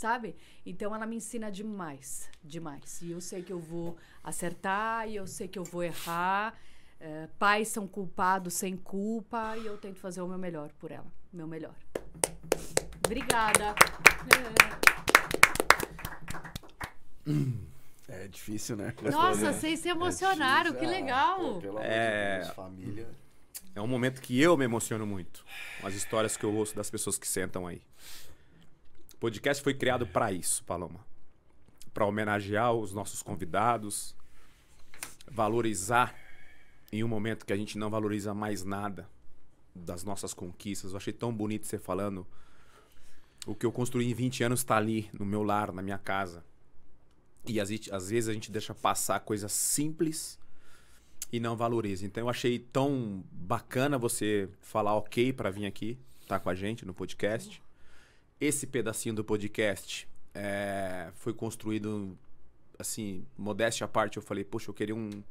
sabe? Então ela me ensina demais, demais. E eu sei que eu vou acertar e eu sei que eu vou errar. Eh, pais são culpados sem culpa e eu tento fazer o meu melhor por ela, meu melhor. Obrigada. É, difícil, né? Nossa, é vocês se emocionaram, é que legal. Pô, é, de Deus, família. É um momento que eu me emociono muito com as histórias que eu ouço das pessoas que sentam aí podcast foi criado para isso, Paloma. Para homenagear os nossos convidados, valorizar em um momento que a gente não valoriza mais nada das nossas conquistas. Eu achei tão bonito você falando. O que eu construí em 20 anos está ali, no meu lar, na minha casa. E às, vezes a gente deixa passar coisas simples e não valoriza. Então eu achei tão bacana você falar ok para vir aqui, tá com a gente no podcast esse pedacinho do podcast é, foi construído, assim, modéstia à parte, eu falei, poxa, eu queria um.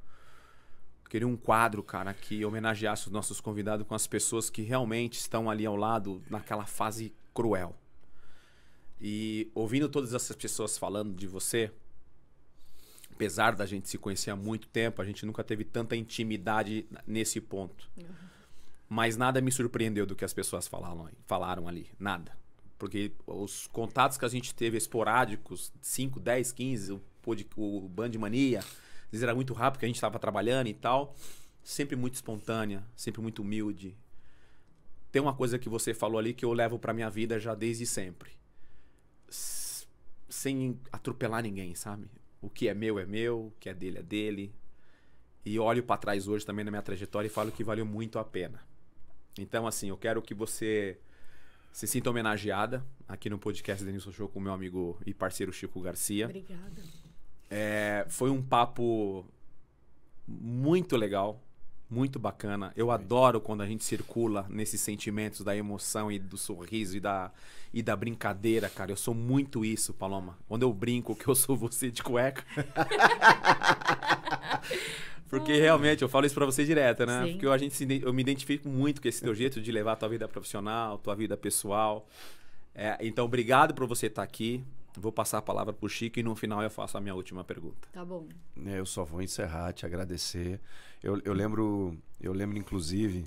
queria um quadro, cara, que homenageasse os nossos convidados com as pessoas que realmente estão ali ao lado naquela fase cruel. E ouvindo todas essas pessoas falando de você, apesar da gente se conhecer há muito tempo, a gente nunca teve tanta intimidade nesse ponto. Uhum. Mas nada me surpreendeu do que as pessoas falaram, falaram ali. Nada. Porque os contatos que a gente teve esporádicos, 5, 10, 15, o, o Band Mania, eles eram muito rápido que a gente estava trabalhando e tal. Sempre muito espontânea, sempre muito humilde. Tem uma coisa que você falou ali que eu levo para minha vida já desde sempre. sem atropelar ninguém, sabe? O que é meu é meu, o que é dele é dele. E olho para trás hoje também na minha trajetória e falo que valeu muito a pena. Então, assim, eu quero que você se sinta homenageada aqui no podcast Denilson Show com meu amigo e parceiro Chico Garcia. Obrigada. É, foi um papo muito legal, muito bacana. Eu adoro quando a gente circula nesses sentimentos da emoção e do sorriso e da, e da brincadeira, cara. Eu sou muito isso, Paloma. Quando eu brinco que eu sou você de cueca. [LAUGHS] Porque ah. realmente, eu falo isso para você direto, né? Sim. Porque eu, a gente eu me identifico muito com esse teu jeito de levar a tua vida profissional, tua vida pessoal. É, então, obrigado por você estar tá aqui. Vou passar a palavra para o Chico e no final eu faço a minha última pergunta. Tá bom. É, eu só vou encerrar, te agradecer. Eu, eu lembro, eu lembro inclusive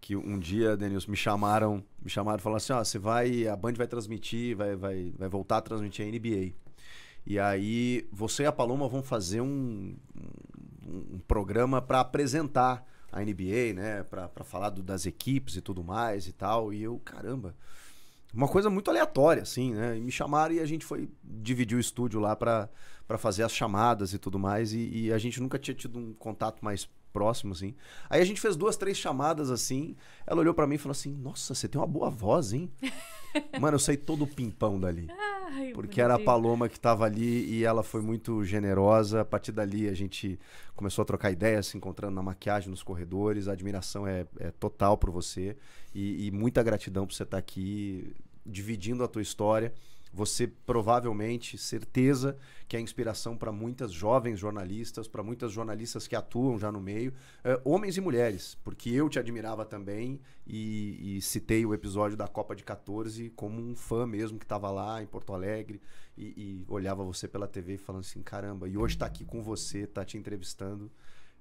que um dia, Denilson, me chamaram, me chamaram e falaram assim, ó, você vai, a Band vai transmitir, vai, vai, vai voltar a transmitir a NBA. E aí, você e a Paloma vão fazer um, um programa para apresentar a NBA, né? Para falar do, das equipes e tudo mais e tal. E eu, caramba, uma coisa muito aleatória, assim, né? E me chamaram e a gente foi dividir o estúdio lá para fazer as chamadas e tudo mais. E, e, a gente nunca tinha tido um contato mais próximo, assim. Aí a gente fez duas, três chamadas, assim. Ela olhou para mim e falou assim: Nossa, você tem uma boa voz, hein? [LAUGHS] Mano, eu saí todo pimpão dali. Ai, porque era a Paloma que tava ali e ela foi muito generosa. A partir dali a gente começou a trocar ideias, se encontrando na maquiagem, nos corredores. A admiração é, é total por você. E, e muita gratidão por você estar tá aqui dividindo a tua história você provavelmente, certeza, que é inspiração para muitas jovens jornalistas, para muitas jornalistas que atuam já no meio, é, homens e mulheres, porque eu te admirava também e, e, citei o episódio da Copa de 14 como um fã mesmo que estava lá em Porto Alegre e, e, olhava você pela TV falando assim, caramba, e hoje está aqui com você, está te entrevistando,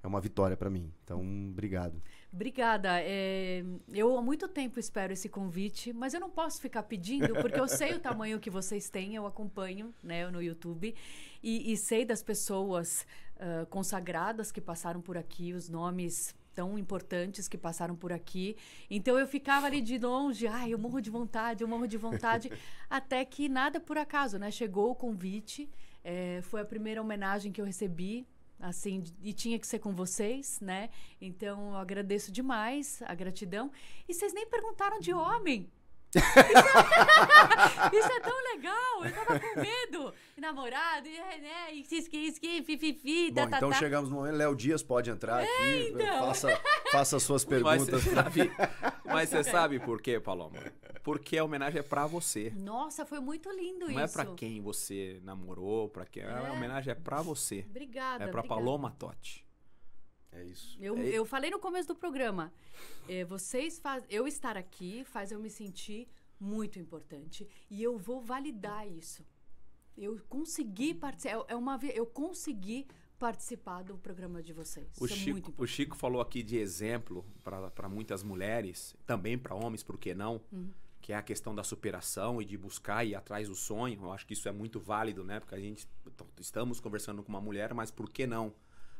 é uma vitória para mim. Então, obrigado. Obrigada. É, eu há muito tempo espero esse convite, mas eu não posso ficar pedindo, porque eu sei o tamanho que vocês têm, eu acompanho né, no YouTube e, e sei das pessoas uh, consagradas que passaram por aqui, os nomes tão importantes que passaram por aqui. Então eu ficava ali de longe, ai, eu morro de vontade, eu morro de vontade, [LAUGHS] até que nada por acaso, né? Chegou o convite, é, foi a primeira homenagem que eu recebi assim, e tinha que ser com vocês, né? Então eu agradeço demais a gratidão. E vocês nem perguntaram de homem. Isso, é, [LAUGHS] isso é tão legal. Eu tava com medo. E namorado, e René, e ski, ski, fififi, Bom, tá, tá, Então tá. chegamos no momento. Léo Dias pode entrar é, aqui. Então. Faça, faça suas perguntas. Mas você sabe, [LAUGHS] mas você sabe por quê, Paloma? Porque a homenagem é pra você. Nossa, foi muito lindo Não isso. Não é pra quem você namorou, pra quem. É. A homenagem é pra você. Obrigada. É pra obrigada. Paloma Totti. É isso. Eu, é... eu falei no começo do programa. É, vocês faz, eu estar aqui faz eu me sentir muito importante e eu vou validar isso. Eu consegui participar. É, é uma eu consegui participar do programa de vocês. O, isso é Chico, é o Chico falou aqui de exemplo para muitas mulheres, também para homens, por que não? Uhum. Que é a questão da superação e de buscar e ir atrás do sonho. Eu acho que isso é muito válido, né? Porque a gente estamos conversando com uma mulher, mas por que não?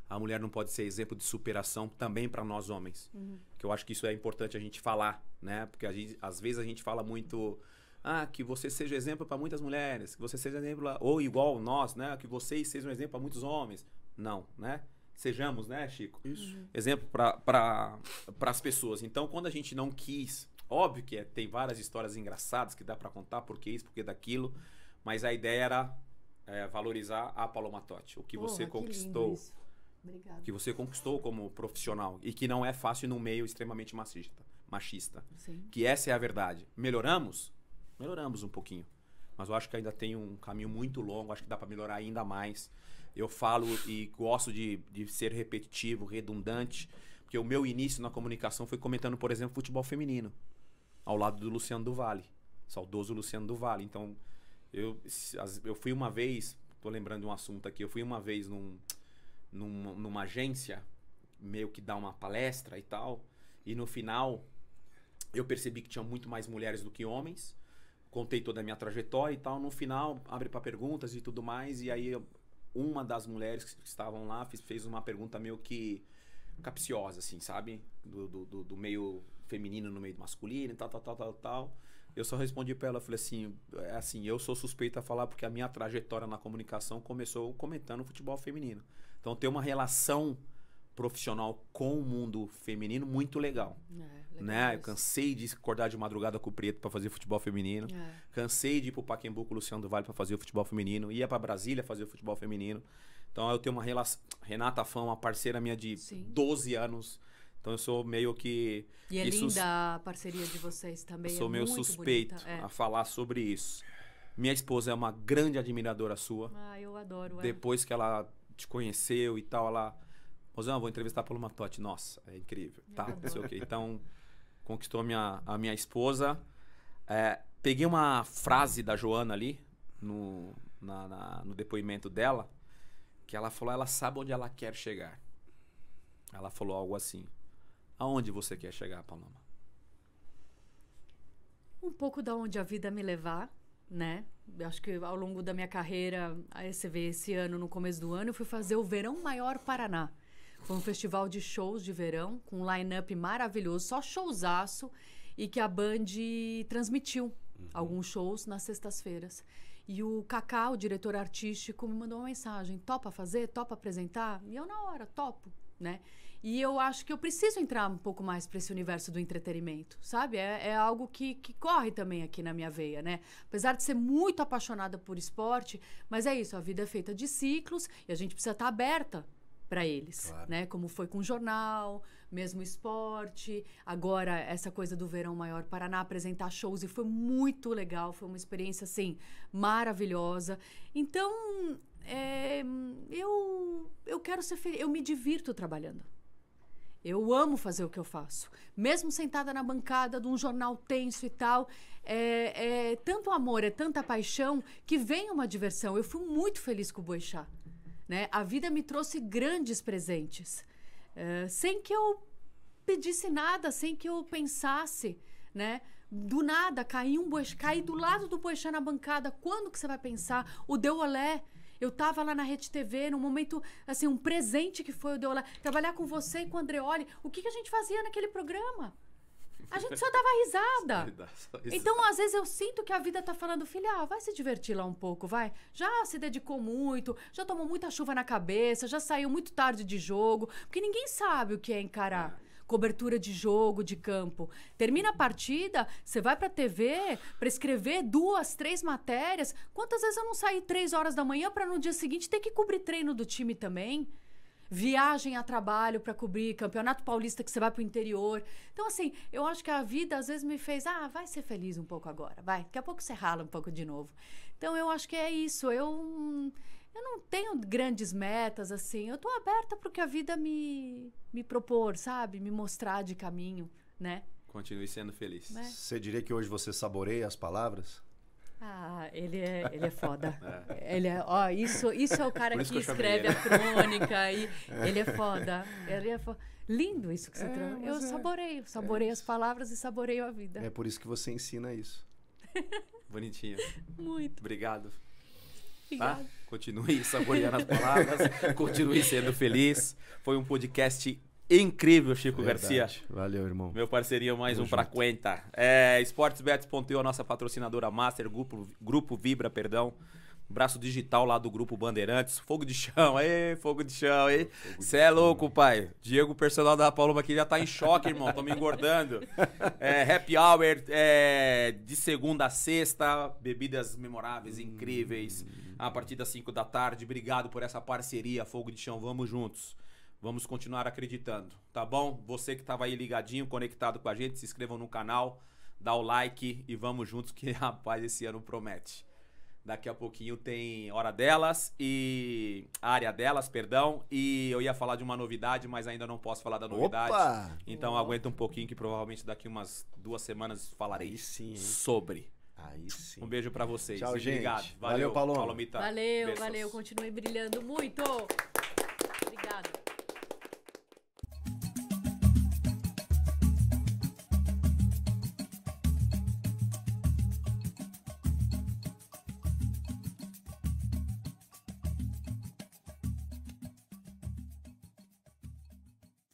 a mulher não pode ser exemplo de superação também para nós homens. Uhum. Que eu acho que isso é importante a gente falar, né? Porque gente, às vezes a gente fala muito ah, que você seja exemplo para muitas mulheres, que você seja exemplo ou igual nós, né? Que vocês sejam exemplo para muitos homens. Não, né? Sejamos, né, Chico? Isso. Uhum. Exemplo para as pessoas. Então, quando a gente não quis, óbvio que é, tem várias histórias engraçadas que dá para contar, por que isso, porque daquilo, mas a ideia era é, valorizar a Paloma Totti, o que Porra, você conquistou. Que Obrigada. Que você conquistou como profissional e que não é fácil num meio extremamente machista. machista. Sim. Que essa é a verdade. Melhoramos? Melhoramos um pouquinho. Mas eu acho que ainda tem um caminho muito longo, acho que dá para melhorar ainda mais. Eu falo e gosto de, de ser repetitivo, redundante, porque o meu início na comunicação foi comentando, por exemplo, futebol feminino, ao lado do Luciano do saudoso Luciano do Então, eu, eu fui uma vez, tô lembrando de um assunto aqui, eu fui uma vez num, numa, numa agência, meio que dar uma palestra e tal. E no final, eu percebi que tinha muito mais mulheres do que homens. Contei toda a minha trajetória e tal. No final, abre para perguntas e tudo mais. E aí, uma das mulheres que estavam lá fez, fez uma pergunta meio que capciosa, assim, sabe? Do, do, do, meio feminino no meio do masculino e tal, tal, tal, tal, tal. Eu só respondi para ela, falei assim, é assim, eu sou suspeita a falar porque a minha trajetória na comunicação começou comentando futebol feminino. Então tem uma relação profissional com o mundo feminino muito legal. É, legal né? Eu cansei de acordar de madrugada com o Preto para fazer futebol feminino. É. Cansei de ir pro Paquembu com o Luciano do Vale para fazer o futebol feminino. Ia para Brasília fazer o futebol feminino. Então eu tenho uma relação... Renata Fã, uma parceira minha de Sim. 12 anos. Então eu sou meio que... E é isso... linda a parceria de vocês também. Eu sou é meio suspeito é. a falar sobre isso. Minha esposa é uma grande admiradora sua. Ah, eu adoro. É. Depois que ela te conheceu e tal, lá. Mozão, vou entrevistar pelo Matote. Nossa, é incrível. Tá, não sei o quê. Então, conquistou a minha, a minha esposa. É, peguei uma frase da Joana ali, no, na, na, no depoimento dela, que ela falou: ela sabe onde ela quer chegar. Ela falou algo assim: aonde você quer chegar, Paloma? Um pouco da onde a vida me levar né? Eu acho que ao longo da minha carreira, a você esse ano, no começo do ano, eu fui fazer o Verão Maior Paraná. Foi um festival de shows de verão, com um line-up maravilhoso, só showzaço, e que a Band transmitiu uhum. alguns shows nas sextas-feiras. E o Cacá, o diretor artístico, me mandou uma mensagem: topa fazer? Topa apresentar? E eu, na hora, topo né? E eu acho que eu preciso entrar um pouco mais para esse universo do entretenimento, sabe? É, é algo que, que corre também aqui na minha veia, né? Apesar de ser muito apaixonada por esporte, mas é isso, a vida é feita de ciclos e a gente precisa estar tá aberta para eles, claro. né? Como foi com o jornal, mesmo esporte, agora essa coisa do Verão Maior Paraná apresentar shows e foi muito legal, foi uma experiência assim maravilhosa. Então, é, eu, eu quero ser feliz, eu me divirto trabalhando. Eu amo fazer o que eu faço. Mesmo sentada na bancada de um jornal tenso e tal, é, é tanto amor, é tanta paixão que vem uma diversão. Eu fui muito feliz com o Boixá. Né? A vida me trouxe grandes presentes. É, sem que eu pedisse nada, sem que eu pensasse, né? Do nada, caí um boixá, caí do lado do boixá na bancada. Quando que você vai pensar? O Deu Olé, eu tava lá na Rede TV, num momento, assim, um presente que foi o de lá. Trabalhar com você e com o Andreoli. O que, que a gente fazia naquele programa? A gente [LAUGHS] só dava risada. Então, às vezes, eu sinto que a vida tá falando, filha, ah, vai se divertir lá um pouco, vai. Já se dedicou muito, já tomou muita chuva na cabeça, já saiu muito tarde de jogo. Porque ninguém sabe o que é encarar. É cobertura de jogo, de campo. Termina a partida, você vai para a TV para escrever duas, três matérias. Quantas vezes eu não saí três horas da manhã para no dia seguinte ter que cobrir treino do time também? viagem a trabalho para cobrir, campeonato paulista que você vai para o interior. Então, assim, eu acho que a vida às vezes me fez, ah, vai ser feliz um pouco agora, vai, daqui a pouco você rala um pouco de novo. Então, eu acho que é isso. Eu, hum, eu não tenho grandes metas assim. Eu tô aberta pro que a vida me, me propor, sabe? Me mostrar de caminho, né? Continue sendo feliz. Né? Você diria que hoje você saboreia as palavras? Ah, ele é, ele é foda. [LAUGHS] É. Ele é, ó, isso, isso é o cara que, que escreve a crônica. E ele é foda. Ele é Lindo isso que você é, trouxe. Eu é. saboreio, é saboreio as palavras e saboreio a vida. É por isso que você ensina isso. [LAUGHS] Bonitinho. Muito. Obrigado. Tá? Continue saboreando as [LAUGHS] palavras, continue sendo feliz. Foi um podcast incrível, Chico Verdade. Garcia. Valeu, irmão. Meu parceria, mais Vamos um para Cuenta. É, a nossa patrocinadora master, grupo, grupo Vibra, perdão braço digital lá do grupo Bandeirantes. Fogo de chão, aí, [LAUGHS] fogo de chão, aí. Você é louco, pai. Diego, personal da Paloma aqui, já tá em choque, irmão. Tô me engordando. É, happy hour é, de segunda a sexta. Bebidas memoráveis, incríveis. A partir das 5 da tarde. Obrigado por essa parceria, fogo de chão. Vamos juntos. Vamos continuar acreditando, tá bom? Você que tava aí ligadinho, conectado com a gente, se inscreva no canal, dá o like e vamos juntos que, [LAUGHS] rapaz, esse ano promete. Daqui a pouquinho tem Hora Delas e. Área Delas, perdão. E eu ia falar de uma novidade, mas ainda não posso falar da novidade. Opa! Então Uou. aguenta um pouquinho, que provavelmente daqui umas duas semanas falarei Aí sim, sobre. Aí sim. Um beijo para vocês. Tchau, gente. Obrigado. Valeu, valeu Paloma. Palomita. Valeu, valeu. Continue brilhando muito. Obrigado.